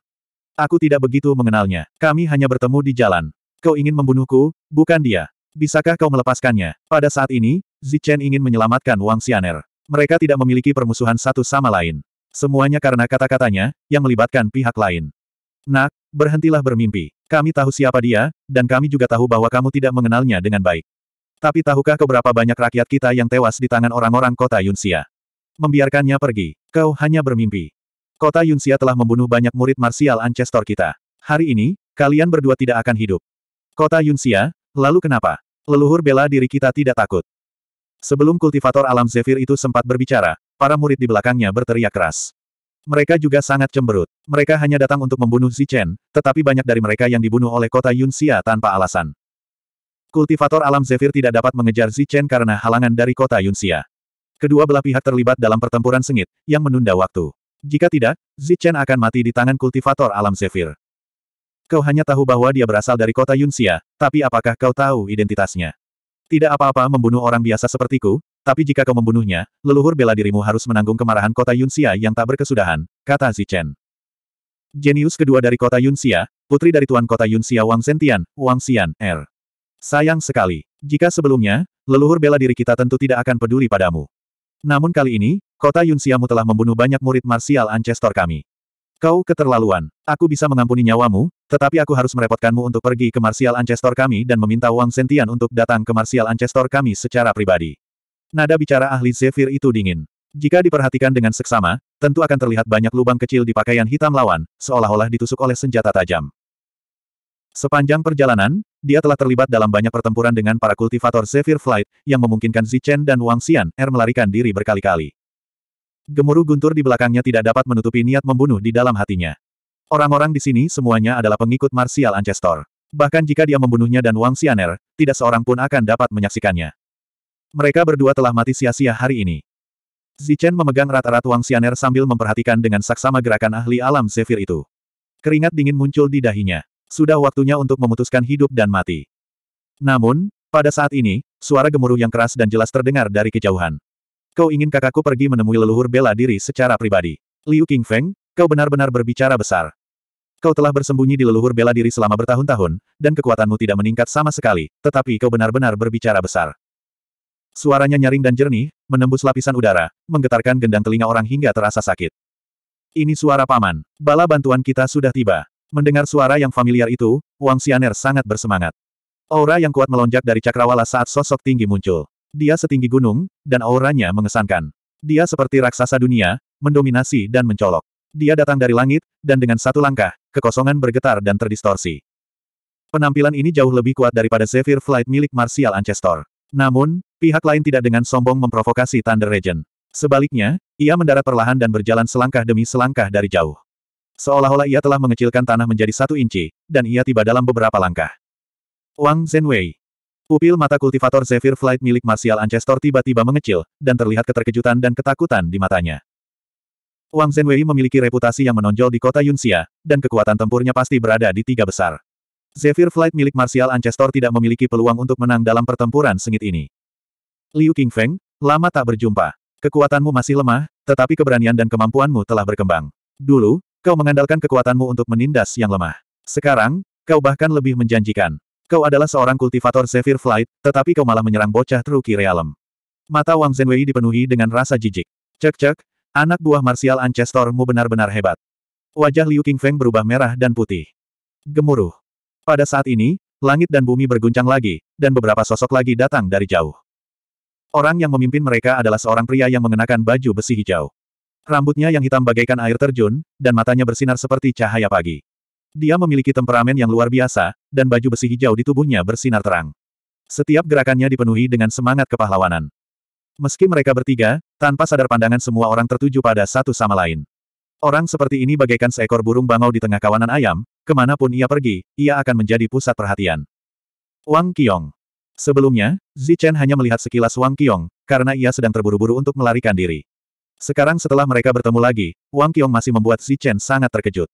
Aku tidak begitu mengenalnya. Kami hanya bertemu di jalan. Kau ingin membunuhku, bukan dia. Bisakah kau melepaskannya? Pada saat ini, Zichen ingin menyelamatkan Wang Xianer. Mereka tidak memiliki permusuhan satu sama lain. Semuanya karena kata-katanya, yang melibatkan pihak lain. Nak, berhentilah bermimpi. Kami tahu siapa dia, dan kami juga tahu bahwa kamu tidak mengenalnya dengan baik. Tapi tahukah keberapa banyak rakyat kita yang tewas di tangan orang-orang kota Yunxia? Membiarkannya pergi. Kau hanya bermimpi. Kota Yunxia telah membunuh banyak murid marsial ancestor kita. Hari ini, kalian berdua tidak akan hidup. Kota Yunxia. lalu kenapa? Leluhur bela diri kita tidak takut. Sebelum kultivator alam Zephyr itu sempat berbicara, para murid di belakangnya berteriak keras. Mereka juga sangat cemberut. Mereka hanya datang untuk membunuh Zichen, tetapi banyak dari mereka yang dibunuh oleh kota Yunxia tanpa alasan. Kultivator alam Zephyr tidak dapat mengejar Zichen karena halangan dari kota Yunxia. Kedua belah pihak terlibat dalam pertempuran sengit, yang menunda waktu. Jika tidak, Zichen akan mati di tangan kultivator alam Zephyr. Kau hanya tahu bahwa dia berasal dari kota Yunxia, tapi apakah kau tahu identitasnya? Tidak apa-apa membunuh orang biasa sepertiku, tapi jika kau membunuhnya, leluhur bela dirimu harus menanggung kemarahan kota Yunxia yang tak berkesudahan, kata Zichen. Jenius kedua dari kota Yunxia, putri dari tuan kota Yunxia Wang Sentian, Wang Xian, R. Sayang sekali. Jika sebelumnya, leluhur bela diri kita tentu tidak akan peduli padamu. Namun kali ini, kota Yunxiamu telah membunuh banyak murid marsial ancestor kami. Kau keterlaluan. Aku bisa mengampuni nyawamu, tetapi aku harus merepotkanmu untuk pergi ke marsial ancestor kami dan meminta Wang Sentian untuk datang ke marsial ancestor kami secara pribadi. Nada bicara ahli Zephyr itu dingin. Jika diperhatikan dengan seksama, tentu akan terlihat banyak lubang kecil di pakaian hitam lawan, seolah-olah ditusuk oleh senjata tajam. Sepanjang perjalanan, dia telah terlibat dalam banyak pertempuran dengan para kultivator Zephyr Flight, yang memungkinkan Zichen dan Wang Xian Er melarikan diri berkali-kali. Gemuruh guntur di belakangnya tidak dapat menutupi niat membunuh di dalam hatinya. Orang-orang di sini semuanya adalah pengikut martial Ancestor. Bahkan jika dia membunuhnya dan Wang Xianer, tidak seorang pun akan dapat menyaksikannya. Mereka berdua telah mati sia-sia hari ini. Zichen memegang rata-rata Wang Xianer sambil memperhatikan dengan saksama gerakan ahli alam sefir itu. Keringat dingin muncul di dahinya. Sudah waktunya untuk memutuskan hidup dan mati. Namun, pada saat ini, suara gemuruh yang keras dan jelas terdengar dari kejauhan. Kau ingin kakakku pergi menemui leluhur bela diri secara pribadi. Liu Qingfeng, kau benar-benar berbicara besar. Kau telah bersembunyi di leluhur bela diri selama bertahun-tahun, dan kekuatanmu tidak meningkat sama sekali, tetapi kau benar-benar berbicara besar. Suaranya nyaring dan jernih, menembus lapisan udara, menggetarkan gendang telinga orang hingga terasa sakit. Ini suara paman. Bala bantuan kita sudah tiba. Mendengar suara yang familiar itu, Wang Xianer sangat bersemangat. Aura yang kuat melonjak dari cakrawala saat sosok tinggi muncul. Dia setinggi gunung, dan auranya mengesankan. Dia seperti raksasa dunia, mendominasi dan mencolok. Dia datang dari langit, dan dengan satu langkah, kekosongan bergetar dan terdistorsi. Penampilan ini jauh lebih kuat daripada Zephyr Flight milik Martial Ancestor. Namun, Pihak lain tidak dengan sombong memprovokasi Thunder Regent. Sebaliknya, ia mendarat perlahan dan berjalan selangkah demi selangkah dari jauh. Seolah-olah ia telah mengecilkan tanah menjadi satu inci, dan ia tiba dalam beberapa langkah. Wang Zhenwei. Pupil mata kultivator Zephyr Flight milik Martial Ancestor tiba-tiba mengecil, dan terlihat keterkejutan dan ketakutan di matanya. Wang Zhenwei memiliki reputasi yang menonjol di kota Yunxia, dan kekuatan tempurnya pasti berada di tiga besar. Zephyr Flight milik Martial Ancestor tidak memiliki peluang untuk menang dalam pertempuran sengit ini. Liu Qingfeng, lama tak berjumpa. Kekuatanmu masih lemah, tetapi keberanian dan kemampuanmu telah berkembang. Dulu, kau mengandalkan kekuatanmu untuk menindas yang lemah. Sekarang, kau bahkan lebih menjanjikan. Kau adalah seorang kultivator Zephyr Flight, tetapi kau malah menyerang bocah Truki Realm. Mata Wang Zhenwei dipenuhi dengan rasa jijik. Cek-cek, anak buah martial Ancestormu benar-benar hebat. Wajah Liu Qingfeng berubah merah dan putih. Gemuruh. Pada saat ini, langit dan bumi berguncang lagi, dan beberapa sosok lagi datang dari jauh. Orang yang memimpin mereka adalah seorang pria yang mengenakan baju besi hijau. Rambutnya yang hitam bagaikan air terjun, dan matanya bersinar seperti cahaya pagi. Dia memiliki temperamen yang luar biasa, dan baju besi hijau di tubuhnya bersinar terang. Setiap gerakannya dipenuhi dengan semangat kepahlawanan. Meski mereka bertiga, tanpa sadar pandangan semua orang tertuju pada satu sama lain. Orang seperti ini bagaikan seekor burung bangau di tengah kawanan ayam, kemanapun ia pergi, ia akan menjadi pusat perhatian. Wang Qiong Sebelumnya, Zichen hanya melihat sekilas Wang Qiong, karena ia sedang terburu-buru untuk melarikan diri. Sekarang setelah mereka bertemu lagi, Wang Qiong masih membuat Zichen sangat terkejut.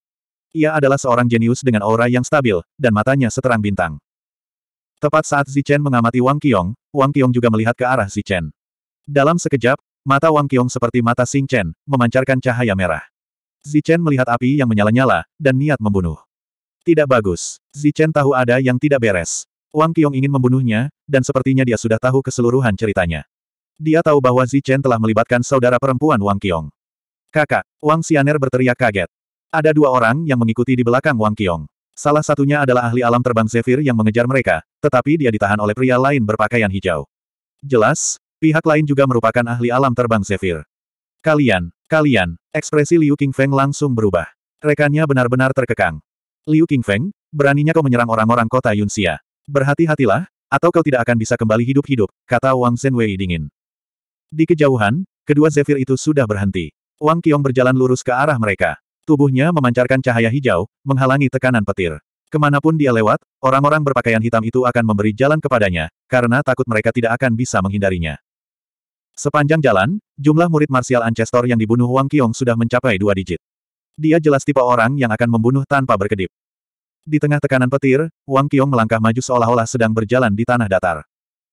Ia adalah seorang jenius dengan aura yang stabil, dan matanya seterang bintang. Tepat saat Zichen mengamati Wang Qiong, Wang Qiong juga melihat ke arah Zichen. Dalam sekejap, mata Wang Qiong seperti mata Xing Chen, memancarkan cahaya merah. Zichen melihat api yang menyala-nyala, dan niat membunuh. Tidak bagus. Zichen tahu ada yang tidak beres. Wang Qiong ingin membunuhnya, dan sepertinya dia sudah tahu keseluruhan ceritanya. Dia tahu bahwa Zichen telah melibatkan saudara perempuan Wang Qiong. Kakak, Wang Xianer berteriak kaget. Ada dua orang yang mengikuti di belakang Wang Qiong. Salah satunya adalah ahli alam terbang Zephyr yang mengejar mereka, tetapi dia ditahan oleh pria lain berpakaian hijau. Jelas, pihak lain juga merupakan ahli alam terbang Zephyr. Kalian, kalian, ekspresi Liu Qingfeng langsung berubah. Rekannya benar-benar terkekang. Liu Qingfeng, beraninya kau menyerang orang-orang kota Yunxia. Berhati-hatilah, atau kau tidak akan bisa kembali hidup-hidup, kata Wang Senwei dingin. Di kejauhan, kedua zephyr itu sudah berhenti. Wang Qiong berjalan lurus ke arah mereka. Tubuhnya memancarkan cahaya hijau, menghalangi tekanan petir. Kemanapun dia lewat, orang-orang berpakaian hitam itu akan memberi jalan kepadanya, karena takut mereka tidak akan bisa menghindarinya. Sepanjang jalan, jumlah murid martial Ancestor yang dibunuh Wang Qiong sudah mencapai dua digit. Dia jelas tipe orang yang akan membunuh tanpa berkedip. Di tengah tekanan petir, Wang Qiong melangkah maju seolah-olah sedang berjalan di tanah datar.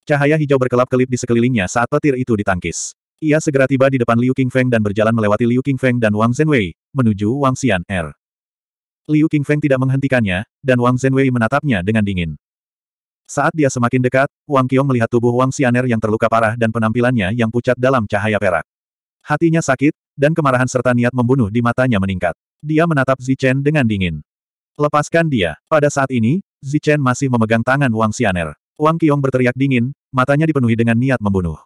Cahaya hijau berkelap-kelip di sekelilingnya saat petir itu ditangkis. Ia segera tiba di depan Liu Qingfeng dan berjalan melewati Liu Qingfeng dan Wang Zhenwei, menuju Wang Xian Er. Liu Qingfeng tidak menghentikannya, dan Wang Zhenwei menatapnya dengan dingin. Saat dia semakin dekat, Wang Qiong melihat tubuh Wang Xian Er yang terluka parah dan penampilannya yang pucat dalam cahaya perak. Hatinya sakit, dan kemarahan serta niat membunuh di matanya meningkat. Dia menatap Zichen dengan dingin. Lepaskan dia. Pada saat ini, Zichen masih memegang tangan Wang Xianer. Wang Qiong berteriak dingin, matanya dipenuhi dengan niat membunuh.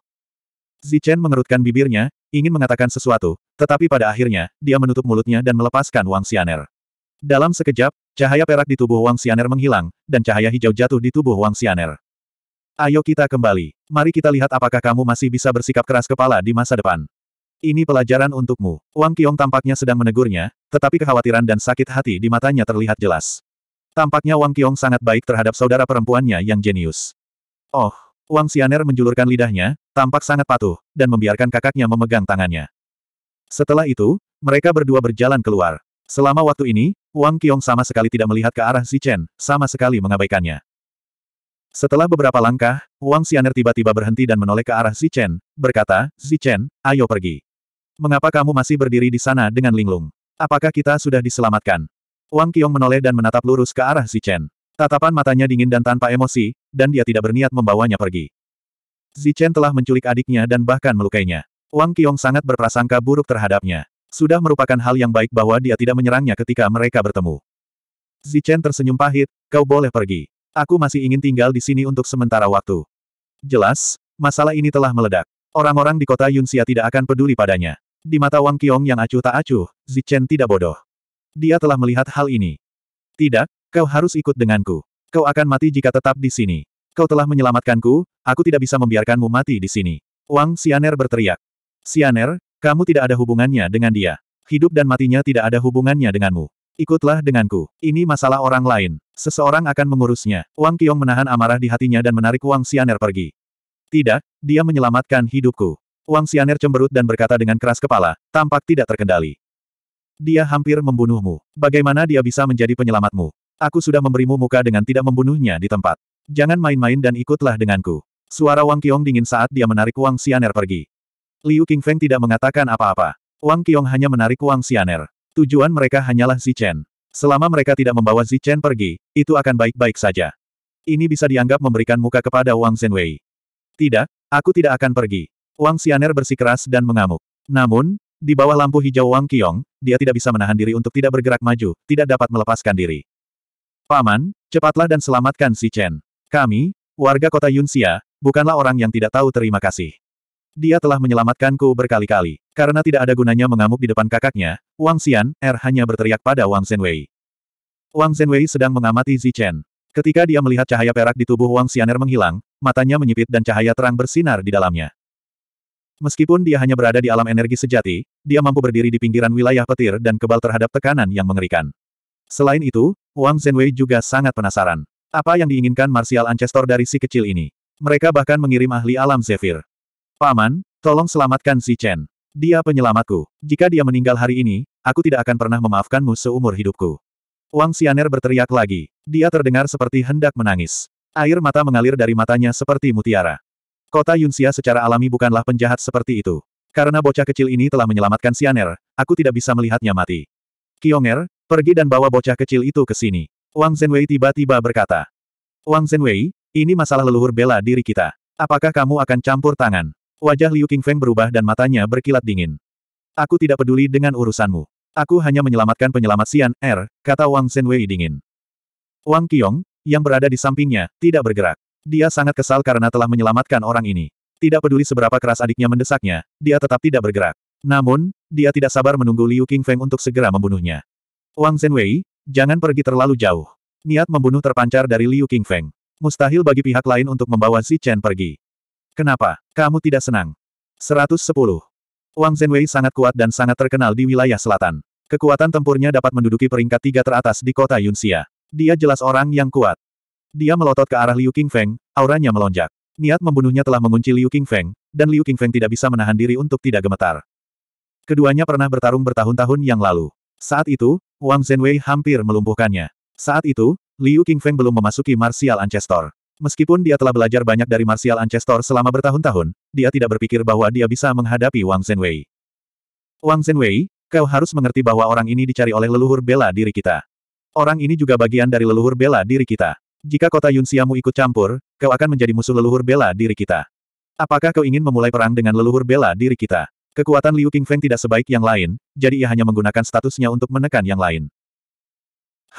Zichen mengerutkan bibirnya, ingin mengatakan sesuatu, tetapi pada akhirnya, dia menutup mulutnya dan melepaskan Wang Xianer. Dalam sekejap, cahaya perak di tubuh Wang Xianer menghilang, dan cahaya hijau jatuh di tubuh Wang Xianer. Ayo kita kembali. Mari kita lihat apakah kamu masih bisa bersikap keras kepala di masa depan. Ini pelajaran untukmu. Wang Qiong tampaknya sedang menegurnya, tetapi kekhawatiran dan sakit hati di matanya terlihat jelas. Tampaknya Wang Qiong sangat baik terhadap saudara perempuannya yang jenius. Oh, Wang Xianer menjulurkan lidahnya, tampak sangat patuh, dan membiarkan kakaknya memegang tangannya. Setelah itu, mereka berdua berjalan keluar. Selama waktu ini, Wang Qiong sama sekali tidak melihat ke arah Zichen, sama sekali mengabaikannya. Setelah beberapa langkah, Wang Xianer tiba-tiba berhenti dan menoleh ke arah Zichen, berkata, Zichen, ayo pergi. Mengapa kamu masih berdiri di sana dengan linglung? Apakah kita sudah diselamatkan? Wang Qiong menoleh dan menatap lurus ke arah Zichen. Tatapan matanya dingin dan tanpa emosi, dan dia tidak berniat membawanya pergi. Zichen telah menculik adiknya dan bahkan melukainya. Wang Qiong sangat berprasangka buruk terhadapnya. Sudah merupakan hal yang baik bahwa dia tidak menyerangnya ketika mereka bertemu. Zichen tersenyum pahit, kau boleh pergi. Aku masih ingin tinggal di sini untuk sementara waktu. Jelas, masalah ini telah meledak. Orang-orang di kota Yunxia tidak akan peduli padanya. Di mata Wang Qiong yang acuh tak acuh, Zichen tidak bodoh. Dia telah melihat hal ini. Tidak, kau harus ikut denganku. Kau akan mati jika tetap di sini. Kau telah menyelamatkanku, aku tidak bisa membiarkanmu mati di sini. Wang Xianer berteriak. Xianer, kamu tidak ada hubungannya dengan dia. Hidup dan matinya tidak ada hubungannya denganmu. Ikutlah denganku. Ini masalah orang lain. Seseorang akan mengurusnya. Wang Qiong menahan amarah di hatinya dan menarik Wang Xianer pergi. Tidak, dia menyelamatkan hidupku. Wang Xianer cemberut dan berkata dengan keras kepala, tampak tidak terkendali. Dia hampir membunuhmu. Bagaimana dia bisa menjadi penyelamatmu? Aku sudah memberimu muka dengan tidak membunuhnya di tempat. Jangan main-main dan ikutlah denganku. Suara Wang Qiong dingin saat dia menarik Wang Xianer pergi. Liu Qingfeng tidak mengatakan apa-apa. Wang Qiong hanya menarik Wang Xianer. Tujuan mereka hanyalah Zichen. Selama mereka tidak membawa Zichen pergi, itu akan baik-baik saja. Ini bisa dianggap memberikan muka kepada Wang Zhenwei. Tidak, aku tidak akan pergi. Wang Xianer bersikeras dan mengamuk. Namun, di bawah lampu hijau Wang Qiong, dia tidak bisa menahan diri untuk tidak bergerak maju, tidak dapat melepaskan diri. Paman, cepatlah dan selamatkan si Chen. Kami, warga kota Yunxia, bukanlah orang yang tidak tahu terima kasih. Dia telah menyelamatkanku berkali-kali. Karena tidak ada gunanya mengamuk di depan kakaknya, Wang Xian, Er hanya berteriak pada Wang Zhenwei. Wang Zhenwei sedang mengamati Zi Chen. Ketika dia melihat cahaya perak di tubuh Wang Xianer menghilang, matanya menyipit dan cahaya terang bersinar di dalamnya. Meskipun dia hanya berada di alam energi sejati, dia mampu berdiri di pinggiran wilayah petir dan kebal terhadap tekanan yang mengerikan. Selain itu, Wang Zhenwei juga sangat penasaran. Apa yang diinginkan Martial Ancestor dari si kecil ini? Mereka bahkan mengirim ahli alam Zephyr. Paman, tolong selamatkan si Chen. Dia penyelamatku. Jika dia meninggal hari ini, aku tidak akan pernah memaafkanmu seumur hidupku. Wang Xianer berteriak lagi. Dia terdengar seperti hendak menangis. Air mata mengalir dari matanya seperti mutiara. Kota Yunxia secara alami bukanlah penjahat seperti itu. Karena bocah kecil ini telah menyelamatkan Sianer, aku tidak bisa melihatnya mati. Kionger, pergi dan bawa bocah kecil itu ke sini. Wang Zhenwei tiba-tiba berkata. Wang Zhenwei, ini masalah leluhur bela diri kita. Apakah kamu akan campur tangan? Wajah Liu Qingfeng berubah dan matanya berkilat dingin. Aku tidak peduli dengan urusanmu. Aku hanya menyelamatkan penyelamat Sian Er, kata Wang Zhenwei dingin. Wang Qiong, yang berada di sampingnya, tidak bergerak. Dia sangat kesal karena telah menyelamatkan orang ini. Tidak peduli seberapa keras adiknya mendesaknya, dia tetap tidak bergerak. Namun, dia tidak sabar menunggu Liu Qingfeng untuk segera membunuhnya. Wang Zhenwei, jangan pergi terlalu jauh. Niat membunuh terpancar dari Liu Qingfeng. Mustahil bagi pihak lain untuk membawa Xi Chen pergi. Kenapa? Kamu tidak senang? 110. Wang Zhenwei sangat kuat dan sangat terkenal di wilayah selatan. Kekuatan tempurnya dapat menduduki peringkat tiga teratas di kota Yunxia. Dia jelas orang yang kuat. Dia melotot ke arah Liu Qingfeng, auranya melonjak. Niat membunuhnya telah mengunci Liu Qingfeng, dan Liu Qingfeng tidak bisa menahan diri untuk tidak gemetar. Keduanya pernah bertarung bertahun-tahun yang lalu. Saat itu, Wang Zhenwei hampir melumpuhkannya. Saat itu, Liu Qingfeng belum memasuki Martial Ancestor. Meskipun dia telah belajar banyak dari Martial Ancestor selama bertahun-tahun, dia tidak berpikir bahwa dia bisa menghadapi Wang Zhenwei. Wang Zhenwei, kau harus mengerti bahwa orang ini dicari oleh leluhur bela diri kita. Orang ini juga bagian dari leluhur bela diri kita. Jika kota Yunxiamu ikut campur, kau akan menjadi musuh leluhur bela diri kita. Apakah kau ingin memulai perang dengan leluhur bela diri kita? Kekuatan Liu Qingfeng tidak sebaik yang lain, jadi ia hanya menggunakan statusnya untuk menekan yang lain.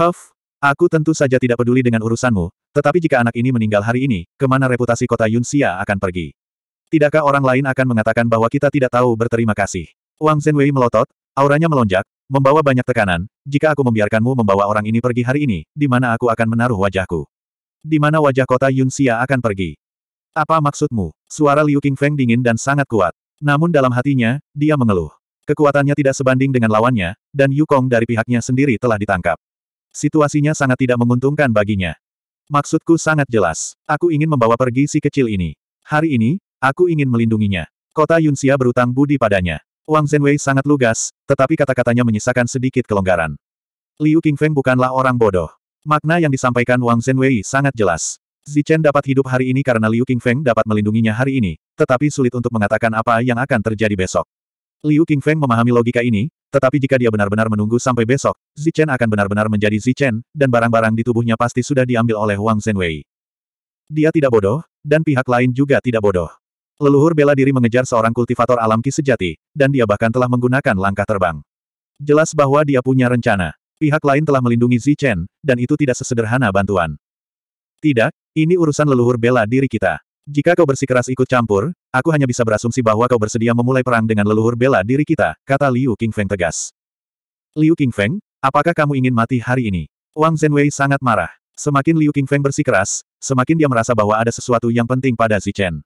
Huff, aku tentu saja tidak peduli dengan urusanmu, tetapi jika anak ini meninggal hari ini, kemana reputasi kota Yunxia akan pergi? Tidakkah orang lain akan mengatakan bahwa kita tidak tahu berterima kasih? Wang Zhenwei melotot, auranya melonjak, membawa banyak tekanan, jika aku membiarkanmu membawa orang ini pergi hari ini, di mana aku akan menaruh wajahku? Di mana wajah kota Yunxia akan pergi? Apa maksudmu? Suara Liu Qingfeng dingin dan sangat kuat. Namun dalam hatinya, dia mengeluh. Kekuatannya tidak sebanding dengan lawannya, dan Yukong dari pihaknya sendiri telah ditangkap. Situasinya sangat tidak menguntungkan baginya. Maksudku sangat jelas. Aku ingin membawa pergi si kecil ini. Hari ini, aku ingin melindunginya. Kota Yunxia berutang budi padanya. Wang Zhenwei sangat lugas, tetapi kata-katanya menyisakan sedikit kelonggaran. Liu Qingfeng bukanlah orang bodoh. Makna yang disampaikan Wang Zhenwei sangat jelas. Zichen dapat hidup hari ini karena Liu Qingfeng dapat melindunginya hari ini, tetapi sulit untuk mengatakan apa yang akan terjadi besok. Liu Qingfeng memahami logika ini, tetapi jika dia benar-benar menunggu sampai besok, Zichen akan benar-benar menjadi Zichen, dan barang-barang di tubuhnya pasti sudah diambil oleh Wang Zhenwei. Dia tidak bodoh, dan pihak lain juga tidak bodoh. Leluhur bela diri mengejar seorang kultivator alam ki sejati, dan dia bahkan telah menggunakan langkah terbang. Jelas bahwa dia punya rencana. Pihak lain telah melindungi Zichen, dan itu tidak sesederhana bantuan. Tidak, ini urusan leluhur bela diri kita. Jika kau bersikeras ikut campur, aku hanya bisa berasumsi bahwa kau bersedia memulai perang dengan leluhur bela diri kita, kata Liu Qingfeng tegas. Liu Qingfeng, apakah kamu ingin mati hari ini? Wang Zhenwei sangat marah. Semakin Liu Qingfeng bersikeras, semakin dia merasa bahwa ada sesuatu yang penting pada Zichen.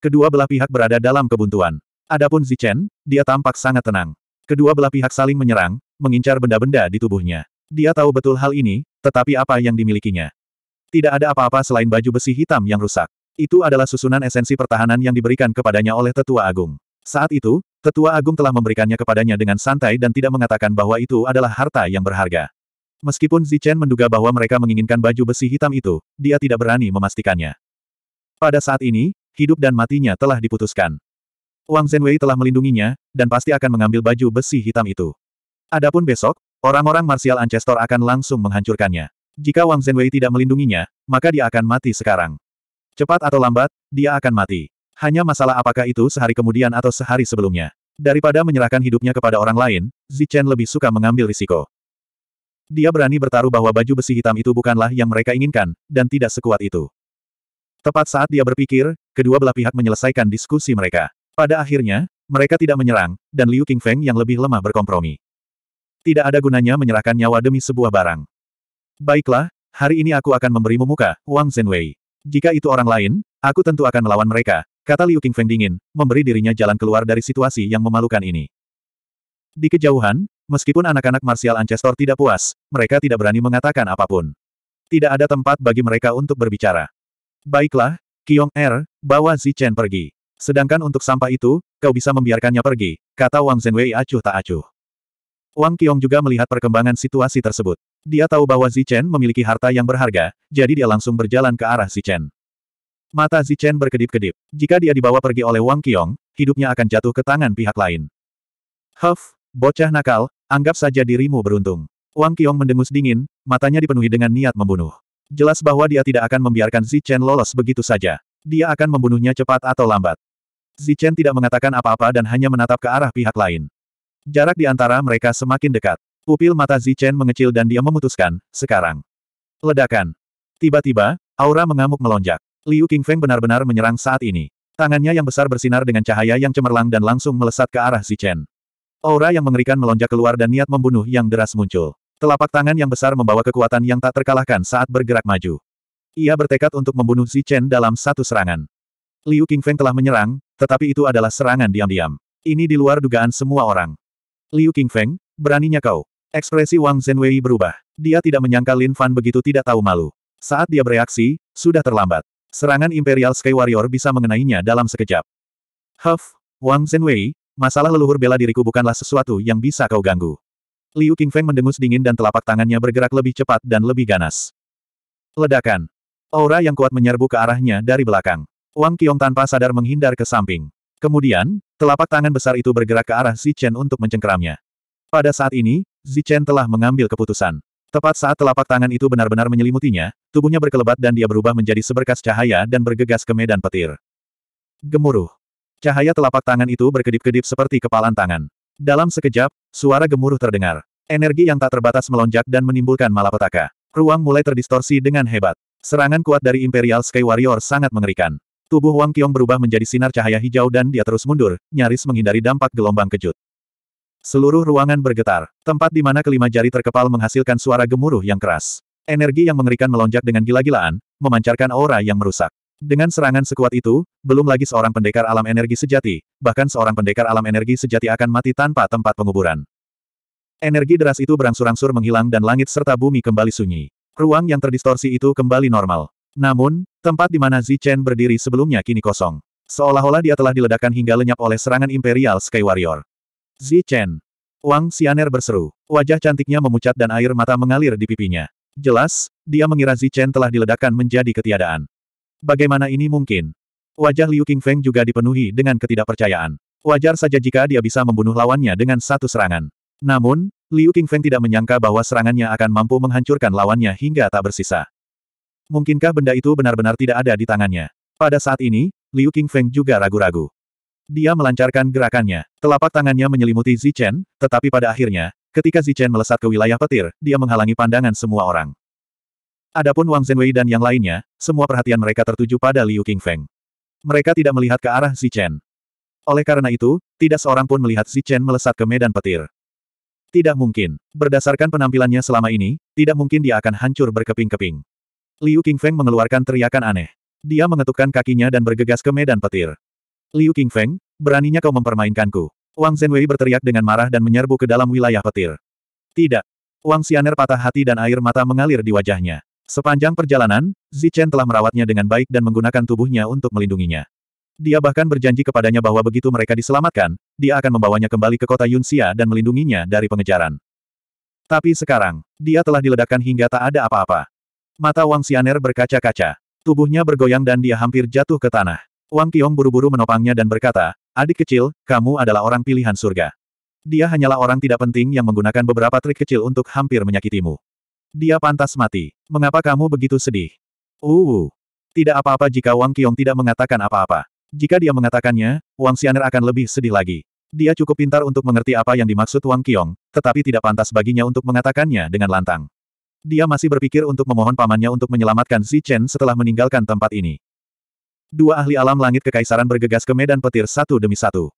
Kedua belah pihak berada dalam kebuntuan. Adapun Zichen, dia tampak sangat tenang. Kedua belah pihak saling menyerang, mengincar benda-benda di tubuhnya. Dia tahu betul hal ini, tetapi apa yang dimilikinya? Tidak ada apa-apa selain baju besi hitam yang rusak. Itu adalah susunan esensi pertahanan yang diberikan kepadanya oleh Tetua Agung. Saat itu, Tetua Agung telah memberikannya kepadanya dengan santai dan tidak mengatakan bahwa itu adalah harta yang berharga. Meskipun Zichen menduga bahwa mereka menginginkan baju besi hitam itu, dia tidak berani memastikannya. Pada saat ini, hidup dan matinya telah diputuskan. Wang Zhenwei telah melindunginya, dan pasti akan mengambil baju besi hitam itu. Adapun besok, orang-orang marsial Ancestor akan langsung menghancurkannya. Jika Wang Zhenwei tidak melindunginya, maka dia akan mati sekarang. Cepat atau lambat, dia akan mati. Hanya masalah apakah itu sehari kemudian atau sehari sebelumnya. Daripada menyerahkan hidupnya kepada orang lain, Zichen lebih suka mengambil risiko. Dia berani bertaruh bahwa baju besi hitam itu bukanlah yang mereka inginkan, dan tidak sekuat itu. Tepat saat dia berpikir, kedua belah pihak menyelesaikan diskusi mereka. Pada akhirnya, mereka tidak menyerang, dan Liu Qingfeng yang lebih lemah berkompromi. Tidak ada gunanya menyerahkan nyawa demi sebuah barang. Baiklah, hari ini aku akan memberimu muka, Wang Zhenwei. Jika itu orang lain, aku tentu akan melawan mereka, kata Liu Qingfeng dingin, memberi dirinya jalan keluar dari situasi yang memalukan ini. Di kejauhan, meskipun anak-anak martial Ancestor tidak puas, mereka tidak berani mengatakan apapun. Tidak ada tempat bagi mereka untuk berbicara. Baiklah, Kiong Er, bawa Zi Chen pergi. Sedangkan untuk sampah itu, kau bisa membiarkannya pergi, kata Wang Zhenwei acuh tak acuh. Wang Qiong juga melihat perkembangan situasi tersebut. Dia tahu bahwa Zichen memiliki harta yang berharga, jadi dia langsung berjalan ke arah Zichen. Mata Zichen berkedip-kedip. Jika dia dibawa pergi oleh Wang Qiong, hidupnya akan jatuh ke tangan pihak lain. Huff, bocah nakal, anggap saja dirimu beruntung. Wang Qiong mendengus dingin, matanya dipenuhi dengan niat membunuh. Jelas bahwa dia tidak akan membiarkan Zichen lolos begitu saja. Dia akan membunuhnya cepat atau lambat. Zichen tidak mengatakan apa-apa dan hanya menatap ke arah pihak lain. Jarak di antara mereka semakin dekat. Pupil mata Zichen mengecil dan dia memutuskan, sekarang. Ledakan. Tiba-tiba, aura mengamuk melonjak. Liu Qingfeng benar-benar menyerang saat ini. Tangannya yang besar bersinar dengan cahaya yang cemerlang dan langsung melesat ke arah Zichen. Aura yang mengerikan melonjak keluar dan niat membunuh yang deras muncul. Telapak tangan yang besar membawa kekuatan yang tak terkalahkan saat bergerak maju. Ia bertekad untuk membunuh Zichen dalam satu serangan. Liu Qingfeng telah menyerang, tetapi itu adalah serangan diam-diam. Ini di luar dugaan semua orang. Liu Qingfeng, beraninya kau. Ekspresi Wang Zhenwei berubah. Dia tidak menyangka Lin Fan begitu tidak tahu malu. Saat dia bereaksi, sudah terlambat. Serangan Imperial Sky Warrior bisa mengenainya dalam sekejap. Huff, Wang Zhenwei, masalah leluhur bela diriku bukanlah sesuatu yang bisa kau ganggu. Liu Qingfeng mendengus dingin dan telapak tangannya bergerak lebih cepat dan lebih ganas. Ledakan. Aura yang kuat menyerbu ke arahnya dari belakang. Wang Qiong tanpa sadar menghindar ke samping. Kemudian, telapak tangan besar itu bergerak ke arah Zichen untuk mencengkeramnya. Pada saat ini, Zichen telah mengambil keputusan. Tepat saat telapak tangan itu benar-benar menyelimutinya, tubuhnya berkelebat dan dia berubah menjadi seberkas cahaya dan bergegas ke medan petir. Gemuruh. Cahaya telapak tangan itu berkedip-kedip seperti kepalan tangan. Dalam sekejap, suara gemuruh terdengar. Energi yang tak terbatas melonjak dan menimbulkan malapetaka. Ruang mulai terdistorsi dengan hebat. Serangan kuat dari Imperial Sky Warrior sangat mengerikan. Tubuh Wang Qiong berubah menjadi sinar cahaya hijau dan dia terus mundur, nyaris menghindari dampak gelombang kejut. Seluruh ruangan bergetar, tempat di mana kelima jari terkepal menghasilkan suara gemuruh yang keras. Energi yang mengerikan melonjak dengan gila-gilaan, memancarkan aura yang merusak. Dengan serangan sekuat itu, belum lagi seorang pendekar alam energi sejati, bahkan seorang pendekar alam energi sejati akan mati tanpa tempat penguburan. Energi deras itu berangsur-angsur menghilang dan langit serta bumi kembali sunyi. Ruang yang terdistorsi itu kembali normal. Namun, tempat di mana Zichen berdiri sebelumnya kini kosong. Seolah-olah dia telah diledakkan hingga lenyap oleh serangan Imperial Sky Warrior. Zichen. Wang Xianer berseru. Wajah cantiknya memucat dan air mata mengalir di pipinya. Jelas, dia mengira Zichen telah diledakkan menjadi ketiadaan. Bagaimana ini mungkin? Wajah Liu Qingfeng juga dipenuhi dengan ketidakpercayaan. Wajar saja jika dia bisa membunuh lawannya dengan satu serangan. Namun, Liu Qingfeng tidak menyangka bahwa serangannya akan mampu menghancurkan lawannya hingga tak bersisa. Mungkinkah benda itu benar-benar tidak ada di tangannya? Pada saat ini, Liu Qingfeng juga ragu-ragu. Dia melancarkan gerakannya. Telapak tangannya menyelimuti Zichen, tetapi pada akhirnya, ketika Zichen melesat ke wilayah petir, dia menghalangi pandangan semua orang. Adapun Wang Zhenwei dan yang lainnya, semua perhatian mereka tertuju pada Liu Qingfeng. Mereka tidak melihat ke arah Zichen. Oleh karena itu, tidak seorang pun melihat Zichen melesat ke medan petir. Tidak mungkin. Berdasarkan penampilannya selama ini, tidak mungkin dia akan hancur berkeping-keping. Liu Qingfeng mengeluarkan teriakan aneh. Dia mengetukkan kakinya dan bergegas ke medan petir. Liu Qingfeng, beraninya kau mempermainkanku. Wang Zhenwei berteriak dengan marah dan menyerbu ke dalam wilayah petir. Tidak. Wang Xianer patah hati dan air mata mengalir di wajahnya. Sepanjang perjalanan, Zichen telah merawatnya dengan baik dan menggunakan tubuhnya untuk melindunginya. Dia bahkan berjanji kepadanya bahwa begitu mereka diselamatkan, dia akan membawanya kembali ke kota Yunxia dan melindunginya dari pengejaran. Tapi sekarang, dia telah diledakkan hingga tak ada apa-apa. Mata Wang Xianer berkaca-kaca. Tubuhnya bergoyang dan dia hampir jatuh ke tanah. Wang Qiong buru-buru menopangnya dan berkata, Adik kecil, kamu adalah orang pilihan surga. Dia hanyalah orang tidak penting yang menggunakan beberapa trik kecil untuk hampir menyakitimu. Dia pantas mati. Mengapa kamu begitu sedih? Uh, tidak apa-apa jika Wang Qiong tidak mengatakan apa-apa. Jika dia mengatakannya, Wang Xianer akan lebih sedih lagi. Dia cukup pintar untuk mengerti apa yang dimaksud Wang Qiong, tetapi tidak pantas baginya untuk mengatakannya dengan lantang. Dia masih berpikir untuk memohon pamannya untuk menyelamatkan Xi Chen setelah meninggalkan tempat ini. Dua ahli alam langit kekaisaran bergegas ke medan petir satu demi satu.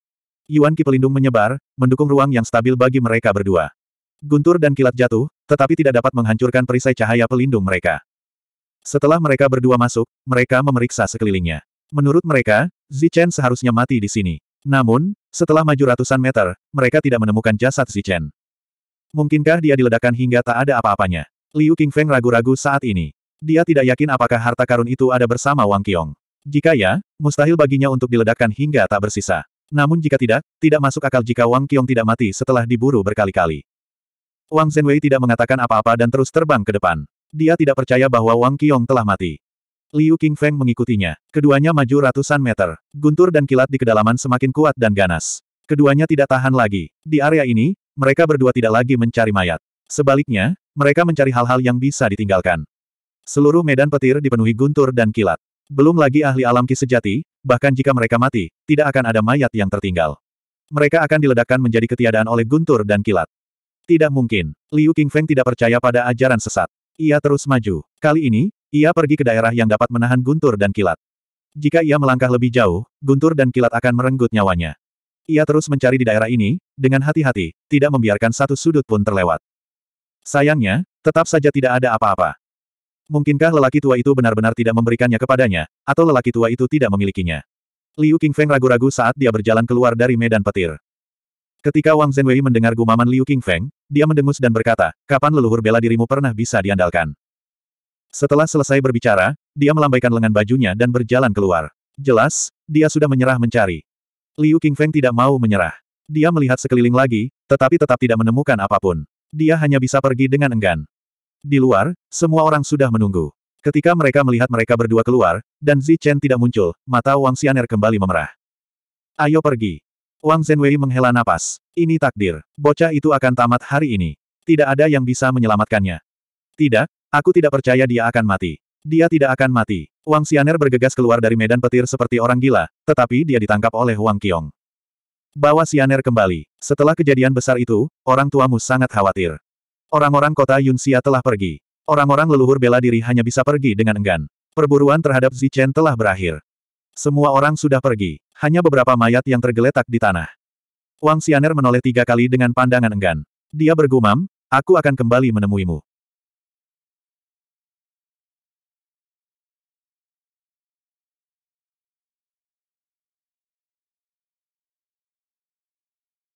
Yuan Ki pelindung menyebar, mendukung ruang yang stabil bagi mereka berdua. Guntur dan kilat jatuh, tetapi tidak dapat menghancurkan perisai cahaya pelindung mereka. Setelah mereka berdua masuk, mereka memeriksa sekelilingnya. Menurut mereka, Xi Chen seharusnya mati di sini. Namun, setelah maju ratusan meter, mereka tidak menemukan jasad Xi Chen. Mungkinkah dia diledakkan hingga tak ada apa-apanya? Liu Qingfeng ragu-ragu saat ini. Dia tidak yakin apakah harta karun itu ada bersama Wang Qiong. Jika ya, mustahil baginya untuk diledakkan hingga tak bersisa. Namun jika tidak, tidak masuk akal jika Wang Qiong tidak mati setelah diburu berkali-kali. Wang Zhenwei tidak mengatakan apa-apa dan terus terbang ke depan. Dia tidak percaya bahwa Wang Qiong telah mati. Liu Qingfeng mengikutinya. Keduanya maju ratusan meter. Guntur dan kilat di kedalaman semakin kuat dan ganas. Keduanya tidak tahan lagi. Di area ini, mereka berdua tidak lagi mencari mayat. Sebaliknya, mereka mencari hal-hal yang bisa ditinggalkan. Seluruh medan petir dipenuhi guntur dan kilat. Belum lagi ahli alam ki sejati, bahkan jika mereka mati, tidak akan ada mayat yang tertinggal. Mereka akan diledakkan menjadi ketiadaan oleh guntur dan kilat. Tidak mungkin. Liu Qingfeng tidak percaya pada ajaran sesat. Ia terus maju. Kali ini, ia pergi ke daerah yang dapat menahan guntur dan kilat. Jika ia melangkah lebih jauh, guntur dan kilat akan merenggut nyawanya. Ia terus mencari di daerah ini, dengan hati-hati, tidak membiarkan satu sudut pun terlewat. Sayangnya, tetap saja tidak ada apa-apa. Mungkinkah lelaki tua itu benar-benar tidak memberikannya kepadanya, atau lelaki tua itu tidak memilikinya? Liu Qingfeng ragu-ragu saat dia berjalan keluar dari medan petir. Ketika Wang Zhenwei mendengar gumaman Liu Qingfeng, dia mendengus dan berkata, kapan leluhur bela dirimu pernah bisa diandalkan? Setelah selesai berbicara, dia melambaikan lengan bajunya dan berjalan keluar. Jelas, dia sudah menyerah mencari. Liu Qingfeng tidak mau menyerah. Dia melihat sekeliling lagi, tetapi tetap tidak menemukan apapun dia hanya bisa pergi dengan enggan. Di luar, semua orang sudah menunggu. Ketika mereka melihat mereka berdua keluar, dan Zi Chen tidak muncul, mata Wang Xianer kembali memerah. Ayo pergi. Wang Zhenwei menghela napas. Ini takdir. Bocah itu akan tamat hari ini. Tidak ada yang bisa menyelamatkannya. Tidak, aku tidak percaya dia akan mati. Dia tidak akan mati. Wang Xianer bergegas keluar dari medan petir seperti orang gila, tetapi dia ditangkap oleh Wang Qiong. Bawa Sianer kembali. Setelah kejadian besar itu, orang tuamu sangat khawatir. Orang-orang kota Yunxia telah pergi. Orang-orang leluhur bela diri hanya bisa pergi dengan enggan. Perburuan terhadap Zichen telah berakhir. Semua orang sudah pergi. Hanya beberapa mayat yang tergeletak di tanah. Wang Sianer menoleh tiga kali dengan pandangan enggan. Dia bergumam, aku akan kembali menemuimu.